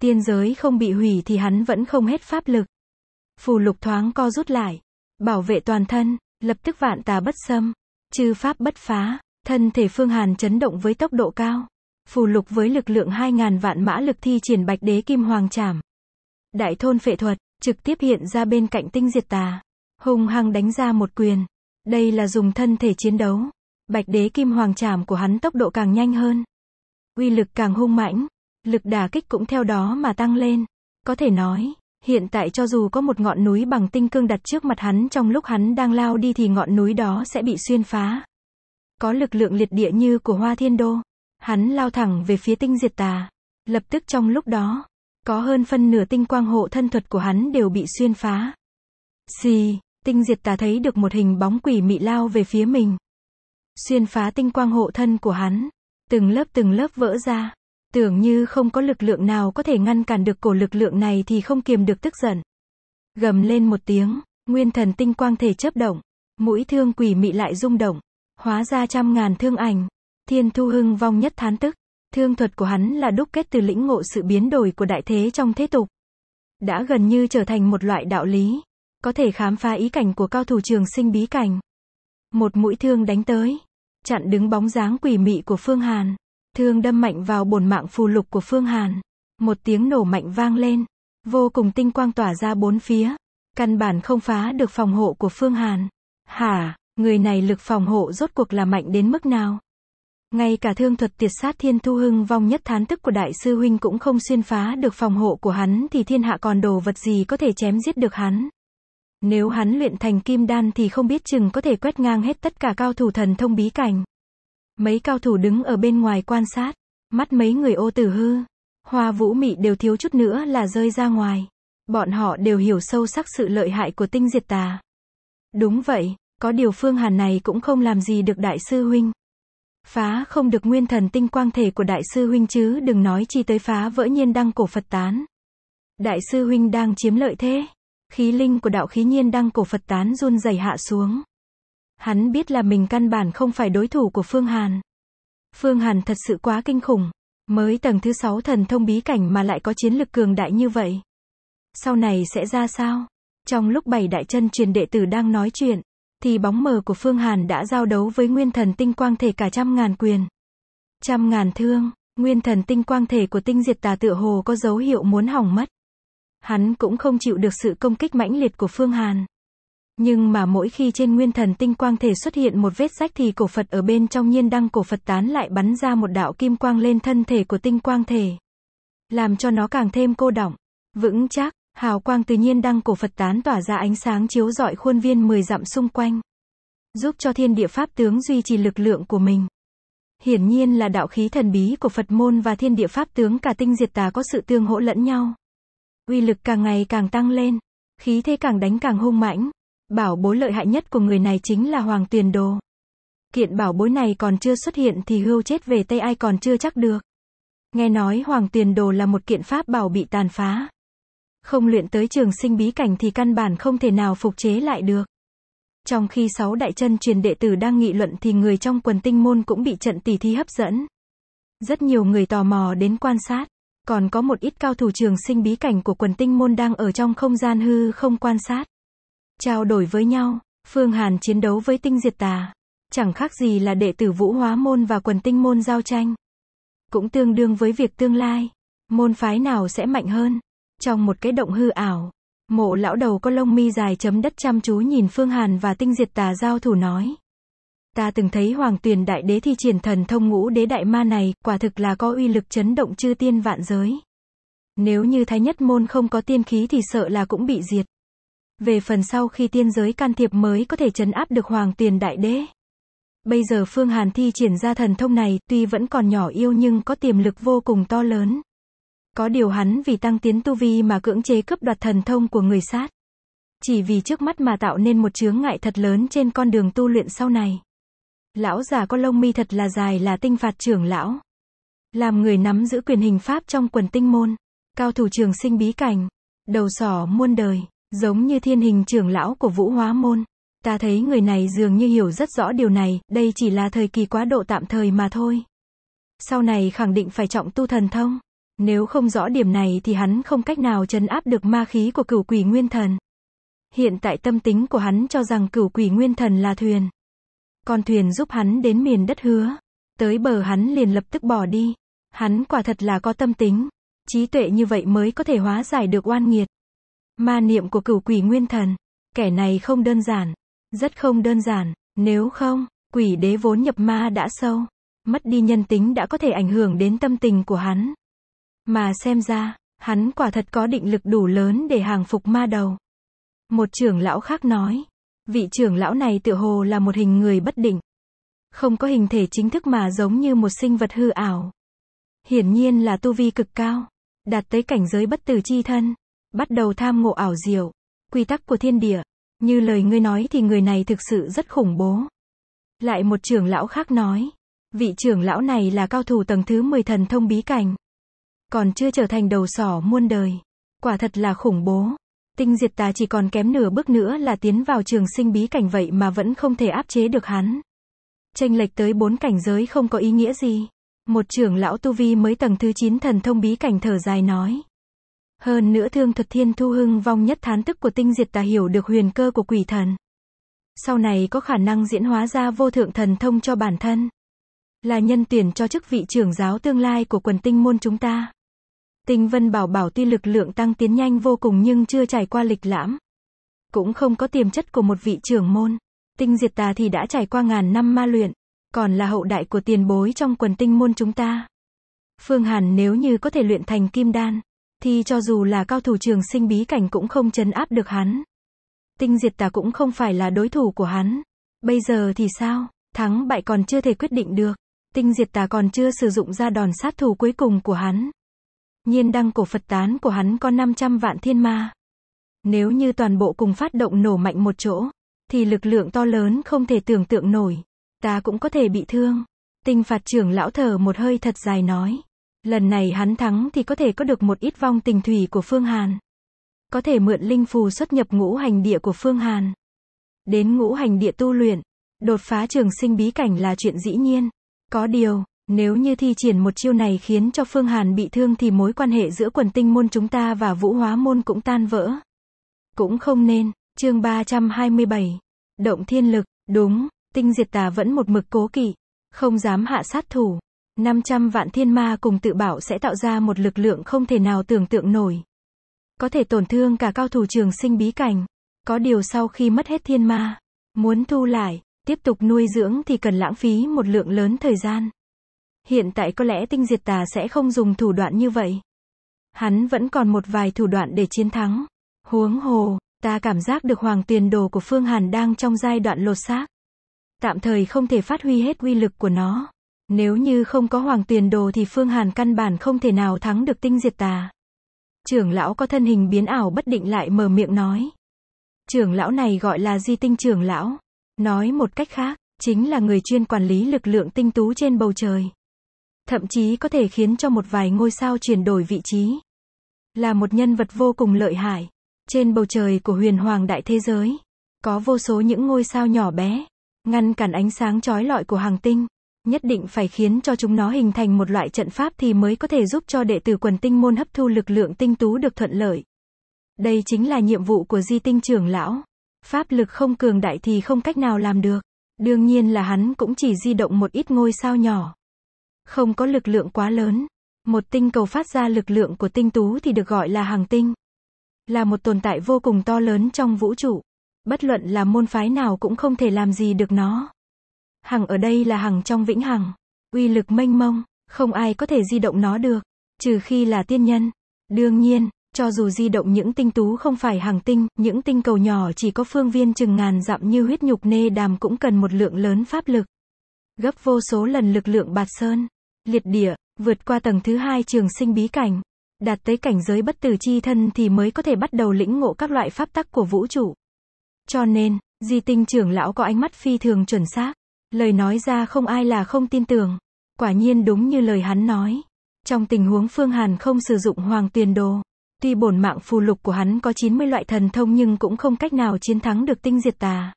Tiên giới không bị hủy thì hắn vẫn không hết pháp lực. Phù lục thoáng co rút lại, bảo vệ toàn thân, lập tức vạn tà bất xâm, chư pháp bất phá, thân thể Phương Hàn chấn động với tốc độ cao, phù lục với lực lượng 2000 vạn mã lực thi triển Bạch Đế Kim Hoàng Trảm. Đại thôn phệ thuật trực tiếp hiện ra bên cạnh tinh diệt tà, hung hăng đánh ra một quyền. Đây là dùng thân thể chiến đấu. Bạch Đế Kim Hoàng Trảm của hắn tốc độ càng nhanh hơn, uy lực càng hung mãnh, lực đả kích cũng theo đó mà tăng lên. Có thể nói, Hiện tại cho dù có một ngọn núi bằng tinh cương đặt trước mặt hắn trong lúc hắn đang lao đi thì ngọn núi đó sẽ bị xuyên phá. Có lực lượng liệt địa như của Hoa Thiên Đô. Hắn lao thẳng về phía tinh diệt tà. Lập tức trong lúc đó, có hơn phân nửa tinh quang hộ thân thuật của hắn đều bị xuyên phá. Xì, tinh diệt tà thấy được một hình bóng quỷ mị lao về phía mình. Xuyên phá tinh quang hộ thân của hắn. Từng lớp từng lớp vỡ ra. Tưởng như không có lực lượng nào có thể ngăn cản được cổ lực lượng này thì không kiềm được tức giận. Gầm lên một tiếng, nguyên thần tinh quang thể chớp động, mũi thương quỷ mị lại rung động, hóa ra trăm ngàn thương ảnh. Thiên Thu Hưng vong nhất thán tức, thương thuật của hắn là đúc kết từ lĩnh ngộ sự biến đổi của đại thế trong thế tục. Đã gần như trở thành một loại đạo lý, có thể khám phá ý cảnh của cao thủ trường sinh bí cảnh. Một mũi thương đánh tới, chặn đứng bóng dáng quỷ mị của Phương Hàn thương đâm mạnh vào bổn mạng phù lục của Phương Hàn. Một tiếng nổ mạnh vang lên, vô cùng tinh quang tỏa ra bốn phía, căn bản không phá được phòng hộ của Phương Hàn. Hả, người này lực phòng hộ rốt cuộc là mạnh đến mức nào? Ngay cả thương thuật tiệt sát thiên thu hưng vong nhất thán tức của đại sư huynh cũng không xuyên phá được phòng hộ của hắn thì thiên hạ còn đồ vật gì có thể chém giết được hắn. Nếu hắn luyện thành kim đan thì không biết chừng có thể quét ngang hết tất cả cao thủ thần thông bí cảnh. Mấy cao thủ đứng ở bên ngoài quan sát, mắt mấy người ô tử hư, hoa vũ mị đều thiếu chút nữa là rơi ra ngoài. Bọn họ đều hiểu sâu sắc sự lợi hại của tinh diệt tà. Đúng vậy, có điều phương hàn này cũng không làm gì được đại sư huynh. Phá không được nguyên thần tinh quang thể của đại sư huynh chứ đừng nói chi tới phá vỡ nhiên đăng cổ Phật tán. Đại sư huynh đang chiếm lợi thế. Khí linh của đạo khí nhiên đăng cổ Phật tán run rẩy hạ xuống. Hắn biết là mình căn bản không phải đối thủ của Phương Hàn. Phương Hàn thật sự quá kinh khủng. Mới tầng thứ 6 thần thông bí cảnh mà lại có chiến lực cường đại như vậy. Sau này sẽ ra sao? Trong lúc bảy đại chân truyền đệ tử đang nói chuyện, thì bóng mờ của Phương Hàn đã giao đấu với nguyên thần tinh quang thể cả trăm ngàn quyền. Trăm ngàn thương, nguyên thần tinh quang thể của tinh diệt tà tựa hồ có dấu hiệu muốn hỏng mất. Hắn cũng không chịu được sự công kích mãnh liệt của Phương Hàn. Nhưng mà mỗi khi trên nguyên thần tinh quang thể xuất hiện một vết rách thì cổ Phật ở bên trong nhiên đăng cổ Phật tán lại bắn ra một đạo kim quang lên thân thể của tinh quang thể. Làm cho nó càng thêm cô đọng, vững chắc, hào quang tự nhiên đăng cổ Phật tán tỏa ra ánh sáng chiếu rọi khuôn viên mười dặm xung quanh. Giúp cho thiên địa pháp tướng duy trì lực lượng của mình. Hiển nhiên là đạo khí thần bí của Phật môn và thiên địa pháp tướng cả tinh diệt tà có sự tương hỗ lẫn nhau. Uy lực càng ngày càng tăng lên, khí thế càng đánh càng hung mãnh, Bảo bối lợi hại nhất của người này chính là Hoàng Tuyền Đồ. Kiện bảo bối này còn chưa xuất hiện thì hưu chết về tay ai còn chưa chắc được. Nghe nói Hoàng Tuyền Đồ là một kiện pháp bảo bị tàn phá. Không luyện tới trường sinh bí cảnh thì căn bản không thể nào phục chế lại được. Trong khi sáu đại chân truyền đệ tử đang nghị luận thì người trong quần tinh môn cũng bị trận tỷ thi hấp dẫn. Rất nhiều người tò mò đến quan sát. Còn có một ít cao thủ trường sinh bí cảnh của quần tinh môn đang ở trong không gian hư không quan sát. Trao đổi với nhau, Phương Hàn chiến đấu với tinh diệt tà. Chẳng khác gì là đệ tử vũ hóa môn và quần tinh môn giao tranh. Cũng tương đương với việc tương lai, môn phái nào sẽ mạnh hơn. Trong một cái động hư ảo, mộ lão đầu có lông mi dài chấm đất chăm chú nhìn Phương Hàn và tinh diệt tà giao thủ nói. Ta từng thấy hoàng tuyển đại đế thi triển thần thông ngũ đế đại ma này, quả thực là có uy lực chấn động chư tiên vạn giới. Nếu như thái nhất môn không có tiên khí thì sợ là cũng bị diệt. Về phần sau khi tiên giới can thiệp mới có thể chấn áp được hoàng tiền đại đế. Bây giờ Phương Hàn thi triển ra thần thông này, tuy vẫn còn nhỏ yêu nhưng có tiềm lực vô cùng to lớn. Có điều hắn vì tăng tiến tu vi mà cưỡng chế cướp đoạt thần thông của người sát. Chỉ vì trước mắt mà tạo nên một chướng ngại thật lớn trên con đường tu luyện sau này. Lão già có lông mi thật là dài là tinh phạt trưởng lão. Làm người nắm giữ quyền hình pháp trong quần tinh môn. Cao thủ trường sinh bí cảnh. Đầu sỏ muôn đời. Giống như thiên hình trưởng lão của vũ hóa môn. Ta thấy người này dường như hiểu rất rõ điều này, đây chỉ là thời kỳ quá độ tạm thời mà thôi. Sau này khẳng định phải trọng tu thần thông. Nếu không rõ điểm này thì hắn không cách nào chấn áp được ma khí của cửu quỷ nguyên thần. Hiện tại tâm tính của hắn cho rằng cửu quỷ nguyên thần là thuyền. Con thuyền giúp hắn đến miền đất hứa. Tới bờ hắn liền lập tức bỏ đi. Hắn quả thật là có tâm tính. Trí tuệ như vậy mới có thể hóa giải được oan nghiệt. Ma niệm của cửu quỷ nguyên thần. Kẻ này không đơn giản. Rất không đơn giản. Nếu không, quỷ đế vốn nhập ma đã sâu. Mất đi nhân tính đã có thể ảnh hưởng đến tâm tình của hắn. Mà xem ra, hắn quả thật có định lực đủ lớn để hàng phục ma đầu. Một trưởng lão khác nói. Vị trưởng lão này tựa hồ là một hình người bất định. Không có hình thể chính thức mà giống như một sinh vật hư ảo. Hiển nhiên là tu vi cực cao. Đạt tới cảnh giới bất tử chi thân bắt đầu tham ngộ ảo diệu, quy tắc của thiên địa. Như lời ngươi nói thì người này thực sự rất khủng bố. Lại một trưởng lão khác nói, vị trưởng lão này là cao thủ tầng thứ 10 thần thông bí cảnh. Còn chưa trở thành đầu sỏ muôn đời. Quả thật là khủng bố. Tinh diệt ta chỉ còn kém nửa bước nữa là tiến vào trường sinh bí cảnh vậy mà vẫn không thể áp chế được hắn. Tranh lệch tới bốn cảnh giới không có ý nghĩa gì. Một trưởng lão tu vi mới tầng thứ 9 thần thông bí cảnh thở dài nói. Hơn nữa thương thuật thiên thu hưng vong nhất thán tức của tinh diệt tà hiểu được huyền cơ của quỷ thần. Sau này có khả năng diễn hóa ra vô thượng thần thông cho bản thân. Là nhân tuyển cho chức vị trưởng giáo tương lai của quần tinh môn chúng ta. Tinh Vân Bảo Bảo tuy lực lượng tăng tiến nhanh vô cùng nhưng chưa trải qua lịch lãm. Cũng không có tiềm chất của một vị trưởng môn. Tinh Diệt Tà thì đã trải qua ngàn năm ma luyện, còn là hậu đại của tiền bối trong quần tinh môn chúng ta. Phương Hàn nếu như có thể luyện thành kim đan, thì cho dù là cao thủ trường sinh bí cảnh cũng không chấn áp được hắn. Tinh diệt tà cũng không phải là đối thủ của hắn. Bây giờ thì sao? Thắng bại còn chưa thể quyết định được. Tinh diệt tà còn chưa sử dụng ra đòn sát thủ cuối cùng của hắn. Nhiên đăng cổ Phật tán của hắn có 500 vạn thiên ma. Nếu như toàn bộ cùng phát động nổ mạnh một chỗ, thì lực lượng to lớn không thể tưởng tượng nổi. Ta cũng có thể bị thương. Tinh phạt trưởng lão thở một hơi thật dài nói. Lần này hắn thắng thì có thể có được một ít vong tình thủy của Phương Hàn. Có thể mượn linh phù xuất nhập ngũ hành địa của Phương Hàn. Đến ngũ hành địa tu luyện, đột phá trường sinh bí cảnh là chuyện dĩ nhiên. Có điều, nếu như thi triển một chiêu này khiến cho Phương Hàn bị thương thì mối quan hệ giữa quần tinh môn chúng ta và vũ hóa môn cũng tan vỡ. Cũng không nên, chương 327. Động thiên lực, đúng, tinh diệt tà vẫn một mực cố kỵ, không dám hạ sát thủ. 500 vạn thiên ma cùng tự bảo sẽ tạo ra một lực lượng không thể nào tưởng tượng nổi. Có thể tổn thương cả cao thủ trường sinh bí cảnh. Có điều sau khi mất hết thiên ma, muốn thu lại, tiếp tục nuôi dưỡng thì cần lãng phí một lượng lớn thời gian. Hiện tại có lẽ tinh diệt tà sẽ không dùng thủ đoạn như vậy. Hắn vẫn còn một vài thủ đoạn để chiến thắng. Huống hồ, ta cảm giác được hoàng tiền đồ của Phương Hàn đang trong giai đoạn lột xác. Tạm thời không thể phát huy hết uy lực của nó. Nếu như không có hoàng tiền đồ thì Phương Hàn căn bản không thể nào thắng được tinh diệt tà. Trưởng lão có thân hình biến ảo bất định lại mở miệng nói. Trưởng lão này gọi là di tinh trưởng lão. Nói một cách khác, chính là người chuyên quản lý lực lượng tinh tú trên bầu trời. Thậm chí có thể khiến cho một vài ngôi sao chuyển đổi vị trí. Là một nhân vật vô cùng lợi hại. Trên bầu trời của huyền hoàng đại thế giới, có vô số những ngôi sao nhỏ bé, ngăn cản ánh sáng trói lọi của hàng tinh nhất định phải khiến cho chúng nó hình thành một loại trận pháp thì mới có thể giúp cho đệ tử quần tinh môn hấp thu lực lượng tinh tú được thuận lợi. Đây chính là nhiệm vụ của di tinh trưởng lão. Pháp lực không cường đại thì không cách nào làm được. Đương nhiên là hắn cũng chỉ di động một ít ngôi sao nhỏ. Không có lực lượng quá lớn. Một tinh cầu phát ra lực lượng của tinh tú thì được gọi là hàng tinh. Là một tồn tại vô cùng to lớn trong vũ trụ. Bất luận là môn phái nào cũng không thể làm gì được nó. Hằng ở đây là hằng trong vĩnh hằng. Uy lực mênh mông, không ai có thể di động nó được, trừ khi là tiên nhân. Đương nhiên, cho dù di động những tinh tú không phải hàng tinh, những tinh cầu nhỏ chỉ có phương viên chừng ngàn dặm như huyết nhục nê đàm cũng cần một lượng lớn pháp lực. Gấp vô số lần lực lượng bạt sơn, liệt địa, vượt qua tầng thứ hai trường sinh bí cảnh. Đạt tới cảnh giới bất tử chi thân thì mới có thể bắt đầu lĩnh ngộ các loại pháp tắc của vũ trụ. Cho nên, di tinh trưởng lão có ánh mắt phi thường chuẩn xác. Lời nói ra không ai là không tin tưởng. Quả nhiên đúng như lời hắn nói. Trong tình huống Phương Hàn không sử dụng hoàng tuyền đồ. Tuy bổn mạng phù lục của hắn có 90 loại thần thông nhưng cũng không cách nào chiến thắng được tinh diệt tà.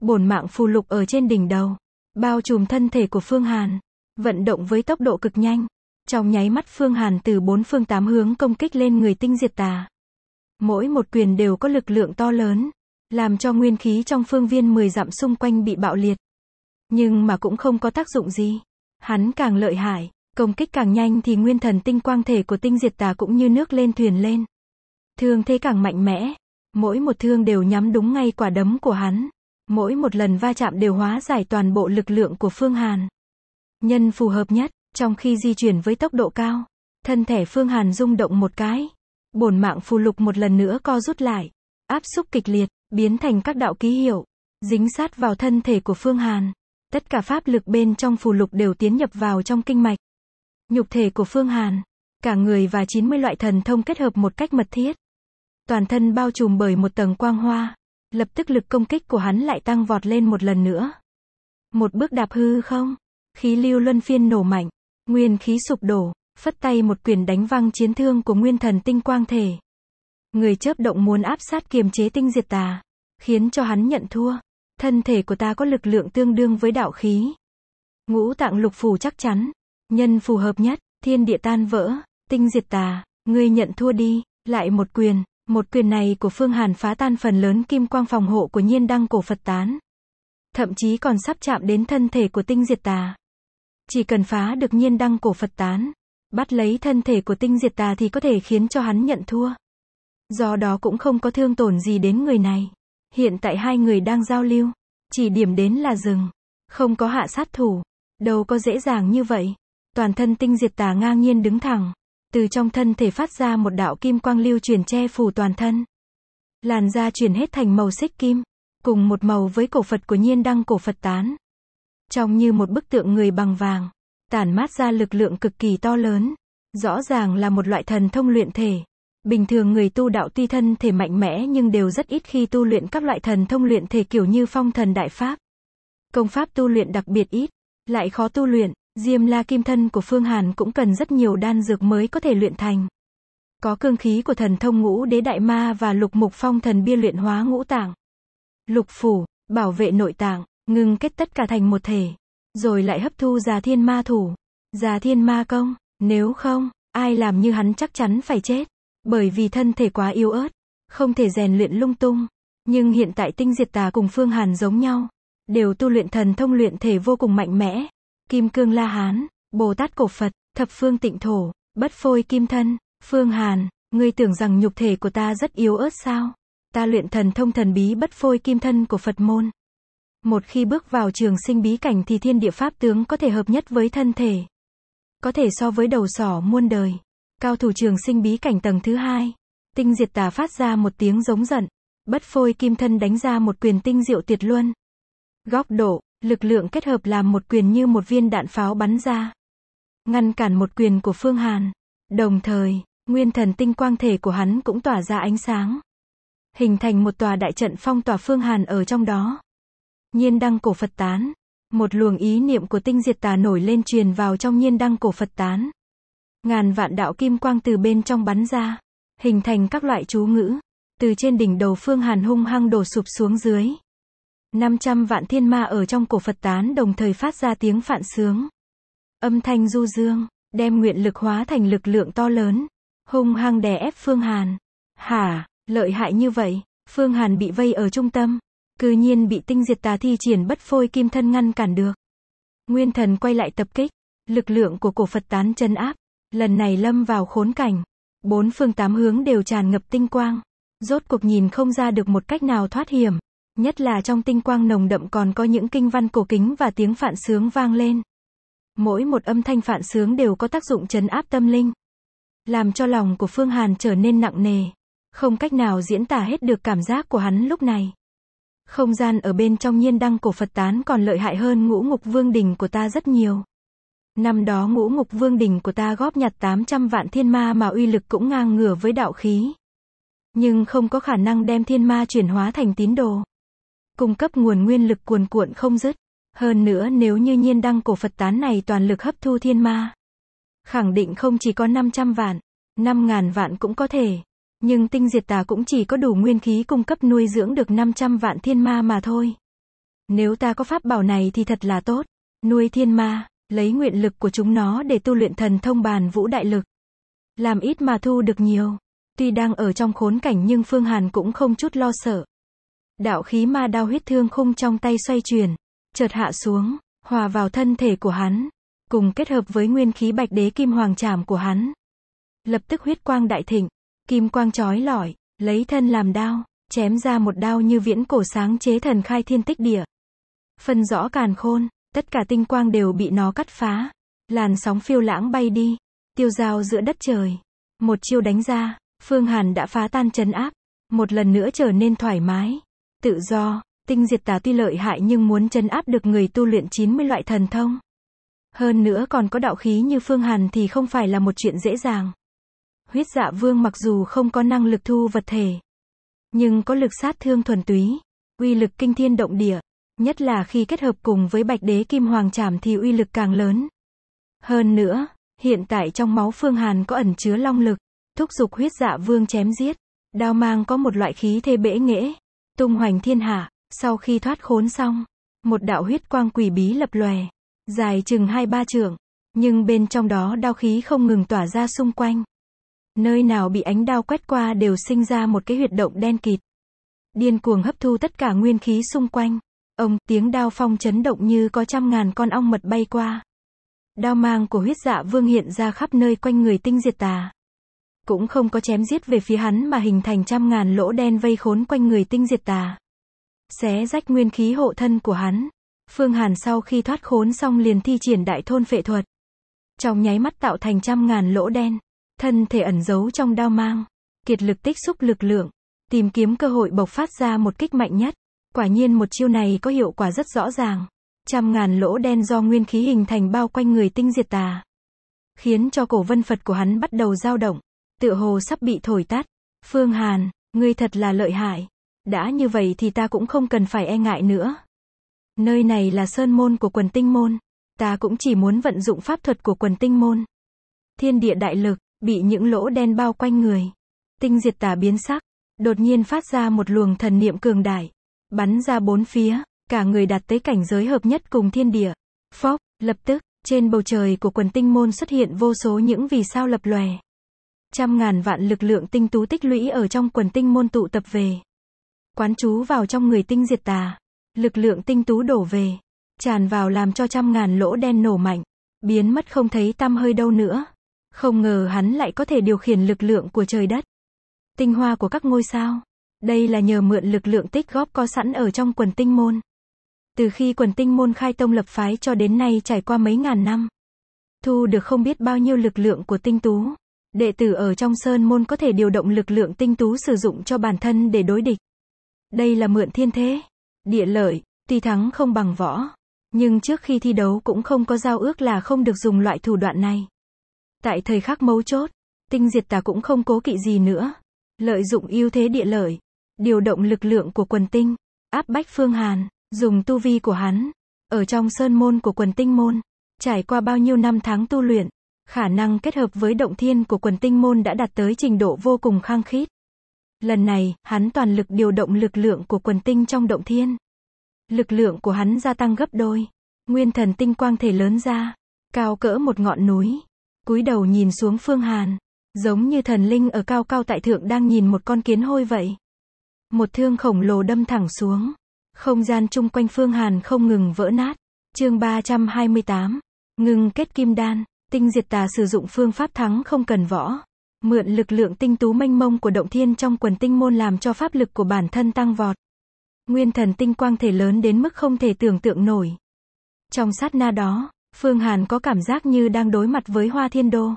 Bổn mạng phù lục ở trên đỉnh đầu, bao trùm thân thể của Phương Hàn, vận động với tốc độ cực nhanh. Trong nháy mắt Phương Hàn từ bốn phương tám hướng công kích lên người tinh diệt tà. Mỗi một quyền đều có lực lượng to lớn, làm cho nguyên khí trong phương viên 10 dặm xung quanh bị bạo liệt nhưng mà cũng không có tác dụng gì. Hắn càng lợi hại, công kích càng nhanh thì nguyên thần tinh quang thể của tinh diệt tà cũng như nước lên thuyền lên. Thương thế càng mạnh mẽ, mỗi một thương đều nhắm đúng ngay quả đấm của hắn. Mỗi một lần va chạm đều hóa giải toàn bộ lực lượng của Phương Hàn. Nhân phù hợp nhất, trong khi di chuyển với tốc độ cao, thân thể Phương Hàn rung động một cái. Bổn mạng phù lục một lần nữa co rút lại, áp xúc kịch liệt, biến thành các đạo ký hiệu, dính sát vào thân thể của Phương Hàn tất cả pháp lực bên trong phù lục đều tiến nhập vào trong kinh mạch. Nhục thể của Phương Hàn, cả người và 90 loại thần thông kết hợp một cách mật thiết. Toàn thân bao trùm bởi một tầng quang hoa, lập tức lực công kích của hắn lại tăng vọt lên một lần nữa. Một bước đạp hư không, khí lưu luân phiên nổ mạnh, nguyên khí sụp đổ, phất tay một quyền đánh văng chiến thương của nguyên thần tinh quang thể. Người chớp động muốn áp sát kiềm chế tinh diệt tà, khiến cho hắn nhận thua. Thân thể của ta có lực lượng tương đương với đạo khí. Ngũ tạng lục phù chắc chắn. Nhân phù hợp nhất, thiên địa tan vỡ, tinh diệt tà, ngươi nhận thua đi, lại một quyền, một quyền này của Phương Hàn phá tan phần lớn kim quang phòng hộ của nhiên đăng cổ Phật tán. Thậm chí còn sắp chạm đến thân thể của tinh diệt tà. Chỉ cần phá được nhiên đăng cổ Phật tán, bắt lấy thân thể của tinh diệt tà thì có thể khiến cho hắn nhận thua. Do đó cũng không có thương tổn gì đến người này. Hiện tại hai người đang giao lưu. Chỉ điểm đến là rừng. Không có hạ sát thủ. Đâu có dễ dàng như vậy. Toàn thân tinh diệt tà ngang nhiên đứng thẳng. Từ trong thân thể phát ra một đạo kim quang lưu chuyển che phủ toàn thân. Làn da chuyển hết thành màu xích kim. Cùng một màu với cổ Phật của nhiên đăng cổ Phật tán. Trông như một bức tượng người bằng vàng. Tản mát ra lực lượng cực kỳ to lớn. Rõ ràng là một loại thần thông luyện thể. Bình thường người tu đạo tuy thân thể mạnh mẽ nhưng đều rất ít khi tu luyện các loại thần thông luyện thể kiểu như phong thần đại pháp. Công pháp tu luyện đặc biệt ít, lại khó tu luyện, diêm la kim thân của Phương Hàn cũng cần rất nhiều đan dược mới có thể luyện thành. Có cương khí của thần thông ngũ đế đại ma và lục mục phong thần bia luyện hóa ngũ tạng. Lục phủ, bảo vệ nội tạng, ngưng kết tất cả thành một thể. Rồi lại hấp thu già thiên ma thủ, già thiên ma công, nếu không, ai làm như hắn chắc chắn phải chết. Bởi vì thân thể quá yếu ớt, không thể rèn luyện lung tung. Nhưng hiện tại tinh diệt tà cùng Phương Hàn giống nhau. Đều tu luyện thần thông luyện thể vô cùng mạnh mẽ. Kim cương la hán, Bồ Tát cổ Phật, thập phương tịnh thổ, bất phôi kim thân, Phương Hàn, ngươi tưởng rằng nhục thể của ta rất yếu ớt sao? Ta luyện thần thông thần bí bất phôi kim thân của Phật môn. Một khi bước vào trường sinh bí cảnh thì thiên địa pháp tướng có thể hợp nhất với thân thể. Có thể so với đầu sỏ muôn đời. Cao thủ trường sinh bí cảnh tầng thứ hai. Tinh diệt tà phát ra một tiếng giống giận. Bất phôi kim thân đánh ra một quyền tinh diệu tuyệt luân. Góc độ, lực lượng kết hợp làm một quyền như một viên đạn pháo bắn ra. Ngăn cản một quyền của Phương Hàn. Đồng thời, nguyên thần tinh quang thể của hắn cũng tỏa ra ánh sáng. Hình thành một tòa đại trận phong tỏa Phương Hàn ở trong đó. Nhiên đăng cổ Phật tán. Một luồng ý niệm của tinh diệt tà nổi lên truyền vào trong nhiên đăng cổ Phật tán. Ngàn vạn đạo kim quang từ bên trong bắn ra, hình thành các loại chú ngữ, từ trên đỉnh đầu Phương Hàn hung hăng đổ sụp xuống dưới. 500 vạn thiên ma ở trong cổ Phật tán đồng thời phát ra tiếng phạn sướng. Âm thanh du dương, đem nguyện lực hóa thành lực lượng to lớn, hung hăng đè ép Phương Hàn. Hả, lợi hại như vậy, Phương Hàn bị vây ở trung tâm, cư nhiên bị tinh diệt tà thi triển bất phôi kim thân ngăn cản được. Nguyên thần quay lại tập kích, lực lượng của cổ Phật tán chân áp, Lần này lâm vào khốn cảnh. Bốn phương tám hướng đều tràn ngập tinh quang. Rốt cuộc nhìn không ra được một cách nào thoát hiểm. Nhất là trong tinh quang nồng đậm còn có những kinh văn cổ kính và tiếng phạn sướng vang lên. Mỗi một âm thanh phạn sướng đều có tác dụng chấn áp tâm linh. Làm cho lòng của Phương Hàn trở nên nặng nề. Không cách nào diễn tả hết được cảm giác của hắn lúc này. Không gian ở bên trong nhiên đăng cổ Phật tán còn lợi hại hơn ngũ ngục vương đình của ta rất nhiều. Năm đó ngũ ngục vương đình của ta góp nhặt 800 vạn thiên ma mà uy lực cũng ngang ngửa với đạo khí. Nhưng không có khả năng đem thiên ma chuyển hóa thành tín đồ. Cung cấp nguồn nguyên lực cuồn cuộn không dứt. Hơn nữa nếu như nhiên đăng cổ Phật tán này toàn lực hấp thu thiên ma. Khẳng định không chỉ có 500 vạn, 5.000 vạn cũng có thể. Nhưng tinh diệt tà cũng chỉ có đủ nguyên khí cung cấp nuôi dưỡng được 500 vạn thiên ma mà thôi. Nếu ta có pháp bảo này thì thật là tốt. Nuôi thiên ma lấy nguyện lực của chúng nó để tu luyện thần thông bàn vũ đại lực. Làm ít mà thu được nhiều. Tuy đang ở trong khốn cảnh nhưng Phương Hàn cũng không chút lo sợ. Đạo khí ma đao huyết thương khung trong tay xoay chuyển, chợt hạ xuống, hòa vào thân thể của hắn, cùng kết hợp với nguyên khí bạch đế kim hoàng trảm của hắn. Lập tức huyết quang đại thịnh, kim quang chói lọi, lấy thân làm đao, chém ra một đao như viễn cổ sáng chế thần khai thiên tích địa. Phân rõ càn khôn, Tất cả tinh quang đều bị nó cắt phá. Làn sóng phiêu lãng bay đi. Tiêu dao giữa đất trời. Một chiêu đánh ra, Phương Hàn đã phá tan chấn áp. Một lần nữa trở nên thoải mái. Tự do, tinh diệt tà tuy lợi hại nhưng muốn chấn áp được người tu luyện 90 loại thần thông. Hơn nữa còn có đạo khí như Phương Hàn thì không phải là một chuyện dễ dàng. Huyết dạ vương mặc dù không có năng lực thu vật thể, nhưng có lực sát thương thuần túy, uy lực kinh thiên động địa, Nhất là khi kết hợp cùng với bạch đế kim hoàng trảm thì uy lực càng lớn. Hơn nữa, hiện tại trong máu Phương Hàn có ẩn chứa long lực, thúc giục huyết dạ vương chém giết. Đao mang có một loại khí thế bể nghễ, tung hoành thiên hạ, sau khi thoát khốn xong, một đạo huyết quang quỷ bí lập lòe, dài chừng hai ba trượng, nhưng bên trong đó đao khí không ngừng tỏa ra xung quanh. Nơi nào bị ánh đao quét qua đều sinh ra một cái huyệt động đen kịt. Điên cuồng hấp thu tất cả nguyên khí xung quanh. Ông, tiếng đao phong chấn động như có trăm ngàn con ong mật bay qua. Đao mang của huyết dạ vương hiện ra khắp nơi quanh người tinh diệt tà. Cũng không có chém giết về phía hắn mà hình thành trăm ngàn lỗ đen vây khốn quanh người tinh diệt tà. Xé rách nguyên khí hộ thân của hắn. Phương Hàn sau khi thoát khốn xong liền thi triển đại thôn phệ thuật. Trong nháy mắt tạo thành trăm ngàn lỗ đen. Thân thể ẩn giấu trong đao mang. Kiệt lực tích xúc lực lượng. Tìm kiếm cơ hội bộc phát ra một kích mạnh nhất. Quả nhiên một chiêu này có hiệu quả rất rõ ràng. Trăm ngàn lỗ đen do nguyên khí hình thành bao quanh người tinh diệt tà. Khiến cho cổ vân Phật của hắn bắt đầu dao động. Tựa hồ sắp bị thổi tắt. Phương Hàn, ngươi thật là lợi hại. Đã như vậy thì ta cũng không cần phải e ngại nữa. Nơi này là sơn môn của quần tinh môn. Ta cũng chỉ muốn vận dụng pháp thuật của quần tinh môn. Thiên địa đại lực, bị những lỗ đen bao quanh người. Tinh diệt tà biến sắc, đột nhiên phát ra một luồng thần niệm cường đại, bắn ra bốn phía, cả người đạt tới cảnh giới hợp nhất cùng thiên địa. Phốc, lập tức, trên bầu trời của quần tinh môn xuất hiện vô số những vì sao lập lòe. Trăm ngàn vạn lực lượng tinh tú tích lũy ở trong quần tinh môn tụ tập về. Quán chú vào trong người tinh diệt tà. Lực lượng tinh tú đổ về. Tràn vào làm cho trăm ngàn lỗ đen nổ mạnh. Biến mất không thấy tăm hơi đâu nữa. Không ngờ hắn lại có thể điều khiển lực lượng của trời đất. Tinh hoa của các ngôi sao. Đây là nhờ mượn lực lượng tích góp có sẵn ở trong quần tinh môn. Từ khi quần tinh môn khai tông lập phái cho đến nay trải qua mấy ngàn năm. Thu được không biết bao nhiêu lực lượng của tinh tú. Đệ tử ở trong sơn môn có thể điều động lực lượng tinh tú sử dụng cho bản thân để đối địch. Đây là mượn thiên thế. Địa lợi, tuy thắng không bằng võ. Nhưng trước khi thi đấu cũng không có giao ước là không được dùng loại thủ đoạn này. Tại thời khắc mấu chốt, tinh diệt tà cũng không cố kỵ gì nữa. Lợi dụng ưu thế địa lợi, điều động lực lượng của quần tinh, áp bách Phương Hàn, dùng tu vi của hắn, ở trong sơn môn của quần tinh môn, trải qua bao nhiêu năm tháng tu luyện, khả năng kết hợp với động thiên của quần tinh môn đã đạt tới trình độ vô cùng khang khít. Lần này, hắn toàn lực điều động lực lượng của quần tinh trong động thiên. Lực lượng của hắn gia tăng gấp đôi. Nguyên thần tinh quang thể lớn ra, cao cỡ một ngọn núi. cúi đầu nhìn xuống phương hàn, giống như thần linh ở cao cao tại thượng đang nhìn một con kiến hôi vậy. Một thương khổng lồ đâm thẳng xuống. Không gian chung quanh Phương Hàn không ngừng vỡ nát. Chương 328. Ngừng kết kim đan, tinh diệt tà sử dụng phương pháp thắng không cần võ. Mượn lực lượng tinh tú mênh mông của động thiên trong quần tinh môn làm cho pháp lực của bản thân tăng vọt. Nguyên thần tinh quang thể lớn đến mức không thể tưởng tượng nổi. Trong sát na đó, Phương Hàn có cảm giác như đang đối mặt với Hoa Thiên Đô.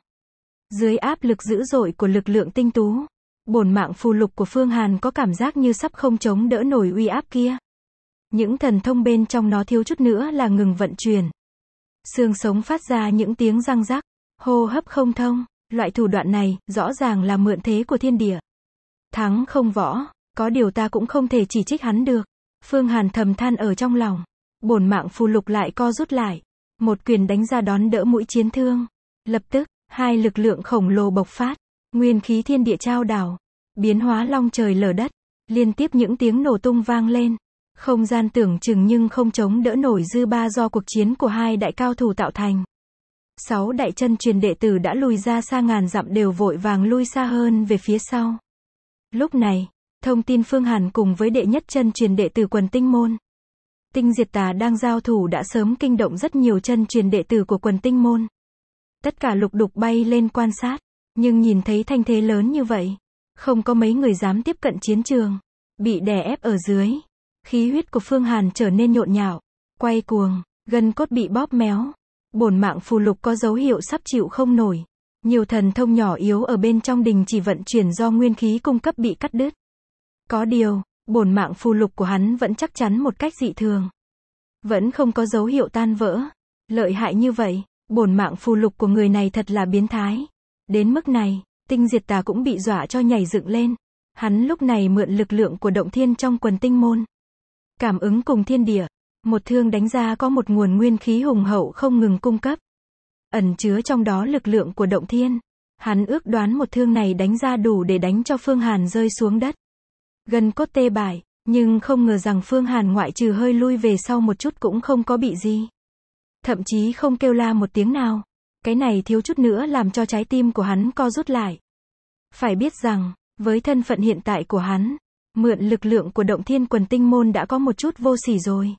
Dưới áp lực dữ dội của lực lượng tinh tú, Bổn mạng phù lục của Phương Hàn có cảm giác như sắp không chống đỡ nổi uy áp kia. Những thần thông bên trong nó thiếu chút nữa là ngừng vận chuyển. Xương sống phát ra những tiếng răng rắc, hô hấp không thông, loại thủ đoạn này rõ ràng là mượn thế của thiên địa. Thắng không võ, có điều ta cũng không thể chỉ trích hắn được. Phương Hàn thầm than ở trong lòng. Bổn mạng phù lục lại co rút lại. Một quyền đánh ra đón đỡ mũi chiến thương. Lập tức, hai lực lượng khổng lồ bộc phát. Nguyên khí thiên địa trao đảo, biến hóa long trời lở đất, liên tiếp những tiếng nổ tung vang lên. Không gian tưởng chừng nhưng không chống đỡ nổi dư ba do cuộc chiến của hai đại cao thủ tạo thành. Sáu đại chân truyền đệ tử đã lùi ra xa ngàn dặm đều vội vàng lui xa hơn về phía sau. Lúc này, thông tin Phương Hàn cùng với đệ nhất chân truyền đệ tử quần tinh môn. Tinh diệt tà đang giao thủ đã sớm kinh động rất nhiều chân truyền đệ tử của quần tinh môn. Tất cả lục đục bay lên quan sát. Nhưng nhìn thấy thanh thế lớn như vậy, không có mấy người dám tiếp cận chiến trường, bị đè ép ở dưới. Khí huyết của Phương Hàn trở nên nhộn nhạo, quay cuồng, gân cốt bị bóp méo. Bổn mạng phù lục có dấu hiệu sắp chịu không nổi. Nhiều thần thông nhỏ yếu ở bên trong đình chỉ vận chuyển do nguyên khí cung cấp bị cắt đứt. Có điều, bổn mạng phù lục của hắn vẫn chắc chắn một cách dị thường. Vẫn không có dấu hiệu tan vỡ. Lợi hại như vậy, bổn mạng phù lục của người này thật là biến thái. Đến mức này, tinh diệt tà cũng bị dọa cho nhảy dựng lên. Hắn lúc này mượn lực lượng của động thiên trong quần tinh môn. Cảm ứng cùng thiên địa, một thương đánh ra có một nguồn nguyên khí hùng hậu không ngừng cung cấp. Ẩn chứa trong đó lực lượng của động thiên. Hắn ước đoán một thương này đánh ra đủ để đánh cho Phương Hàn rơi xuống đất. Gần cốt tê bài, nhưng không ngờ rằng Phương Hàn ngoại trừ hơi lui về sau một chút cũng không có bị gì. Thậm chí không kêu la một tiếng nào. Cái này thiếu chút nữa làm cho trái tim của hắn co rút lại. Phải biết rằng, với thân phận hiện tại của hắn, mượn lực lượng của động thiên quần tinh môn đã có một chút vô sỉ rồi.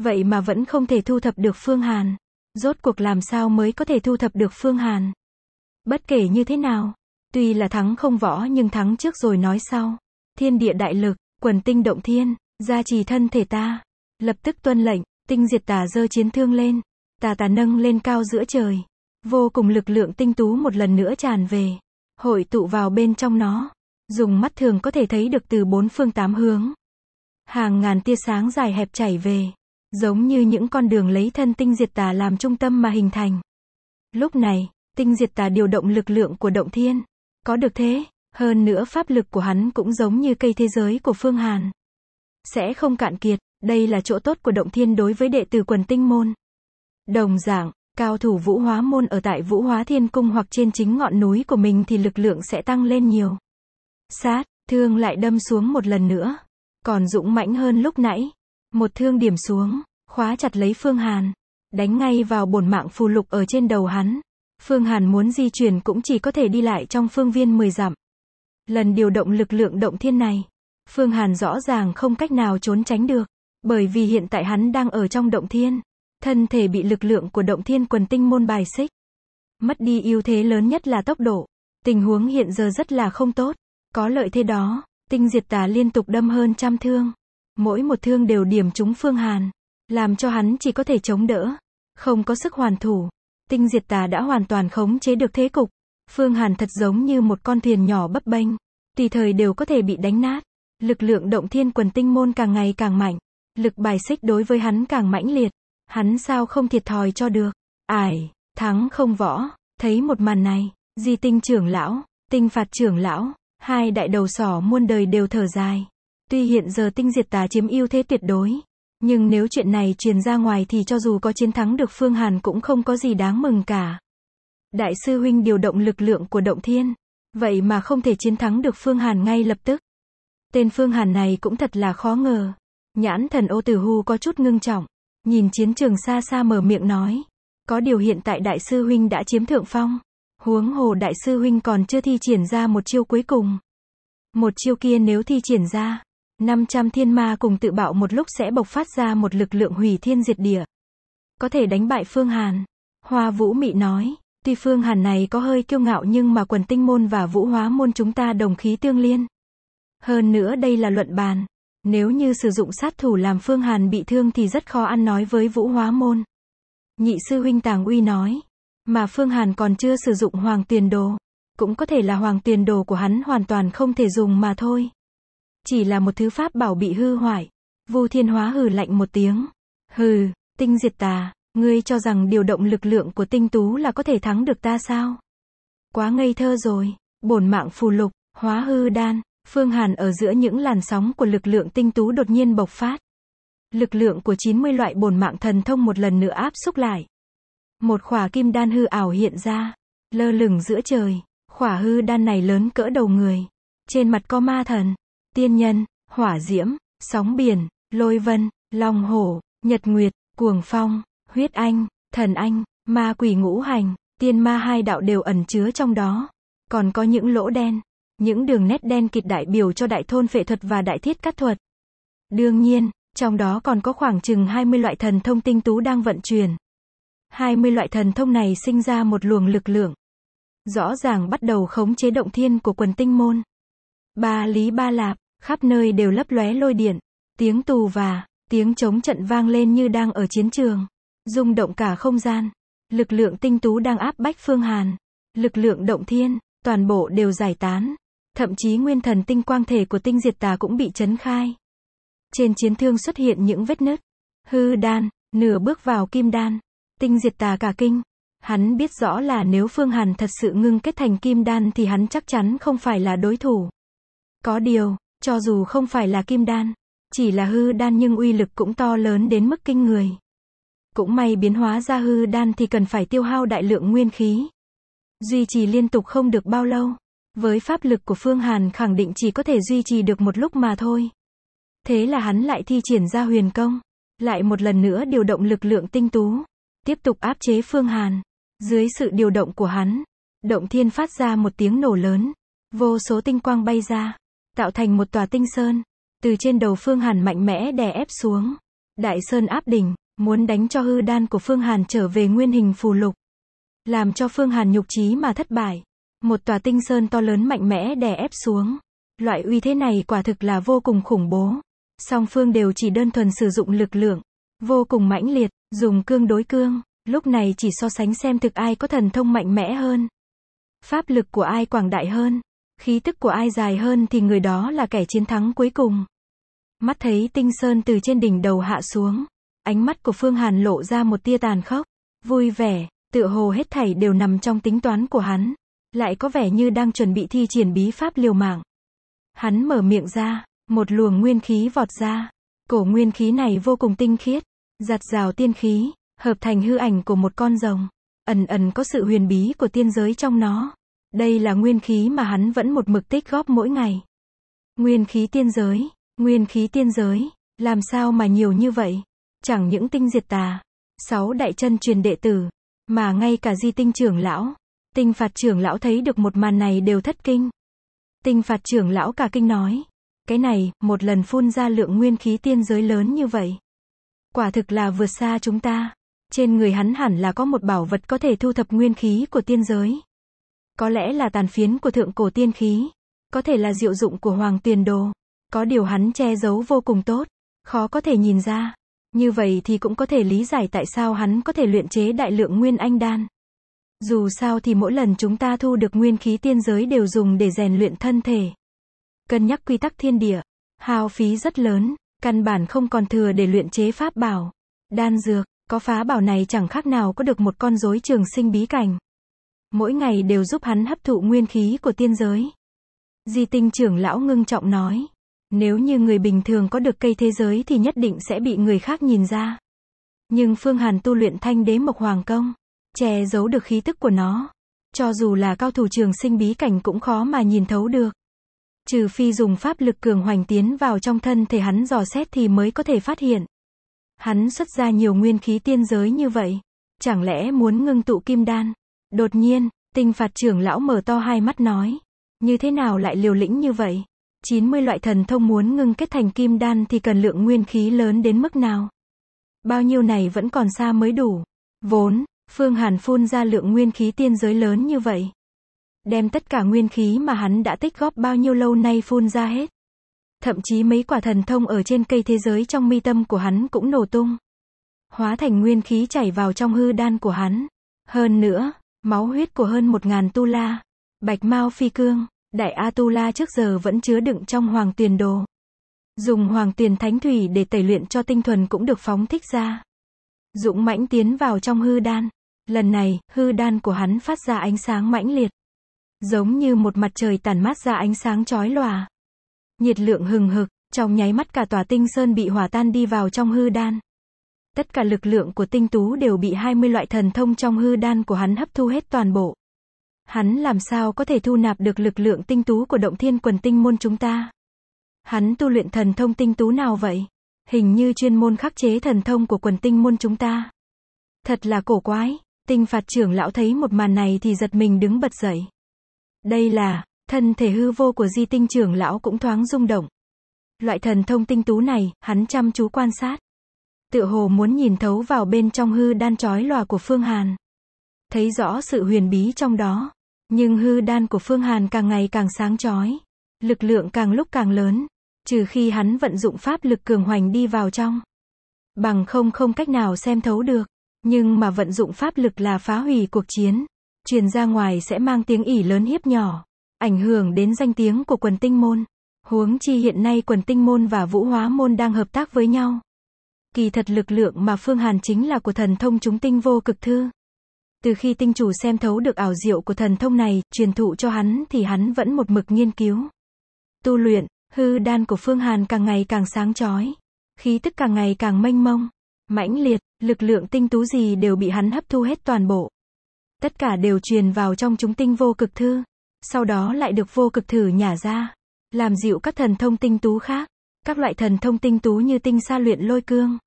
Vậy mà vẫn không thể thu thập được Phương Hàn. Rốt cuộc làm sao mới có thể thu thập được Phương Hàn. Bất kể như thế nào, tuy là thắng không võ nhưng thắng trước rồi nói sau. Thiên địa đại lực, quần tinh động thiên, gia trì thân thể ta. Lập tức tuân lệnh, tinh diệt tà dơ chiến thương lên. Tà tà nâng lên cao giữa trời. Vô cùng lực lượng tinh tú một lần nữa tràn về, hội tụ vào bên trong nó. Dùng mắt thường có thể thấy được từ bốn phương tám hướng. Hàng ngàn tia sáng dài hẹp chảy về, giống như những con đường lấy thân tinh diệt tà làm trung tâm mà hình thành. Lúc này, tinh diệt tà điều động lực lượng của động thiên. Có được thế, hơn nữa pháp lực của hắn cũng giống như cây thế giới của Phương Hàn. Sẽ không cạn kiệt, đây là chỗ tốt của động thiên đối với đệ tử quần tinh môn. Đồng dạng, Cao thủ vũ hóa môn ở tại vũ hóa thiên cung hoặc trên chính ngọn núi của mình thì lực lượng sẽ tăng lên nhiều. Sát, thương lại đâm xuống một lần nữa. Còn dũng mãnh hơn lúc nãy. Một thương điểm xuống, khóa chặt lấy Phương Hàn. Đánh ngay vào bổn mạng phù lục ở trên đầu hắn. Phương Hàn muốn di chuyển cũng chỉ có thể đi lại trong phương viên 10 dặm. Lần điều động lực lượng động thiên này, Phương Hàn rõ ràng không cách nào trốn tránh được, bởi vì hiện tại hắn đang ở trong động thiên. Thân thể bị lực lượng của động thiên quần tinh môn bài xích. Mất đi ưu thế lớn nhất là tốc độ. Tình huống hiện giờ rất là không tốt. Có lợi thế đó, tinh diệt tà liên tục đâm hơn trăm thương. Mỗi một thương đều điểm trúng Phương Hàn. Làm cho hắn chỉ có thể chống đỡ. Không có sức hoàn thủ. Tinh diệt tà đã hoàn toàn khống chế được thế cục. Phương Hàn thật giống như một con thuyền nhỏ bấp bênh. Tùy thời đều có thể bị đánh nát. Lực lượng động thiên quần tinh môn càng ngày càng mạnh. Lực bài xích đối với hắn càng mãnh liệt hắn sao không thiệt thòi cho được. Ải, thắng không võ, thấy một màn này, di tinh trưởng lão, tinh phạt trưởng lão, hai đại đầu sỏ muôn đời đều thở dài. Tuy hiện giờ tinh diệt tà chiếm ưu thế tuyệt đối, nhưng nếu chuyện này truyền ra ngoài thì cho dù có chiến thắng được Phương Hàn cũng không có gì đáng mừng cả. Đại sư huynh điều động lực lượng của động thiên, vậy mà không thể chiến thắng được Phương Hàn ngay lập tức. Tên Phương Hàn này cũng thật là khó ngờ. Nhãn thần ô tử hù có chút ngưng trọng, Nhìn chiến trường xa xa mở miệng nói. Có điều hiện tại đại sư huynh đã chiếm thượng phong. Huống hồ đại sư huynh còn chưa thi triển ra một chiêu cuối cùng. Một chiêu kia nếu thi triển ra, 500 thiên ma cùng tự bạo một lúc sẽ bộc phát ra một lực lượng hủy thiên diệt địa. Có thể đánh bại Phương Hàn. Hoa Vũ Mị nói, tuy Phương Hàn này có hơi kiêu ngạo nhưng mà quần tinh môn và vũ hóa môn chúng ta đồng khí tương liên. Hơn nữa đây là luận bàn, nếu như sử dụng sát thủ làm Phương Hàn bị thương thì rất khó ăn nói với Vũ Hóa Môn. Nhị sư huynh Tàng Uy nói, mà Phương Hàn còn chưa sử dụng hoàng tiền đồ. Cũng có thể là hoàng tiền đồ của hắn hoàn toàn không thể dùng mà thôi. Chỉ là một thứ pháp bảo bị hư hoại. Vu Thiên Hóa hừ lạnh một tiếng. Hừ, tinh diệt tà, ngươi cho rằng điều động lực lượng của tinh tú là có thể thắng được ta sao? Quá ngây thơ rồi, bổn mạng phù lục, hóa hư đan, Phương Hàn ở giữa những làn sóng của lực lượng tinh tú đột nhiên bộc phát. Lực lượng của 90 loại bồn mạng thần thông một lần nữa áp xúc lại. Một khỏa kim đan hư ảo hiện ra, lơ lửng giữa trời. Khỏa hư đan này lớn cỡ đầu người. Trên mặt có ma thần, tiên nhân, hỏa diễm, sóng biển, lôi vân, long hổ, nhật nguyệt, cuồng phong, huyết anh, thần anh, ma quỷ ngũ hành, tiên ma hai đạo đều ẩn chứa trong đó. Còn có những lỗ đen, những đường nét đen kịt đại biểu cho đại thôn phệ thuật và đại thiết cắt thuật. Đương nhiên, trong đó còn có khoảng chừng 20 loại thần thông tinh tú đang vận chuyển. 20 loại thần thông này sinh ra một luồng lực lượng. Rõ ràng bắt đầu khống chế động thiên của quần tinh môn. Ba lý ba lạp, khắp nơi đều lấp lóe lôi điện, tiếng tù và tiếng chống trận vang lên như đang ở chiến trường, rung động cả không gian. Lực lượng tinh tú đang áp bách phương hàn, lực lượng động thiên, toàn bộ đều giải tán. Thậm chí nguyên thần tinh quang thể của tinh diệt tà cũng bị chấn khai. Trên chiến thương xuất hiện những vết nứt. Hư đan, nửa bước vào kim đan. Tinh diệt tà cả kinh. Hắn biết rõ là nếu Phương Hàn thật sự ngưng kết thành kim đan thì hắn chắc chắn không phải là đối thủ. Có điều, cho dù không phải là kim đan, chỉ là hư đan nhưng uy lực cũng to lớn đến mức kinh người. Cũng may biến hóa ra hư đan thì cần phải tiêu hao đại lượng nguyên khí. Duy trì liên tục không được bao lâu, với pháp lực của Phương Hàn khẳng định chỉ có thể duy trì được một lúc mà thôi. Thế là hắn lại thi triển ra huyền công. Lại một lần nữa điều động lực lượng tinh tú. Tiếp tục áp chế Phương Hàn. Dưới sự điều động của hắn, động thiên phát ra một tiếng nổ lớn. Vô số tinh quang bay ra, tạo thành một tòa tinh sơn. Từ trên đầu Phương Hàn mạnh mẽ đè ép xuống. Đại sơn áp đỉnh, muốn đánh cho hư đan của Phương Hàn trở về nguyên hình phù lục. Làm cho Phương Hàn nhục trí mà thất bại. Một tòa tinh sơn to lớn mạnh mẽ đè ép xuống. Loại uy thế này quả thực là vô cùng khủng bố. Song phương đều chỉ đơn thuần sử dụng lực lượng. Vô cùng mãnh liệt, dùng cương đối cương. Lúc này chỉ so sánh xem thực ai có thần thông mạnh mẽ hơn. Pháp lực của ai quảng đại hơn. Khí tức của ai dài hơn thì người đó là kẻ chiến thắng cuối cùng. Mắt thấy tinh sơn từ trên đỉnh đầu hạ xuống. Ánh mắt của Phương Hàn lộ ra một tia tàn khốc. Vui vẻ, tựa hồ hết thảy đều nằm trong tính toán của hắn. Lại có vẻ như đang chuẩn bị thi triển bí pháp liều mạng. Hắn mở miệng ra, một luồng nguyên khí vọt ra. Cổ nguyên khí này vô cùng tinh khiết, giặt rào tiên khí, hợp thành hư ảnh của một con rồng. Ẩn ẩn có sự huyền bí của tiên giới trong nó. Đây là nguyên khí mà hắn vẫn một mực tích góp mỗi ngày. Nguyên khí tiên giới, nguyên khí tiên giới, làm sao mà nhiều như vậy? Chẳng những tinh diệt tà, sáu đại chân truyền đệ tử, mà ngay cả di tinh trưởng lão, Tinh phạt trưởng lão thấy được một màn này đều thất kinh. Tinh phạt trưởng lão cả kinh nói. Cái này, một lần phun ra lượng nguyên khí tiên giới lớn như vậy. Quả thực là vượt xa chúng ta. Trên người hắn hẳn là có một bảo vật có thể thu thập nguyên khí của tiên giới. Có lẽ là tàn phiến của thượng cổ tiên khí. Có thể là diệu dụng của hoàng tiền đồ. Có điều hắn che giấu vô cùng tốt. Khó có thể nhìn ra. Như vậy thì cũng có thể lý giải tại sao hắn có thể luyện chế đại lượng nguyên anh đan. Dù sao thì mỗi lần chúng ta thu được nguyên khí tiên giới đều dùng để rèn luyện thân thể. Cân nhắc quy tắc thiên địa, hao phí rất lớn, căn bản không còn thừa để luyện chế pháp bảo. Đan dược, có phá bảo này chẳng khác nào có được một con rối trường sinh bí cảnh. Mỗi ngày đều giúp hắn hấp thụ nguyên khí của tiên giới. Di tinh trưởng lão ngưng trọng nói. Nếu như người bình thường có được cây thế giới thì nhất định sẽ bị người khác nhìn ra. Nhưng Phương Hàn tu luyện thanh đế mộc hoàng công che giấu được khí tức của nó. Cho dù là cao thủ trường sinh bí cảnh cũng khó mà nhìn thấu được. Trừ phi dùng pháp lực cường hoành tiến vào trong thân thể hắn dò xét thì mới có thể phát hiện. Hắn xuất ra nhiều nguyên khí tiên giới như vậy. Chẳng lẽ muốn ngưng tụ kim đan? Đột nhiên, tinh phạt trưởng lão mở to hai mắt nói. Như thế nào lại liều lĩnh như vậy? 90 loại thần thông muốn ngưng kết thành kim đan thì cần lượng nguyên khí lớn đến mức nào? Bao nhiêu này vẫn còn xa mới đủ. Vốn, Phương Hàn phun ra lượng nguyên khí tiên giới lớn như vậy. Đem tất cả nguyên khí mà hắn đã tích góp bao nhiêu lâu nay phun ra hết. Thậm chí mấy quả thần thông ở trên cây thế giới trong mi tâm của hắn cũng nổ tung. Hóa thành nguyên khí chảy vào trong hư đan của hắn. Hơn nữa, máu huyết của hơn một ngàn tu la. Bạch Mao Phi Cương, Đại A Tu La trước giờ vẫn chứa đựng trong hoàng tiền đồ. Dùng hoàng tiền thánh thủy để tẩy luyện cho tinh thuần cũng được phóng thích ra. Dũng mãnh tiến vào trong hư đan. Lần này, hư đan của hắn phát ra ánh sáng mãnh liệt. Giống như một mặt trời tàn mát ra ánh sáng chói lòa. Nhiệt lượng hừng hực, trong nháy mắt cả tòa tinh sơn bị hòa tan đi vào trong hư đan. Tất cả lực lượng của tinh tú đều bị 20 loại thần thông trong hư đan của hắn hấp thu hết toàn bộ. Hắn làm sao có thể thu nạp được lực lượng tinh tú của động thiên quần tinh môn chúng ta? Hắn tu luyện thần thông tinh tú nào vậy? Hình như chuyên môn khắc chế thần thông của quần tinh môn chúng ta. Thật là cổ quái. Tinh phạt trưởng lão thấy một màn này thì giật mình đứng bật dậy. Đây là, thân thể hư vô của di tinh trưởng lão cũng thoáng rung động. Loại thần thông tinh tú này, hắn chăm chú quan sát. Tựa hồ muốn nhìn thấu vào bên trong hư đan trói lòa của Phương Hàn. Thấy rõ sự huyền bí trong đó. Nhưng hư đan của Phương Hàn càng ngày càng sáng chói. Lực lượng càng lúc càng lớn. Trừ khi hắn vận dụng pháp lực cường hoành đi vào trong. Bằng không không cách nào xem thấu được. Nhưng mà vận dụng pháp lực là phá hủy cuộc chiến. Truyền ra ngoài sẽ mang tiếng ỉ lớn hiếp nhỏ, ảnh hưởng đến danh tiếng của quần tinh môn. Huống chi hiện nay quần tinh môn và vũ hóa môn đang hợp tác với nhau. Kỳ thật lực lượng mà Phương Hàn chính là của thần thông chúng tinh vô cực thư. Từ khi tinh chủ xem thấu được ảo diệu của thần thông này, truyền thụ cho hắn thì hắn vẫn một mực nghiên cứu. Tu luyện, hư đan của Phương Hàn càng ngày càng sáng chói, khí tức càng ngày càng mênh mông mãnh liệt, lực lượng tinh tú gì đều bị hắn hấp thu hết toàn bộ. Tất cả đều truyền vào trong chúng tinh vô cực thư, sau đó lại được vô cực thử nhả ra, làm dịu các thần thông tinh tú khác, các loại thần thông tinh tú như tinh sa luyện lôi cương,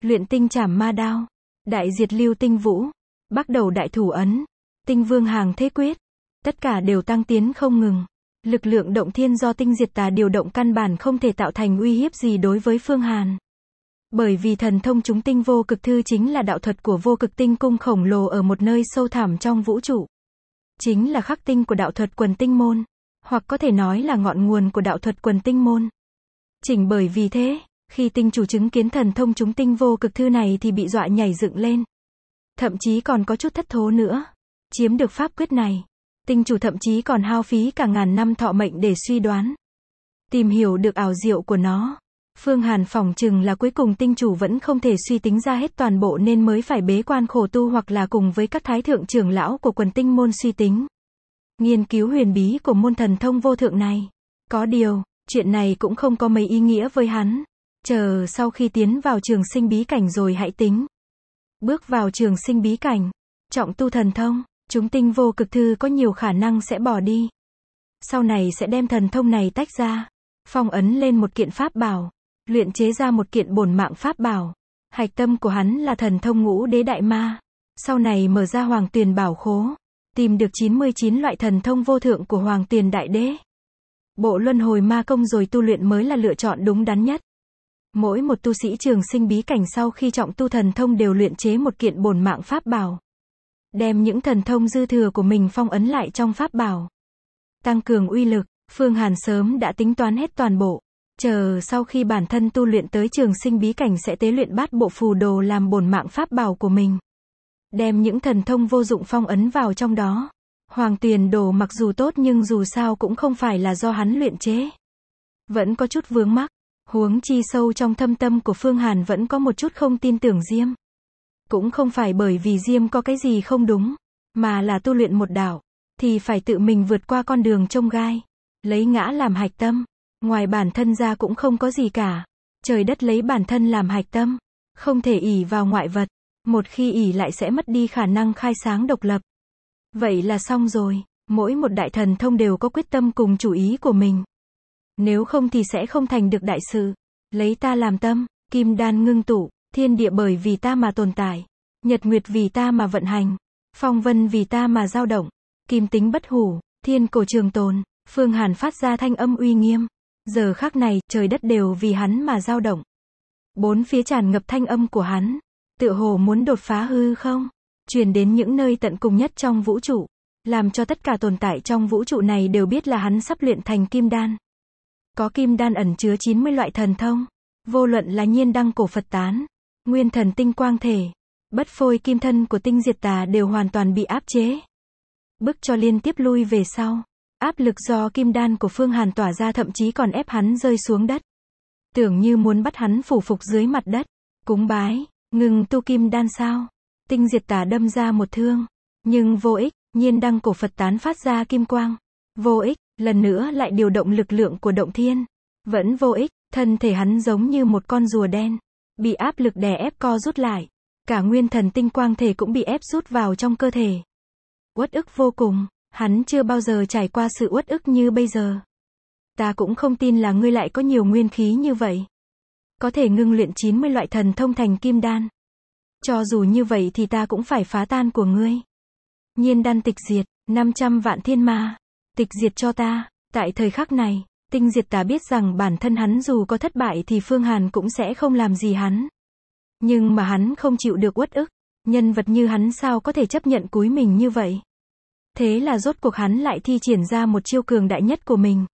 luyện tinh chảm ma đao, đại diệt lưu tinh vũ, bắt đầu đại thủ ấn, tinh vương hàng thế quyết, tất cả đều tăng tiến không ngừng. Lực lượng động thiên do tinh diệt tà điều động căn bản không thể tạo thành uy hiếp gì đối với Phương Hàn. Bởi vì thần thông chúng tinh vô cực thư chính là đạo thuật của vô cực tinh cung khổng lồ ở một nơi sâu thẳm trong vũ trụ. Chính là khắc tinh của đạo thuật quần tinh môn, hoặc có thể nói là ngọn nguồn của đạo thuật quần tinh môn. Chỉnh bởi vì thế, khi tinh chủ chứng kiến thần thông chúng tinh vô cực thư này thì bị dọa nhảy dựng lên. Thậm chí còn có chút thất thố nữa. Chiếm được pháp quyết này, tinh chủ thậm chí còn hao phí cả ngàn năm thọ mệnh để suy đoán. Tìm hiểu được ảo diệu của nó. Phương Hàn phỏng chừng là cuối cùng tinh chủ vẫn không thể suy tính ra hết toàn bộ nên mới phải bế quan khổ tu hoặc là cùng với các thái thượng trưởng lão của quần tinh môn suy tính. Nghiên cứu huyền bí của môn thần thông vô thượng này. Có điều, chuyện này cũng không có mấy ý nghĩa với hắn. Chờ sau khi tiến vào trường sinh bí cảnh rồi hãy tính. Bước vào trường sinh bí cảnh, trọng tu thần thông, chúng tinh vô cực thư có nhiều khả năng sẽ bỏ đi. Sau này sẽ đem thần thông này tách ra, phong ấn lên một kiện pháp bảo, luyện chế ra một kiện bổn mạng pháp bảo. Hạch tâm của hắn là thần thông ngũ đế đại ma. Sau này mở ra hoàng tuyền bảo khố, tìm được 99 loại thần thông vô thượng của hoàng tuyền đại đế. Bộ luân hồi ma công rồi tu luyện mới là lựa chọn đúng đắn nhất. Mỗi một tu sĩ trường sinh bí cảnh sau khi trọng tu thần thông đều luyện chế một kiện bổn mạng pháp bảo. Đem những thần thông dư thừa của mình phong ấn lại trong pháp bảo. Tăng cường uy lực, Phương Hàn sớm đã tính toán hết toàn bộ. Chờ sau khi bản thân tu luyện tới trường sinh bí cảnh sẽ tế luyện bát bộ phù đồ làm bổn mạng pháp bảo của mình. Đem những thần thông vô dụng phong ấn vào trong đó. Hoàng Tuyền đồ mặc dù tốt nhưng dù sao cũng không phải là do hắn luyện chế. Vẫn có chút vướng mắc, huống chi sâu trong thâm tâm của Phương Hàn vẫn có một chút không tin tưởng Diêm. Cũng không phải bởi vì Diêm có cái gì không đúng, mà là tu luyện một đạo, thì phải tự mình vượt qua con đường trông gai, lấy ngã làm hạch tâm. Ngoài bản thân ra cũng không có gì cả. Trời đất lấy bản thân làm hạch tâm. Không thể ỉ vào ngoại vật. Một khi ỉ lại sẽ mất đi khả năng khai sáng độc lập. Vậy là xong rồi. Mỗi một đại thần thông đều có quyết tâm cùng chủ ý của mình. Nếu không thì sẽ không thành được đại sự. Lấy ta làm tâm, kim đan ngưng tụ, thiên địa bởi vì ta mà tồn tại. Nhật nguyệt vì ta mà vận hành. Phong vân vì ta mà dao động. Kim tính bất hủ, thiên cổ trường tồn. Phương Hàn phát ra thanh âm uy nghiêm. Giờ khắc này, trời đất đều vì hắn mà dao động. Bốn phía tràn ngập thanh âm của hắn. Tựa hồ muốn đột phá hư không? Truyền đến những nơi tận cùng nhất trong vũ trụ. Làm cho tất cả tồn tại trong vũ trụ này đều biết là hắn sắp luyện thành kim đan. Có kim đan ẩn chứa 90 loại thần thông. Vô luận là nhiên đăng cổ Phật tán, nguyên thần tinh quang thể, bất phôi kim thân của tinh diệt tà đều hoàn toàn bị áp chế. Bức cho liên tiếp lui về sau. Áp lực do kim đan của Phương Hàn tỏa ra thậm chí còn ép hắn rơi xuống đất. Tưởng như muốn bắt hắn phủ phục dưới mặt đất. Cúng bái, ngừng tu kim đan sao? Tinh diệt tả đâm ra một thương. Nhưng vô ích, nhiên đăng cổ Phật tán phát ra kim quang. Vô ích, lần nữa lại điều động lực lượng của động thiên. Vẫn vô ích, thân thể hắn giống như một con rùa đen. Bị áp lực đè ép co rút lại. Cả nguyên thần tinh quang thể cũng bị ép rút vào trong cơ thể. Uất ức vô cùng. Hắn chưa bao giờ trải qua sự uất ức như bây giờ. Ta cũng không tin là ngươi lại có nhiều nguyên khí như vậy. Có thể ngưng luyện 90 loại thần thông thành kim đan. Cho dù như vậy thì ta cũng phải phá tan của ngươi. Nhiên đan tịch diệt, 500 vạn thiên ma. Tịch diệt cho ta, tại thời khắc này, tinh diệt ta biết rằng bản thân hắn dù có thất bại thì Phương Hàn cũng sẽ không làm gì hắn. Nhưng mà hắn không chịu được uất ức. Nhân vật như hắn sao có thể chấp nhận cúi mình như vậy? Thế là rốt cuộc hắn lại thi triển ra một chiêu cường đại nhất của mình.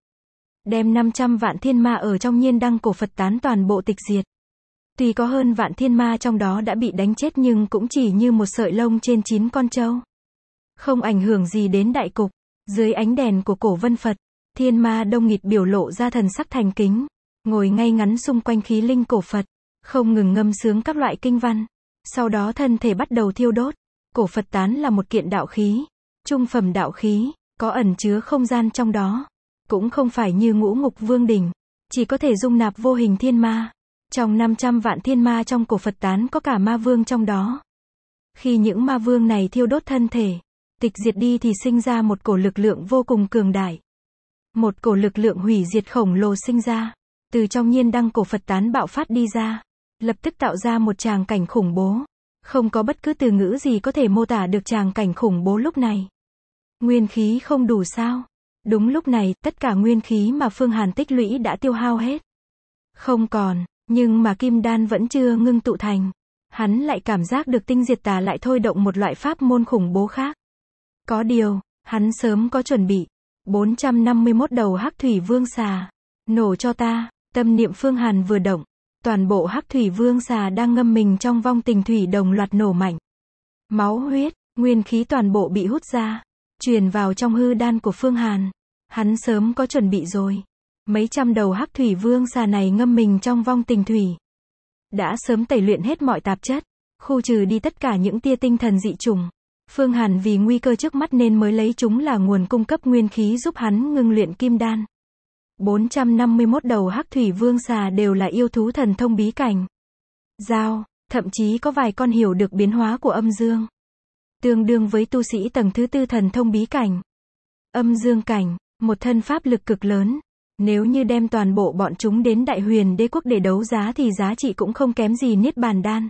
Đem 500 vạn thiên ma ở trong nhiên đăng cổ Phật tán toàn bộ tịch diệt. Tuy có hơn vạn thiên ma trong đó đã bị đánh chết nhưng cũng chỉ như một sợi lông trên chín con trâu. Không ảnh hưởng gì đến đại cục. Dưới ánh đèn của cổ vân Phật, thiên ma đông nghịt biểu lộ ra thần sắc thành kính. Ngồi ngay ngắn xung quanh khí linh cổ Phật. Không ngừng ngâm sướng các loại kinh văn. Sau đó thân thể bắt đầu thiêu đốt. Cổ Phật tán là một kiện đạo khí. Trung phẩm đạo khí, có ẩn chứa không gian trong đó. Cũng không phải như ngũ ngục vương đỉnh, chỉ có thể dung nạp vô hình thiên ma. Trong 500 vạn thiên ma trong cổ Phật tán có cả ma vương trong đó. Khi những ma vương này thiêu đốt thân thể, tịch diệt đi thì sinh ra một cổ lực lượng vô cùng cường đại. Một cổ lực lượng hủy diệt khổng lồ sinh ra, từ trong nhiên đăng cổ Phật tán bạo phát đi ra, lập tức tạo ra một tràng cảnh khủng bố. Không có bất cứ từ ngữ gì có thể mô tả được tràng cảnh khủng bố lúc này. Nguyên khí không đủ sao? Đúng lúc này, tất cả nguyên khí mà Phương Hàn tích lũy đã tiêu hao hết. Không còn, nhưng mà kim đan vẫn chưa ngưng tụ thành. Hắn lại cảm giác được tinh diệt tà lại thôi động một loại pháp môn khủng bố khác. Có điều, hắn sớm có chuẩn bị. 451 đầu hắc thủy vương xà. Nổ cho ta, tâm niệm Phương Hàn vừa động. Toàn bộ hắc thủy vương xà đang ngâm mình trong vong tình thủy đồng loạt nổ mạnh. Máu huyết, nguyên khí toàn bộ bị hút ra truyền vào trong hư đan của Phương Hàn. Hắn sớm có chuẩn bị rồi. Mấy trăm đầu hắc thủy vương xà này ngâm mình trong vong tình thủy. Đã sớm tẩy luyện hết mọi tạp chất. Khu trừ đi tất cả những tia tinh thần dị trùng. Phương Hàn vì nguy cơ trước mắt nên mới lấy chúng là nguồn cung cấp nguyên khí giúp hắn ngưng luyện kim đan. 451 đầu hắc thủy vương xà đều là yêu thú thần thông bí cảnh. giao thậm chí có vài con hiểu được biến hóa của âm dương tương đương với tu sĩ tầng thứ tư thần thông bí cảnh. Âm dương cảnh, một thân pháp lực cực lớn. Nếu như đem toàn bộ bọn chúng đến đại huyền đế quốc để đấu giá thì giá trị cũng không kém gì niết bàn đan.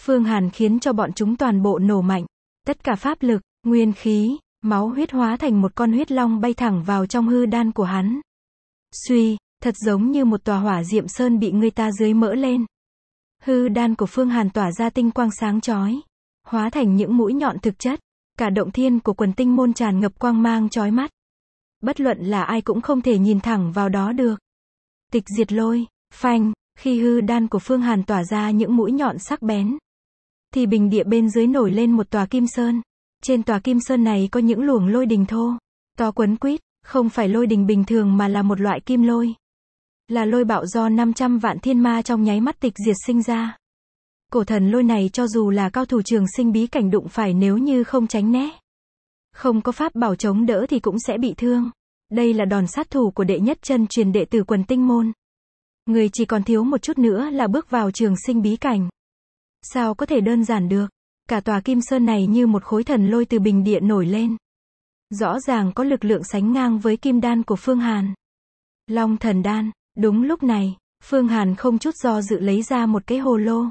Phương Hàn khiến cho bọn chúng toàn bộ nổ mạnh. Tất cả pháp lực, nguyên khí, máu huyết hóa thành một con huyết long bay thẳng vào trong hư đan của hắn. Suy, thật giống như một tòa hỏa diệm sơn bị người ta dưới mỡ lên. Hư đan của Phương Hàn tỏa ra tinh quang sáng chói hóa thành những mũi nhọn thực chất. Cả động thiên của quần tinh môn tràn ngập quang mang chói mắt. Bất luận là ai cũng không thể nhìn thẳng vào đó được. Tịch diệt lôi, phanh, khi hư đan của Phương Hàn tỏa ra những mũi nhọn sắc bén. Thì bình địa bên dưới nổi lên một tòa kim sơn. Trên tòa kim sơn này có những luồng lôi đình thô, to quấn quýt, không phải lôi đình bình thường mà là một loại kim lôi. Là lôi bạo do 500 vạn thiên ma trong nháy mắt tịch diệt sinh ra cổ thần lôi này cho dù là cao thủ trường sinh bí cảnh đụng phải nếu như không tránh né. Không có pháp bảo chống đỡ thì cũng sẽ bị thương. Đây là đòn sát thủ của đệ nhất chân truyền đệ tử quần tinh môn. Người chỉ còn thiếu một chút nữa là bước vào trường sinh bí cảnh. Sao có thể đơn giản được? Cả tòa kim sơn này như một khối thần lôi từ bình địa nổi lên. Rõ ràng có lực lượng sánh ngang với kim đan của Phương Hàn. Long thần đan, đúng lúc này, Phương Hàn không chút do dự lấy ra một cái hồ lô.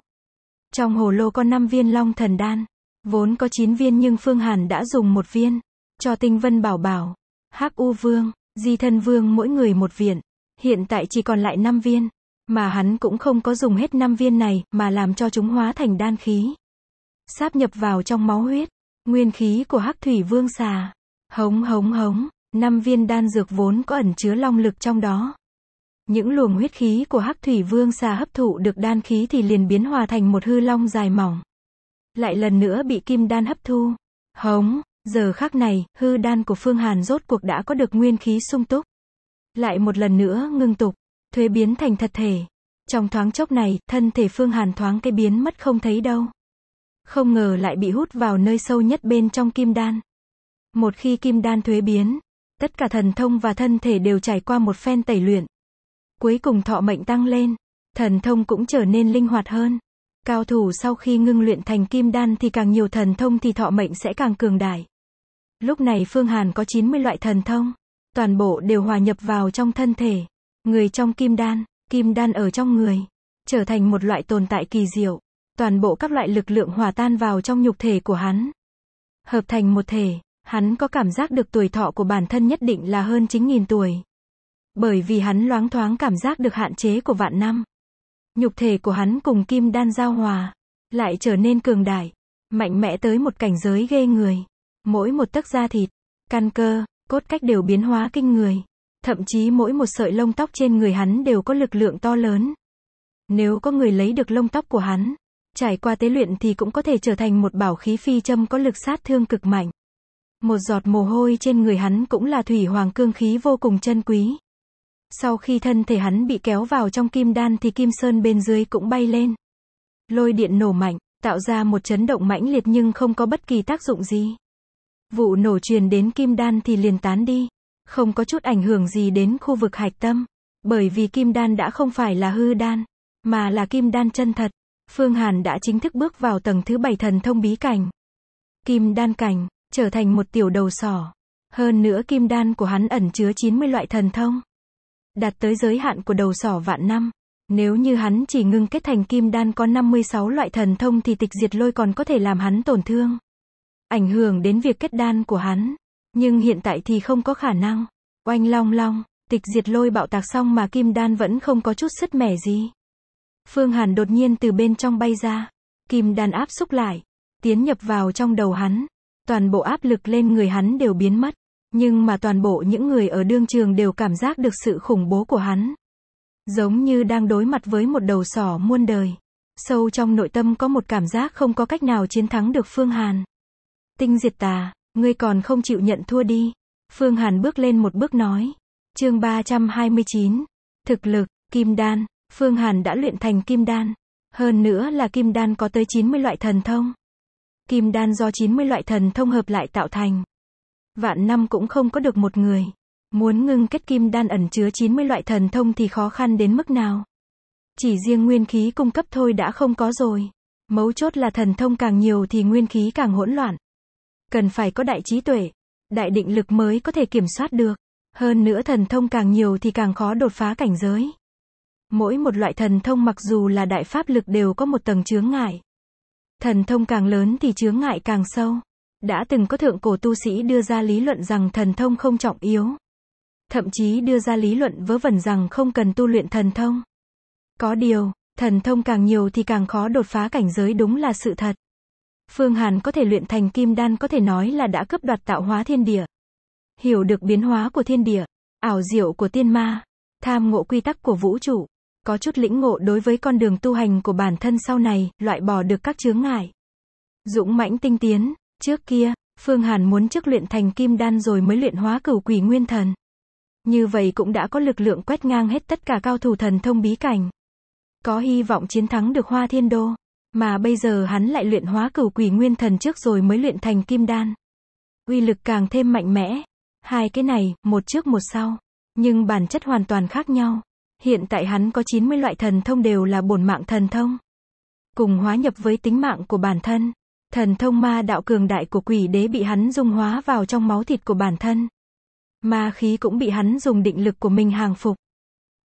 Trong hồ lô có 5 viên long thần đan. Vốn có 9 viên nhưng Phương Hàn đã dùng một viên. Cho tinh vân bảo bảo. hắc u vương, di thân vương mỗi người một viện. Hiện tại chỉ còn lại 5 viên. Mà hắn cũng không có dùng hết 5 viên này mà làm cho chúng hóa thành đan khí. Sáp nhập vào trong máu huyết. Nguyên khí của hắc thủy vương xà. Hống hống hống, năm viên đan dược vốn có ẩn chứa long lực trong đó. Những luồng huyết khí của Hắc Thủy Vương xà hấp thụ được đan khí thì liền biến hòa thành một hư long dài mỏng. Lại lần nữa bị kim đan hấp thu. Hống, giờ khác này, hư đan của Phương Hàn rốt cuộc đã có được nguyên khí sung túc. Lại một lần nữa ngưng tục, thuế biến thành thật thể. Trong thoáng chốc này, thân thể Phương Hàn thoáng cái biến mất không thấy đâu. Không ngờ lại bị hút vào nơi sâu nhất bên trong kim đan. Một khi kim đan thuế biến, tất cả thần thông và thân thể đều trải qua một phen tẩy luyện, Cuối cùng thọ mệnh tăng lên, thần thông cũng trở nên linh hoạt hơn. Cao thủ sau khi ngưng luyện thành kim đan thì càng nhiều thần thông thì thọ mệnh sẽ càng cường đại. Lúc này Phương Hàn có 90 loại thần thông, toàn bộ đều hòa nhập vào trong thân thể. Người trong kim đan, kim đan ở trong người, trở thành một loại tồn tại kỳ diệu. Toàn bộ các loại lực lượng hòa tan vào trong nhục thể của hắn. Hợp thành một thể, hắn có cảm giác được tuổi thọ của bản thân nhất định là hơn 9.000 tuổi. Bởi vì hắn loáng thoáng cảm giác được hạn chế của vạn năm. Nhục thể của hắn cùng kim đan giao hòa, lại trở nên cường đại, mạnh mẽ tới một cảnh giới ghê người. Mỗi một tấc da thịt, căn cơ, cốt cách đều biến hóa kinh người. Thậm chí mỗi một sợi lông tóc trên người hắn đều có lực lượng to lớn. Nếu có người lấy được lông tóc của hắn, trải qua tế luyện thì cũng có thể trở thành một bảo khí phi châm có lực sát thương cực mạnh. Một giọt mồ hôi trên người hắn cũng là thủy hoàng cương khí vô cùng chân quý. Sau khi thân thể hắn bị kéo vào trong kim đan thì kim sơn bên dưới cũng bay lên. Lôi điện nổ mạnh, tạo ra một chấn động mãnh liệt nhưng không có bất kỳ tác dụng gì. Vụ nổ truyền đến kim đan thì liền tán đi, không có chút ảnh hưởng gì đến khu vực hạch tâm, bởi vì kim đan đã không phải là hư đan, mà là kim đan chân thật. Phương Hàn đã chính thức bước vào tầng thứ bảy thần thông bí cảnh. Kim đan cảnh, trở thành một tiểu đầu sỏ. Hơn nữa kim đan của hắn ẩn chứa 90 loại thần thông đạt tới giới hạn của đầu sỏ vạn năm. Nếu như hắn chỉ ngưng kết thành kim đan có 56 loại thần thông thì tịch diệt lôi còn có thể làm hắn tổn thương. Ảnh hưởng đến việc kết đan của hắn. Nhưng hiện tại thì không có khả năng. Oanh long long, tịch diệt lôi bạo tạc xong mà kim đan vẫn không có chút sứt mẻ gì. Phương Hàn đột nhiên từ bên trong bay ra. Kim đan áp xúc lại. Tiến nhập vào trong đầu hắn. Toàn bộ áp lực lên người hắn đều biến mất. Nhưng mà toàn bộ những người ở đương trường đều cảm giác được sự khủng bố của hắn. Giống như đang đối mặt với một đầu sỏ muôn đời. Sâu trong nội tâm có một cảm giác không có cách nào chiến thắng được Phương Hàn. Tinh diệt tà, ngươi còn không chịu nhận thua đi. Phương Hàn bước lên một bước nói. Chương 329. Thực lực, kim đan, Phương Hàn đã luyện thành kim đan. Hơn nữa là kim đan có tới 90 loại thần thông. Kim đan do 90 loại thần thông hợp lại tạo thành. Vạn năm cũng không có được một người. Muốn ngưng kết kim đan ẩn chứa 90 loại thần thông thì khó khăn đến mức nào. Chỉ riêng nguyên khí cung cấp thôi đã không có rồi. Mấu chốt là thần thông càng nhiều thì nguyên khí càng hỗn loạn. Cần phải có đại trí tuệ, đại định lực mới có thể kiểm soát được. Hơn nữa thần thông càng nhiều thì càng khó đột phá cảnh giới. Mỗi một loại thần thông mặc dù là đại pháp lực đều có một tầng chướng ngại. Thần thông càng lớn thì chướng ngại càng sâu. Đã từng có thượng cổ tu sĩ đưa ra lý luận rằng thần thông không trọng yếu. Thậm chí đưa ra lý luận vớ vẩn rằng không cần tu luyện thần thông. Có điều, thần thông càng nhiều thì càng khó đột phá cảnh giới đúng là sự thật. Phương Hàn có thể luyện thành kim đan có thể nói là đã cướp đoạt tạo hóa thiên địa. Hiểu được biến hóa của thiên địa, ảo diệu của tiên ma, tham ngộ quy tắc của vũ trụ, có chút lĩnh ngộ đối với con đường tu hành của bản thân sau này, loại bỏ được các chướng ngại. Dũng mãnh tinh tiến, Trước kia, Phương Hàn muốn trước luyện thành kim đan rồi mới luyện hóa cửu quỷ nguyên thần. Như vậy cũng đã có lực lượng quét ngang hết tất cả cao thủ thần thông bí cảnh. Có hy vọng chiến thắng được Hoa Thiên Đô. Mà bây giờ hắn lại luyện hóa cửu quỷ nguyên thần trước rồi mới luyện thành kim đan. Uy lực càng thêm mạnh mẽ. Hai cái này, một trước một sau. Nhưng bản chất hoàn toàn khác nhau. Hiện tại hắn có 90 loại thần thông đều là bổn mạng thần thông. Cùng hóa nhập với tính mạng của bản thân. Thần thông ma đạo cường đại của quỷ đế bị hắn dung hóa vào trong máu thịt của bản thân. Ma khí cũng bị hắn dùng định lực của mình hàng phục.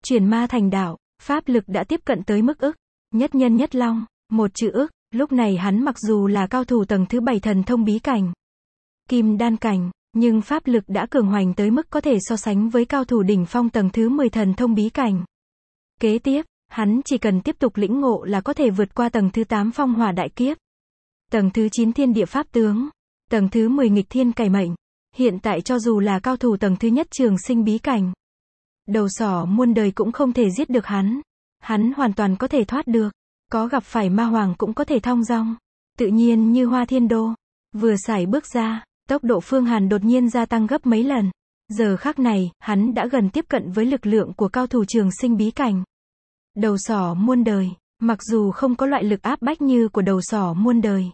Chuyển ma thành đạo, pháp lực đã tiếp cận tới mức ức, nhất nhân nhất long, một chữ ức, lúc này hắn mặc dù là cao thủ tầng thứ bảy thần thông bí cảnh, kim đan cảnh, nhưng pháp lực đã cường hoành tới mức có thể so sánh với cao thủ đỉnh phong tầng thứ 10 thần thông bí cảnh. Kế tiếp, hắn chỉ cần tiếp tục lĩnh ngộ là có thể vượt qua tầng thứ 8 phong hỏa đại kiếp. Tầng thứ 9 thiên địa pháp tướng. Tầng thứ 10 nghịch thiên cải mệnh. Hiện tại cho dù là cao thủ tầng thứ nhất trường sinh bí cảnh. Đầu sỏ muôn đời cũng không thể giết được hắn. Hắn hoàn toàn có thể thoát được. Có gặp phải ma hoàng cũng có thể thong dong. Tự nhiên như hoa thiên đô. Vừa xài bước ra, tốc độ Phương Hàn đột nhiên gia tăng gấp mấy lần. Giờ khác này, hắn đã gần tiếp cận với lực lượng của cao thủ trường sinh bí cảnh. Đầu sỏ muôn đời. Mặc dù không có loại lực áp bách như của đầu sỏ muôn đời,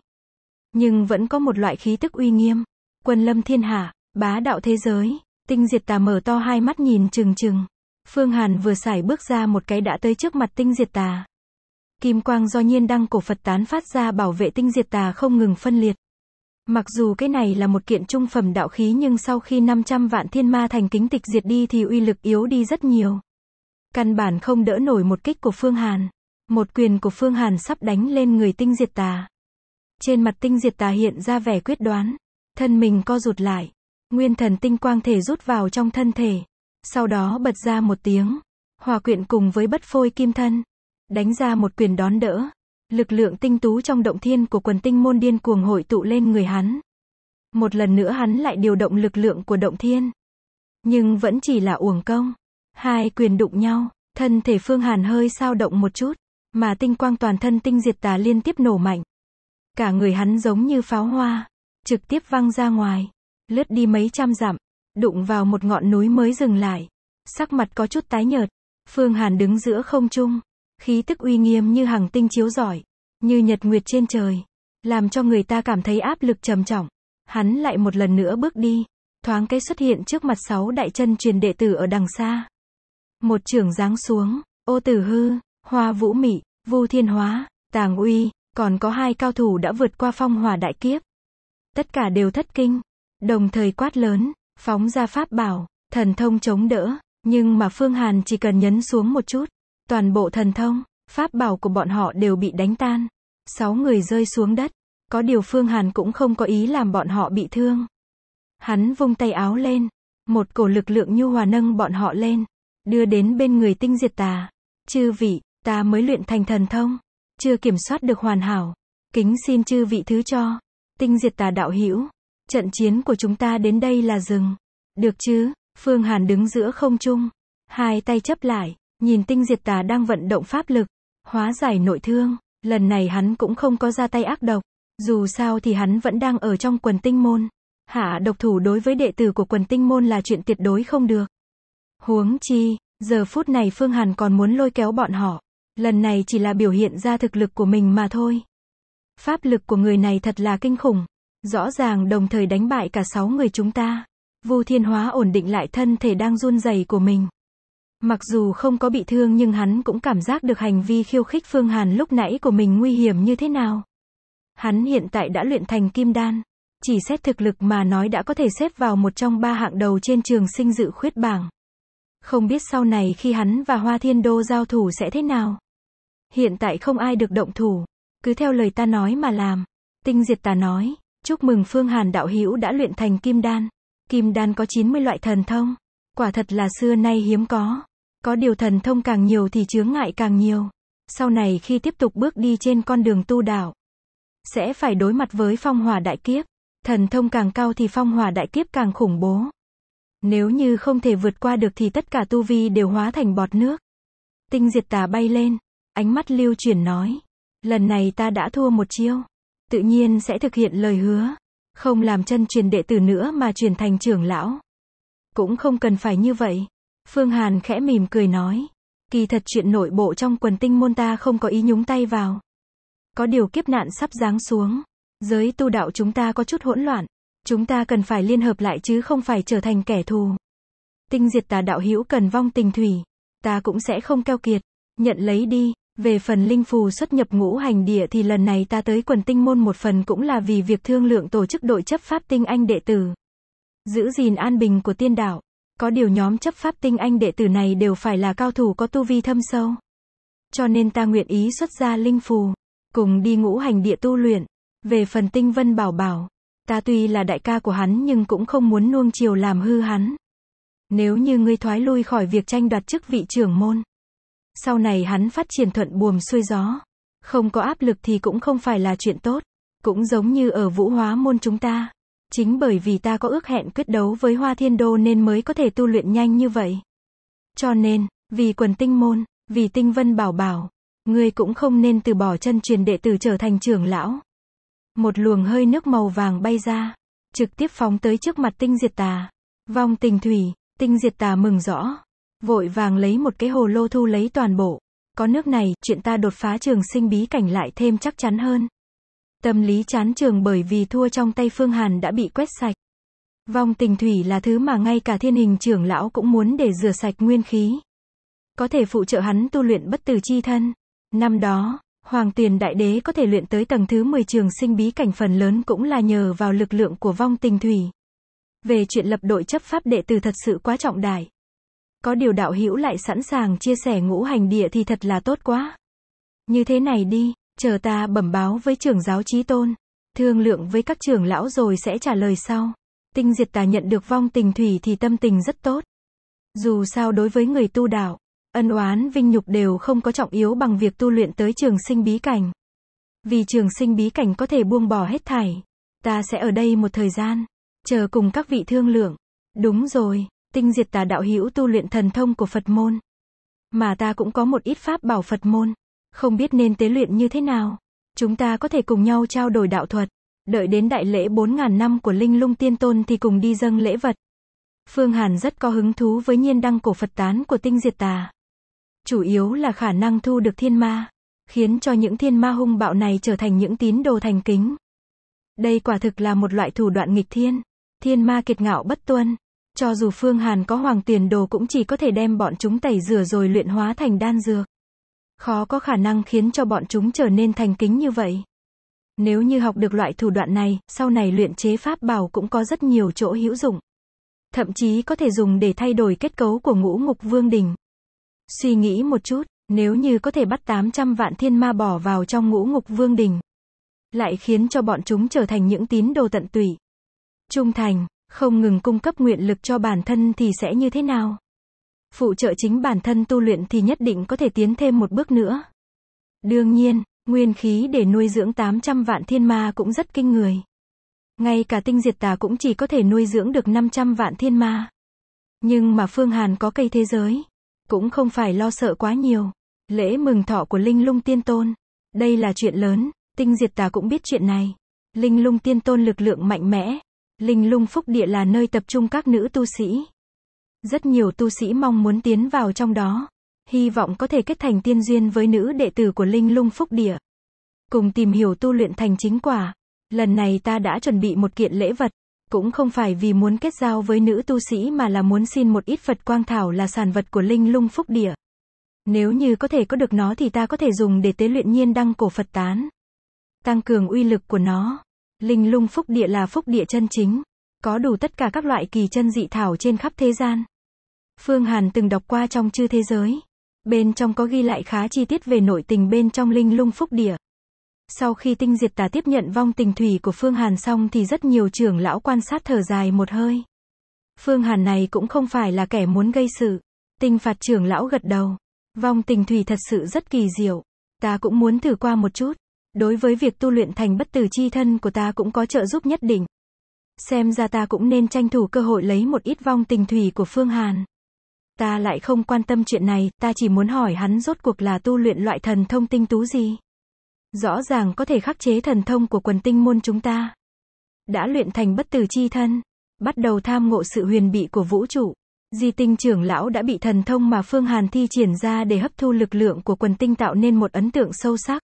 nhưng vẫn có một loại khí tức uy nghiêm, quân lâm thiên hạ, bá đạo thế giới, tinh diệt tà mở to hai mắt nhìn trừng trừng. Phương Hàn vừa xài bước ra một cái đã tới trước mặt tinh diệt tà. Kim quang do nhiên đăng cổ Phật tán phát ra bảo vệ tinh diệt tà không ngừng phân liệt. Mặc dù cái này là một kiện trung phẩm đạo khí nhưng sau khi 500 vạn thiên ma thành kính tịch diệt đi thì uy lực yếu đi rất nhiều. Căn bản không đỡ nổi một kích của Phương Hàn. Một quyền của Phương Hàn sắp đánh lên người tinh diệt tà. Trên mặt tinh diệt tà hiện ra vẻ quyết đoán. Thân mình co rụt lại. Nguyên thần tinh quang thể rút vào trong thân thể. Sau đó bật ra một tiếng. Hòa quyện cùng với bất phôi kim thân. Đánh ra một quyền đón đỡ. Lực lượng tinh tú trong động thiên của quần tinh môn điên cuồng hội tụ lên người hắn. Một lần nữa hắn lại điều động lực lượng của động thiên. Nhưng vẫn chỉ là uổng công. Hai quyền đụng nhau, thân thể Phương Hàn hơi sao động một chút mà tinh quang toàn thân tinh diệt tà liên tiếp nổ mạnh. Cả người hắn giống như pháo hoa, trực tiếp văng ra ngoài, lướt đi mấy trăm dặm, đụng vào một ngọn núi mới dừng lại. Sắc mặt có chút tái nhợt, Phương Hàn đứng giữa không trung, khí tức uy nghiêm như hằng tinh chiếu giỏi, như nhật nguyệt trên trời, làm cho người ta cảm thấy áp lực trầm trọng. Hắn lại một lần nữa bước đi, thoáng cái xuất hiện trước mặt sáu đại chân truyền đệ tử ở đằng xa. Một trưởng giáng xuống, ô tử hư, Hoa Vũ Mị, Vu Thiên Hóa, Tàng Uy, còn có hai cao thủ đã vượt qua phong hỏa đại kiếp. Tất cả đều thất kinh, đồng thời quát lớn, phóng ra pháp bảo, thần thông chống đỡ, nhưng mà Phương Hàn chỉ cần nhấn xuống một chút, toàn bộ thần thông, pháp bảo của bọn họ đều bị đánh tan. Sáu người rơi xuống đất, có điều Phương Hàn cũng không có ý làm bọn họ bị thương. Hắn vung tay áo lên, một cổ lực lượng nhu hòa nâng bọn họ lên, đưa đến bên người tinh diệt tà. Chư vị, ta mới luyện thành thần thông, chưa kiểm soát được hoàn hảo. Kính xin chư vị thứ cho, tinh diệt tà đạo hữu. Trận chiến của chúng ta đến đây là dừng. Được chứ? Phương Hàn đứng giữa không trung, hai tay chấp lại, nhìn tinh diệt tà đang vận động pháp lực, hóa giải nội thương, lần này hắn cũng không có ra tay ác độc, dù sao thì hắn vẫn đang ở trong quần tinh môn. Hạ độc thủ đối với đệ tử của quần tinh môn là chuyện tuyệt đối không được. Huống chi, giờ phút này Phương Hàn còn muốn lôi kéo bọn họ. Lần này chỉ là biểu hiện ra thực lực của mình mà thôi. Pháp lực của người này thật là kinh khủng. Rõ ràng đồng thời đánh bại cả sáu người chúng ta. Vu Thiên Hóa ổn định lại thân thể đang run rẩy của mình. Mặc dù không có bị thương nhưng hắn cũng cảm giác được hành vi khiêu khích Phương Hàn lúc nãy của mình nguy hiểm như thế nào. Hắn hiện tại đã luyện thành kim đan. Chỉ xét thực lực mà nói đã có thể xếp vào một trong ba hạng đầu trên trường sinh dự khuyết bảng. Không biết sau này khi hắn và Hoa Thiên Đô giao thủ sẽ thế nào hiện tại không ai được động thủ. Cứ theo lời ta nói mà làm. Tinh diệt ta nói, chúc mừng Phương Hàn đạo hữu đã luyện thành kim đan. Kim đan có 90 loại thần thông. Quả thật là xưa nay hiếm có. Có điều thần thông càng nhiều thì chướng ngại càng nhiều. Sau này khi tiếp tục bước đi trên con đường tu đạo, sẽ phải đối mặt với phong hỏa đại kiếp. Thần thông càng cao thì phong hỏa đại kiếp càng khủng bố. Nếu như không thể vượt qua được thì tất cả tu vi đều hóa thành bọt nước. Tinh diệt tà bay lên, Ánh mắt lưu chuyển nói. Lần này ta đã thua một chiêu. Tự nhiên sẽ thực hiện lời hứa. Không làm chân truyền đệ tử nữa mà truyền thành trưởng lão. Cũng không cần phải như vậy. Phương Hàn khẽ mỉm cười nói. Kỳ thật chuyện nội bộ trong quần tinh môn ta không có ý nhúng tay vào. Có điều kiếp nạn sắp giáng xuống. Giới tu đạo chúng ta có chút hỗn loạn. Chúng ta cần phải liên hợp lại chứ không phải trở thành kẻ thù. Tinh diệt tà đạo hữu cần vong tình thủy. Ta cũng sẽ không keo kiệt. Nhận lấy đi. Về phần linh phù xuất nhập ngũ hành địa thì lần này ta tới quần tinh môn một phần cũng là vì việc thương lượng tổ chức đội chấp pháp tinh anh đệ tử. Giữ gìn an bình của tiên đạo. Có điều nhóm chấp pháp tinh anh đệ tử này đều phải là cao thủ có tu vi thâm sâu. Cho nên ta nguyện ý xuất ra linh phù. Cùng đi ngũ hành địa tu luyện. Về phần tinh vân bảo bảo. Ta tuy là đại ca của hắn nhưng cũng không muốn nuông chiều làm hư hắn. Nếu như ngươi thoái lui khỏi việc tranh đoạt chức vị trưởng môn sau này hắn phát triển thuận buồm xuôi gió. Không có áp lực thì cũng không phải là chuyện tốt. Cũng giống như ở vũ hóa môn chúng ta. Chính bởi vì ta có ước hẹn quyết đấu với Hoa Thiên Đô nên mới có thể tu luyện nhanh như vậy. Cho nên, vì quần tinh môn, vì tinh vân bảo bảo, ngươi cũng không nên từ bỏ chân truyền đệ tử trở thành trưởng lão. Một luồng hơi nước màu vàng bay ra, trực tiếp phóng tới trước mặt tinh diệt tà. Vong tình thủy, tinh diệt tà mừng rõ, Vội vàng lấy một cái hồ lô thu lấy toàn bộ. Có nước này, chuyện ta đột phá trường sinh bí cảnh lại thêm chắc chắn hơn. Tâm lý chán trường bởi vì thua trong tay Phương Hàn đã bị quét sạch. Vong tình thủy là thứ mà ngay cả thiên hình trưởng lão cũng muốn để rửa sạch nguyên khí. Có thể phụ trợ hắn tu luyện bất tử chi thân. Năm đó, Hoàng tiền Đại Đế có thể luyện tới tầng thứ 10 trường sinh bí cảnh phần lớn cũng là nhờ vào lực lượng của vong tình thủy. Về chuyện lập đội chấp pháp đệ tử thật sự quá trọng đại. Có điều đạo hữu lại sẵn sàng chia sẻ ngũ hành địa thì thật là tốt quá. Như thế này đi, chờ ta bẩm báo với trưởng giáo trí tôn. Thương lượng với các trưởng lão rồi sẽ trả lời sau. Tinh diệt ta nhận được vong tình thủy thì tâm tình rất tốt. Dù sao đối với người tu đạo, ân oán vinh nhục đều không có trọng yếu bằng việc tu luyện tới trường sinh bí cảnh. Vì trường sinh bí cảnh có thể buông bỏ hết thảy. Ta sẽ ở đây một thời gian, chờ cùng các vị thương lượng. Đúng rồi, tinh diệt tà đạo hữu tu luyện thần thông của Phật môn. Mà ta cũng có một ít pháp bảo Phật môn, không biết nên tế luyện như thế nào. Chúng ta có thể cùng nhau trao đổi đạo thuật, đợi đến đại lễ 4.000 năm của Linh Lung Tiên Tôn thì cùng đi dâng lễ vật. Phương Hàn rất có hứng thú với nhiên đăng cổ Phật tán của tinh diệt tà. Chủ yếu là khả năng thu được thiên ma, khiến cho những thiên ma hung bạo này trở thành những tín đồ thành kính. Đây quả thực là một loại thủ đoạn nghịch thiên, thiên ma kiệt ngạo bất tuân, cho dù Phương Hàn có hoàng tiền đồ cũng chỉ có thể đem bọn chúng tẩy rửa rồi luyện hóa thành đan dược. Khó có khả năng khiến cho bọn chúng trở nên thành kính như vậy. Nếu như học được loại thủ đoạn này, sau này luyện chế pháp bảo cũng có rất nhiều chỗ hữu dụng. Thậm chí có thể dùng để thay đổi kết cấu của ngũ ngục vương đình. Suy nghĩ một chút, nếu như có thể bắt 800 vạn thiên ma bỏ vào trong ngũ ngục vương đình, lại khiến cho bọn chúng trở thành những tín đồ tận tụy, trung thành, không ngừng cung cấp nguyện lực cho bản thân thì sẽ như thế nào? Phụ trợ chính bản thân tu luyện thì nhất định có thể tiến thêm một bước nữa. Đương nhiên, nguyên khí để nuôi dưỡng 800 vạn thiên ma cũng rất kinh người. Ngay cả tinh diệt tà cũng chỉ có thể nuôi dưỡng được 500 vạn thiên ma. Nhưng mà Phương Hàn có cây thế giới, cũng không phải lo sợ quá nhiều. Lễ mừng thọ của Linh Lung Tiên Tôn, đây là chuyện lớn, tinh diệt tà cũng biết chuyện này. Linh Lung Tiên Tôn lực lượng mạnh mẽ, Linh lung phúc địa là nơi tập trung các nữ tu sĩ. Rất nhiều tu sĩ mong muốn tiến vào trong đó. Hy vọng có thể kết thành tiên duyên với nữ đệ tử của Linh lung phúc địa. Cùng tìm hiểu tu luyện thành chính quả. Lần này ta đã chuẩn bị một kiện lễ vật. Cũng không phải vì muốn kết giao với nữ tu sĩ mà là muốn xin một ít Phật Quang Thảo là sản vật của Linh lung phúc địa. Nếu như có thể có được nó thì ta có thể dùng để tế luyện nhiên đăng cổ Phật tán. Tăng cường uy lực của nó. Linh lung phúc địa là phúc địa chân chính, có đủ tất cả các loại kỳ chân dị thảo trên khắp thế gian. Phương Hàn từng đọc qua trong chư thế giới. Bên trong có ghi lại khá chi tiết về nội tình bên trong linh lung phúc địa. Sau khi tinh diệt tà tiếp nhận vong tình thủy của Phương Hàn xong thì rất nhiều trưởng lão quan sát thở dài một hơi. Phương Hàn này cũng không phải là kẻ muốn gây sự. Tinh phạt trưởng lão gật đầu. Vong tình thủy thật sự rất kỳ diệu. Ta cũng muốn thử qua một chút. Đối với việc tu luyện thành bất tử chi thân của ta cũng có trợ giúp nhất định. Xem ra ta cũng nên tranh thủ cơ hội lấy một ít vong tình thủy của Phương Hàn. Ta lại không quan tâm chuyện này, ta chỉ muốn hỏi hắn rốt cuộc là tu luyện loại thần thông tinh tú gì. Rõ ràng có thể khắc chế thần thông của quần tinh môn chúng ta. Đã luyện thành bất tử chi thân, bắt đầu tham ngộ sự huyền bị của vũ trụ. Di tinh trưởng lão đã bị thần thông mà Phương Hàn thi triển ra để hấp thu lực lượng của quần tinh tạo nên một ấn tượng sâu sắc.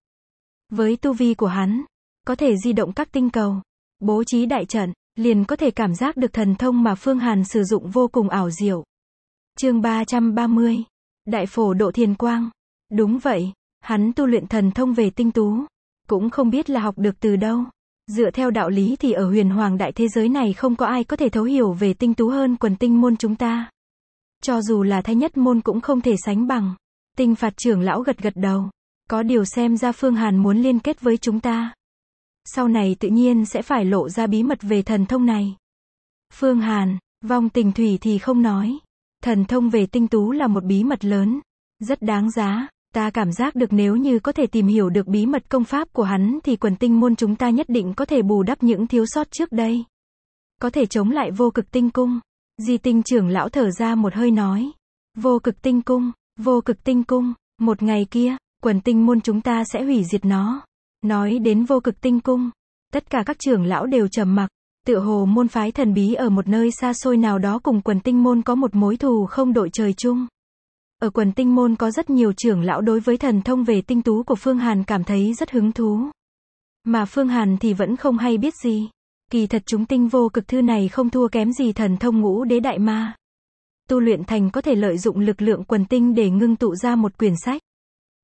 Với tu vi của hắn, có thể di động các tinh cầu, bố trí đại trận, liền có thể cảm giác được thần thông mà Phương Hàn sử dụng vô cùng ảo diệu. Chương 330. Đại phổ độ thiền quang. Đúng vậy, hắn tu luyện thần thông về tinh tú, cũng không biết là học được từ đâu. Dựa theo đạo lý thì ở huyền hoàng đại thế giới này không có ai có thể thấu hiểu về tinh tú hơn quần tinh môn chúng ta. Cho dù là thay nhất môn cũng không thể sánh bằng. Tinh phạt trưởng lão gật gật đầu. Có điều xem ra Phương Hàn muốn liên kết với chúng ta. Sau này tự nhiên sẽ phải lộ ra bí mật về thần thông này. Phương Hàn, vong tình thủy thì không nói. Thần thông về tinh tú là một bí mật lớn. Rất đáng giá. Ta cảm giác được nếu như có thể tìm hiểu được bí mật công pháp của hắn thì quần tinh môn chúng ta nhất định có thể bù đắp những thiếu sót trước đây. Có thể chống lại vô cực tinh cung. Di tinh trưởng lão thở ra một hơi nói. Vô cực tinh cung, vô cực tinh cung, một ngày kia, Quần tinh môn chúng ta sẽ hủy diệt nó. Nói đến vô cực tinh cung, tất cả các trưởng lão đều trầm mặc, tựa hồ môn phái thần bí ở một nơi xa xôi nào đó cùng quần tinh môn có một mối thù không đội trời chung. Ở quần tinh môn có rất nhiều trưởng lão đối với thần thông về tinh tú của Phương Hàn cảm thấy rất hứng thú. Mà Phương Hàn thì vẫn không hay biết gì. Kỳ thật chúng tinh vô cực thư này không thua kém gì thần thông ngũ đế đại ma. Tu luyện thành có thể lợi dụng lực lượng quần tinh để ngưng tụ ra một quyển sách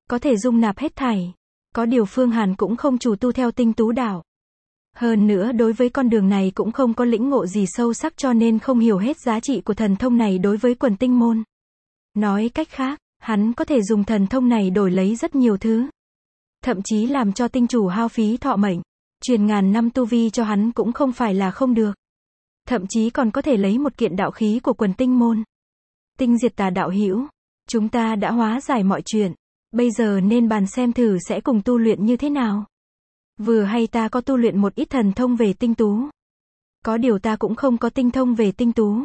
có thể dung nạp hết thảy. Có điều Phương Hàn cũng không chủ tu theo tinh tú Đạo. Hơn nữa đối với con đường này cũng không có lĩnh ngộ gì sâu sắc cho nên không hiểu hết giá trị của thần thông này đối với quần tinh môn. Nói cách khác, hắn có thể dùng thần thông này đổi lấy rất nhiều thứ. Thậm chí làm cho tinh chủ hao phí thọ mệnh. Truyền ngàn năm tu vi cho hắn cũng không phải là không được. Thậm chí còn có thể lấy một kiện đạo khí của quần tinh môn. Tinh diệt tà đạo hữu Chúng ta đã hóa giải mọi chuyện. Bây giờ nên bàn xem thử sẽ cùng tu luyện như thế nào. Vừa hay ta có tu luyện một ít thần thông về tinh tú. Có điều ta cũng không có tinh thông về tinh tú.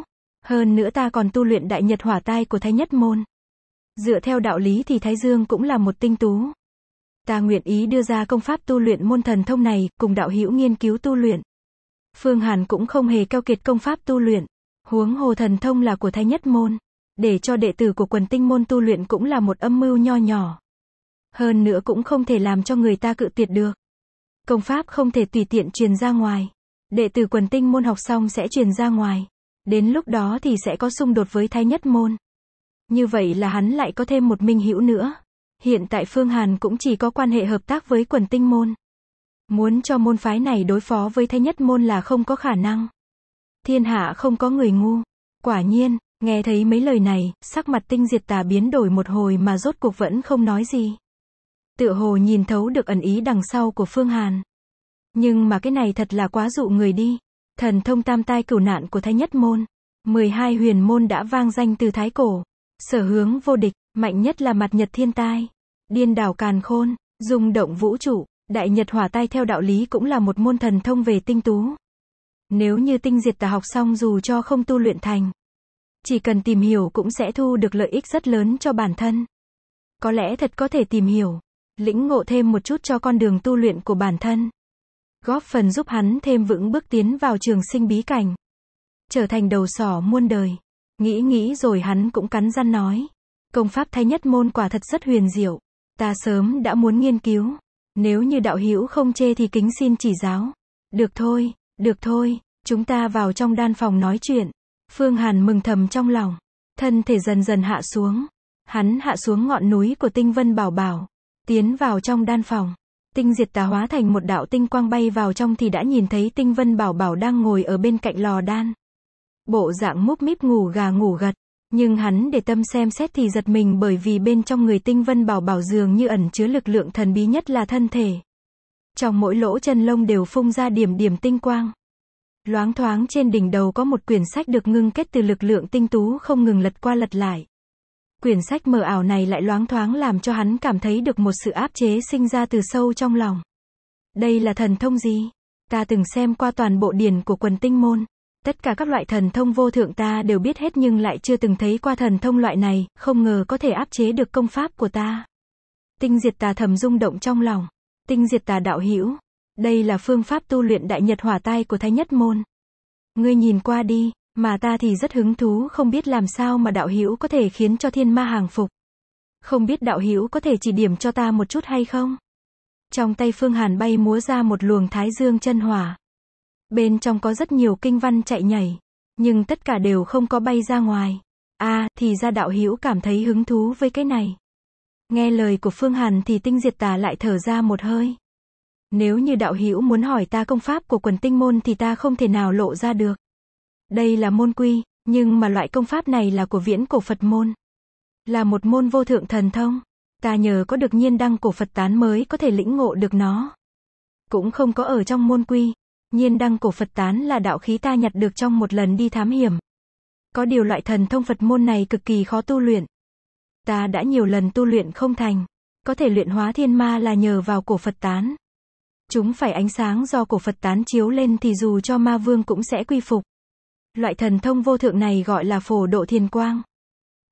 Hơn nữa ta còn tu luyện đại nhật hỏa tai của Thái Nhất Môn. Dựa theo đạo lý thì Thái Dương cũng là một tinh tú. Ta nguyện ý đưa ra công pháp tu luyện môn thần thông này, cùng đạo hữu nghiên cứu tu luyện. Phương Hàn cũng không hề keo kiệt công pháp tu luyện. Huống hồ thần thông là của Thái Nhất Môn. Để cho đệ tử của quần tinh môn tu luyện cũng là một âm mưu nho nhỏ. Hơn nữa cũng không thể làm cho người ta cự tuyệt được. Công pháp không thể tùy tiện truyền ra ngoài. Đệ tử quần tinh môn học xong sẽ truyền ra ngoài. Đến lúc đó thì sẽ có xung đột với thái nhất môn. Như vậy là hắn lại có thêm một minh hữu nữa. Hiện tại Phương Hàn cũng chỉ có quan hệ hợp tác với quần tinh môn. Muốn cho môn phái này đối phó với thái nhất môn là không có khả năng. Thiên hạ không có người ngu. Quả nhiên, nghe thấy mấy lời này, sắc mặt tinh diệt tà biến đổi một hồi mà rốt cuộc vẫn không nói gì tựa hồ nhìn thấu được ẩn ý đằng sau của Phương Hàn. Nhưng mà cái này thật là quá dụ người đi. Thần thông tam tai cửu nạn của Thái Nhất Môn. 12 huyền môn đã vang danh từ Thái Cổ. Sở hướng vô địch, mạnh nhất là mặt nhật thiên tai. Điên đảo càn khôn, dung động vũ trụ. Đại nhật hỏa tai theo đạo lý cũng là một môn thần thông về tinh tú. Nếu như tinh diệt tà học xong dù cho không tu luyện thành. Chỉ cần tìm hiểu cũng sẽ thu được lợi ích rất lớn cho bản thân. Có lẽ thật có thể tìm hiểu lĩnh ngộ thêm một chút cho con đường tu luyện của bản thân. Góp phần giúp hắn thêm vững bước tiến vào trường sinh bí cảnh. Trở thành đầu sỏ muôn đời. Nghĩ nghĩ rồi hắn cũng cắn răng nói. Công pháp thay nhất môn quả thật rất huyền diệu. Ta sớm đã muốn nghiên cứu. Nếu như đạo hữu không chê thì kính xin chỉ giáo. Được thôi, được thôi, chúng ta vào trong đan phòng nói chuyện. Phương Hàn mừng thầm trong lòng. Thân thể dần dần hạ xuống. Hắn hạ xuống ngọn núi của tinh vân bảo bảo. Tiến vào trong đan phòng. Tinh diệt tà hóa thành một đạo tinh quang bay vào trong thì đã nhìn thấy tinh vân bảo bảo đang ngồi ở bên cạnh lò đan. Bộ dạng múp míp ngủ gà ngủ gật. Nhưng hắn để tâm xem xét thì giật mình bởi vì bên trong người tinh vân bảo bảo dường như ẩn chứa lực lượng thần bí nhất là thân thể. Trong mỗi lỗ chân lông đều phun ra điểm điểm tinh quang. Loáng thoáng trên đỉnh đầu có một quyển sách được ngưng kết từ lực lượng tinh tú không ngừng lật qua lật lại quyển sách mờ ảo này lại loáng thoáng làm cho hắn cảm thấy được một sự áp chế sinh ra từ sâu trong lòng. Đây là thần thông gì? Ta từng xem qua toàn bộ điển của quần tinh môn. Tất cả các loại thần thông vô thượng ta đều biết hết nhưng lại chưa từng thấy qua thần thông loại này, không ngờ có thể áp chế được công pháp của ta. Tinh diệt tà thầm rung động trong lòng. Tinh diệt tà đạo hữu Đây là phương pháp tu luyện đại nhật hỏa tai của thái nhất môn. Ngươi nhìn qua đi, mà ta thì rất hứng thú không biết làm sao mà đạo hữu có thể khiến cho thiên ma hàng phục. Không biết đạo hữu có thể chỉ điểm cho ta một chút hay không? Trong tay Phương Hàn bay múa ra một luồng thái dương chân hỏa. Bên trong có rất nhiều kinh văn chạy nhảy, nhưng tất cả đều không có bay ra ngoài. a à, thì ra đạo hữu cảm thấy hứng thú với cái này. Nghe lời của Phương Hàn thì tinh diệt tà lại thở ra một hơi. Nếu như đạo hữu muốn hỏi ta công pháp của quần tinh môn thì ta không thể nào lộ ra được. Đây là môn quy, nhưng mà loại công pháp này là của viễn cổ Phật môn. Là một môn vô thượng thần thông. Ta nhờ có được nhiên đăng cổ Phật tán mới có thể lĩnh ngộ được nó. Cũng không có ở trong môn quy. Nhiên đăng cổ Phật tán là đạo khí ta nhặt được trong một lần đi thám hiểm. Có điều loại thần thông Phật môn này cực kỳ khó tu luyện. Ta đã nhiều lần tu luyện không thành. Có thể luyện hóa thiên ma là nhờ vào cổ Phật tán. Chúng phải ánh sáng do cổ Phật tán chiếu lên thì dù cho ma vương cũng sẽ quy phục. Loại thần thông vô thượng này gọi là phổ độ thiền quang.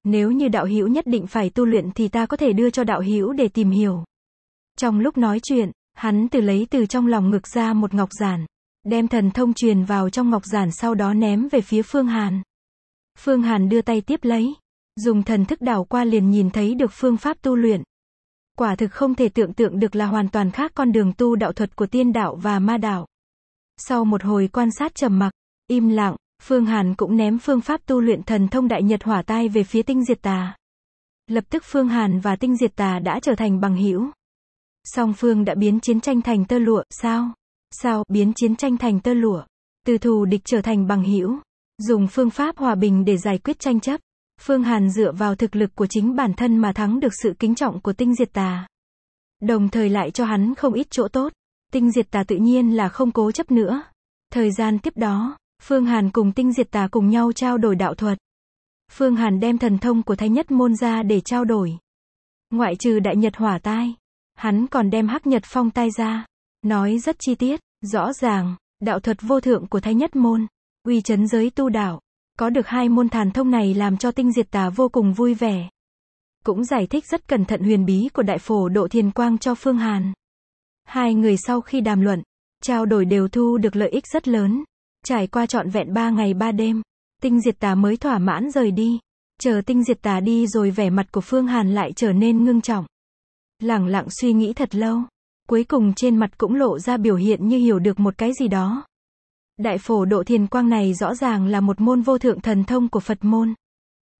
Nếu như đạo hữu nhất định phải tu luyện thì ta có thể đưa cho đạo hữu để tìm hiểu. Trong lúc nói chuyện, hắn từ lấy từ trong lòng ngực ra một ngọc giản, đem thần thông truyền vào trong ngọc giản sau đó ném về phía Phương Hàn. Phương Hàn đưa tay tiếp lấy, dùng thần thức đảo qua liền nhìn thấy được phương pháp tu luyện. Quả thực không thể tưởng tượng được là hoàn toàn khác con đường tu đạo thuật của tiên đạo và ma đạo. Sau một hồi quan sát trầm mặc, im lặng, Phương Hàn cũng ném phương pháp tu luyện thần thông đại nhật hỏa tai về phía tinh diệt tà. Lập tức Phương Hàn và tinh diệt tà đã trở thành bằng hữu. Song Phương đã biến chiến tranh thành tơ lụa, sao? Sao biến chiến tranh thành tơ lụa? Từ thù địch trở thành bằng hữu. Dùng phương pháp hòa bình để giải quyết tranh chấp. Phương Hàn dựa vào thực lực của chính bản thân mà thắng được sự kính trọng của tinh diệt tà. Đồng thời lại cho hắn không ít chỗ tốt. Tinh diệt tà tự nhiên là không cố chấp nữa. Thời gian tiếp đó, Phương Hàn cùng tinh diệt tà cùng nhau trao đổi đạo thuật. Phương Hàn đem thần thông của Thái Nhất Môn ra để trao đổi. Ngoại trừ Đại Nhật Hỏa Tai, hắn còn đem Hắc Nhật Phong Tai ra. Nói rất chi tiết, rõ ràng, đạo thuật vô thượng của Thái Nhất Môn, uy chấn giới tu đạo. Có được hai môn thần thông này làm cho tinh diệt tà vô cùng vui vẻ. Cũng giải thích rất cẩn thận huyền bí của Đại Phổ Độ Thiền Quang cho Phương Hàn. Hai người sau khi đàm luận, trao đổi đều thu được lợi ích rất lớn. Trải qua trọn vẹn 3 ngày 3 đêm, tinh diệt tà mới thỏa mãn rời đi. Chờ tinh diệt tà đi rồi vẻ mặt của Phương Hàn lại trở nên ngưng trọng. Lẳng lặng suy nghĩ thật lâu. Cuối cùng trên mặt cũng lộ ra biểu hiện như hiểu được một cái gì đó. Đại phổ độ thiền quang này rõ ràng là một môn vô thượng thần thông của Phật môn.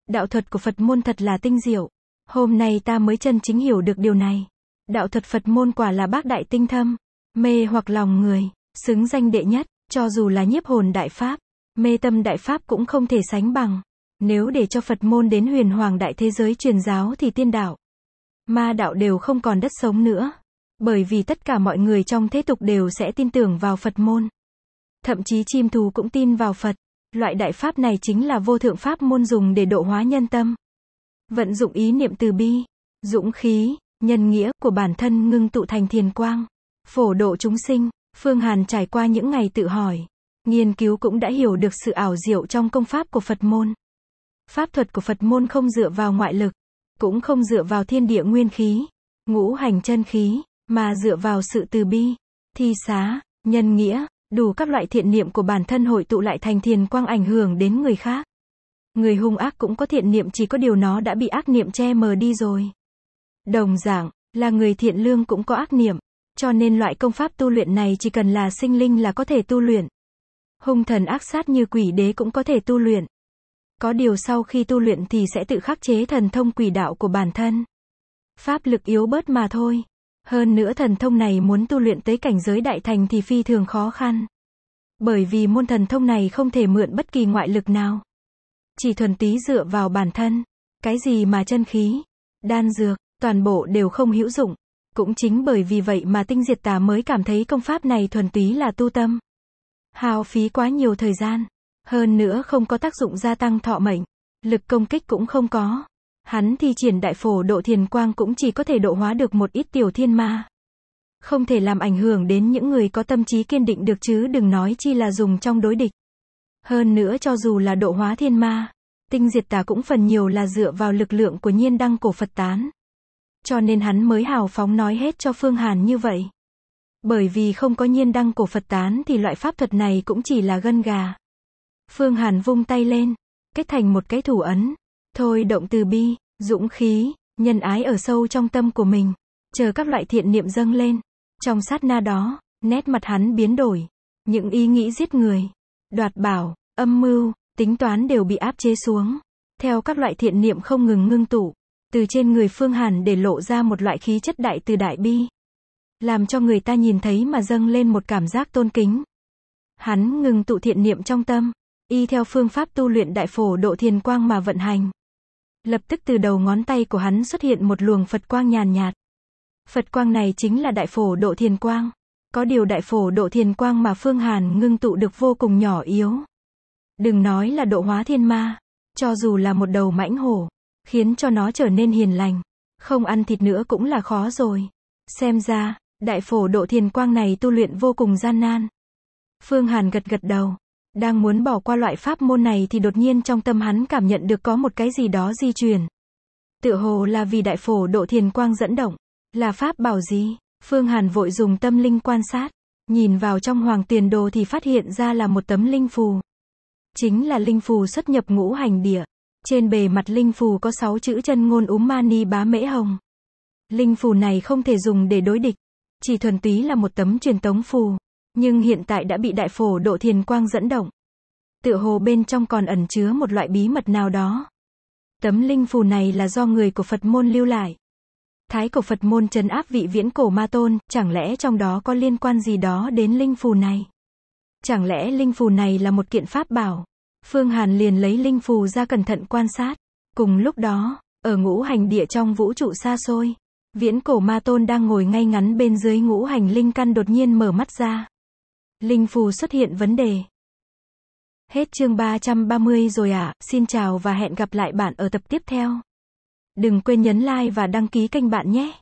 Đạo thuật của Phật môn thật là tinh diệu. Hôm nay ta mới chân chính hiểu được điều này. Đạo thuật Phật môn quả là bác đại tinh thâm, mê hoặc lòng người, xứng danh đệ nhất. Cho dù là nhiếp hồn đại pháp, mê tâm đại pháp cũng không thể sánh bằng. Nếu để cho Phật môn đến huyền hoàng đại thế giới truyền giáo thì tiên đạo, ma đạo đều không còn đất sống nữa. Bởi vì tất cả mọi người trong thế tục đều sẽ tin tưởng vào Phật môn. Thậm chí chim thú cũng tin vào Phật. Loại đại pháp này chính là vô thượng pháp môn dùng để độ hóa nhân tâm. Vận dụng ý niệm từ bi, dũng khí, nhân nghĩa của bản thân ngưng tụ thành thiền quang, phổ độ chúng sinh. Phương Hàn trải qua những ngày tự hỏi, nghiên cứu cũng đã hiểu được sự ảo diệu trong công pháp của Phật môn. Pháp thuật của Phật môn không dựa vào ngoại lực, cũng không dựa vào thiên địa nguyên khí, ngũ hành chân khí, mà dựa vào sự từ bi, thi xá, nhân nghĩa, đủ các loại thiện niệm của bản thân hội tụ lại thành thiền quang ảnh hưởng đến người khác. Người hung ác cũng có thiện niệm chỉ có điều nó đã bị ác niệm che mờ đi rồi. Đồng dạng, là người thiện lương cũng có ác niệm, cho nên loại công pháp tu luyện này chỉ cần là sinh linh là có thể tu luyện. Hung thần ác sát như quỷ đế cũng có thể tu luyện. Có điều sau khi tu luyện thì sẽ tự khắc chế thần thông quỷ đạo của bản thân. Pháp lực yếu bớt mà thôi. Hơn nữa thần thông này muốn tu luyện tới cảnh giới đại thành thì phi thường khó khăn. Bởi vì môn thần thông này không thể mượn bất kỳ ngoại lực nào. Chỉ thuần tí dựa vào bản thân. Cái gì mà chân khí, đan dược, toàn bộ đều không hữu dụng. Cũng chính bởi vì vậy mà tinh diệt tà mới cảm thấy công pháp này thuần túy là tu tâm. Hao phí quá nhiều thời gian. Hơn nữa không có tác dụng gia tăng thọ mệnh. Lực công kích cũng không có. Hắn thi triển đại phổ độ thiền quang cũng chỉ có thể độ hóa được một ít tiểu thiên ma. Không thể làm ảnh hưởng đến những người có tâm trí kiên định được chứ đừng nói chi là dùng trong đối địch. Hơn nữa cho dù là độ hóa thiên ma, tinh diệt tà cũng phần nhiều là dựa vào lực lượng của nhiên đăng cổ Phật tán cho nên hắn mới hào phóng nói hết cho Phương Hàn như vậy. Bởi vì không có nhiên đăng cổ Phật tán thì loại pháp thuật này cũng chỉ là gân gà. Phương Hàn vung tay lên, kết thành một cái thủ ấn. Thôi động từ bi, dũng khí, nhân ái ở sâu trong tâm của mình. Chờ các loại thiện niệm dâng lên. Trong sát na đó, nét mặt hắn biến đổi. Những ý nghĩ giết người, đoạt bảo, âm mưu, tính toán đều bị áp chế xuống. Theo các loại thiện niệm không ngừng ngưng tụ, từ trên người Phương Hàn để lộ ra một loại khí chất đại từ đại bi. Làm cho người ta nhìn thấy mà dâng lên một cảm giác tôn kính. Hắn ngừng tụ thiện niệm trong tâm, y theo phương pháp tu luyện đại phổ độ thiền quang mà vận hành. Lập tức từ đầu ngón tay của hắn xuất hiện một luồng Phật quang nhàn nhạt. Phật quang này chính là đại phổ độ thiền quang. Có điều đại phổ độ thiền quang mà Phương Hàn ngưng tụ được vô cùng nhỏ yếu. Đừng nói là độ hóa thiên ma, cho dù là một đầu mãnh hổ, khiến cho nó trở nên hiền lành. Không ăn thịt nữa cũng là khó rồi. Xem ra, đại phổ độ thiền quang này tu luyện vô cùng gian nan. Phương Hàn gật gật đầu. Đang muốn bỏ qua loại pháp môn này thì đột nhiên trong tâm hắn cảm nhận được có một cái gì đó di chuyển. Tự hồ là vì đại phổ độ thiền quang dẫn động. Là pháp bảo gì? Phương Hàn vội dùng tâm linh quan sát. Nhìn vào trong hoàng tiền đồ thì phát hiện ra là một tấm linh phù. Chính là linh phù xuất nhập ngũ hành địa. Trên bề mặt linh phù có 6 chữ chân ngôn úm mani bá mễ hồng. Linh phù này không thể dùng để đối địch, chỉ thuần túy là một tấm truyền tống phù, nhưng hiện tại đã bị đại phổ độ thiền quang dẫn động. Tựa hồ bên trong còn ẩn chứa một loại bí mật nào đó. Tấm linh phù này là do người của Phật môn lưu lại. Thái cổ Phật môn trấn áp vị viễn cổ ma tôn, chẳng lẽ trong đó có liên quan gì đó đến linh phù này? Chẳng lẽ linh phù này là một kiện pháp bảo? Phương Hàn liền lấy linh phù ra cẩn thận quan sát. Cùng lúc đó, ở ngũ hành địa trong vũ trụ xa xôi, viễn cổ ma tôn đang ngồi ngay ngắn bên dưới ngũ hành linh căn đột nhiên mở mắt ra. Linh phù xuất hiện vấn đề. Hết chương 330 rồi ạ, à. xin chào và hẹn gặp lại bạn ở tập tiếp theo. Đừng quên nhấn like và đăng ký kênh bạn nhé.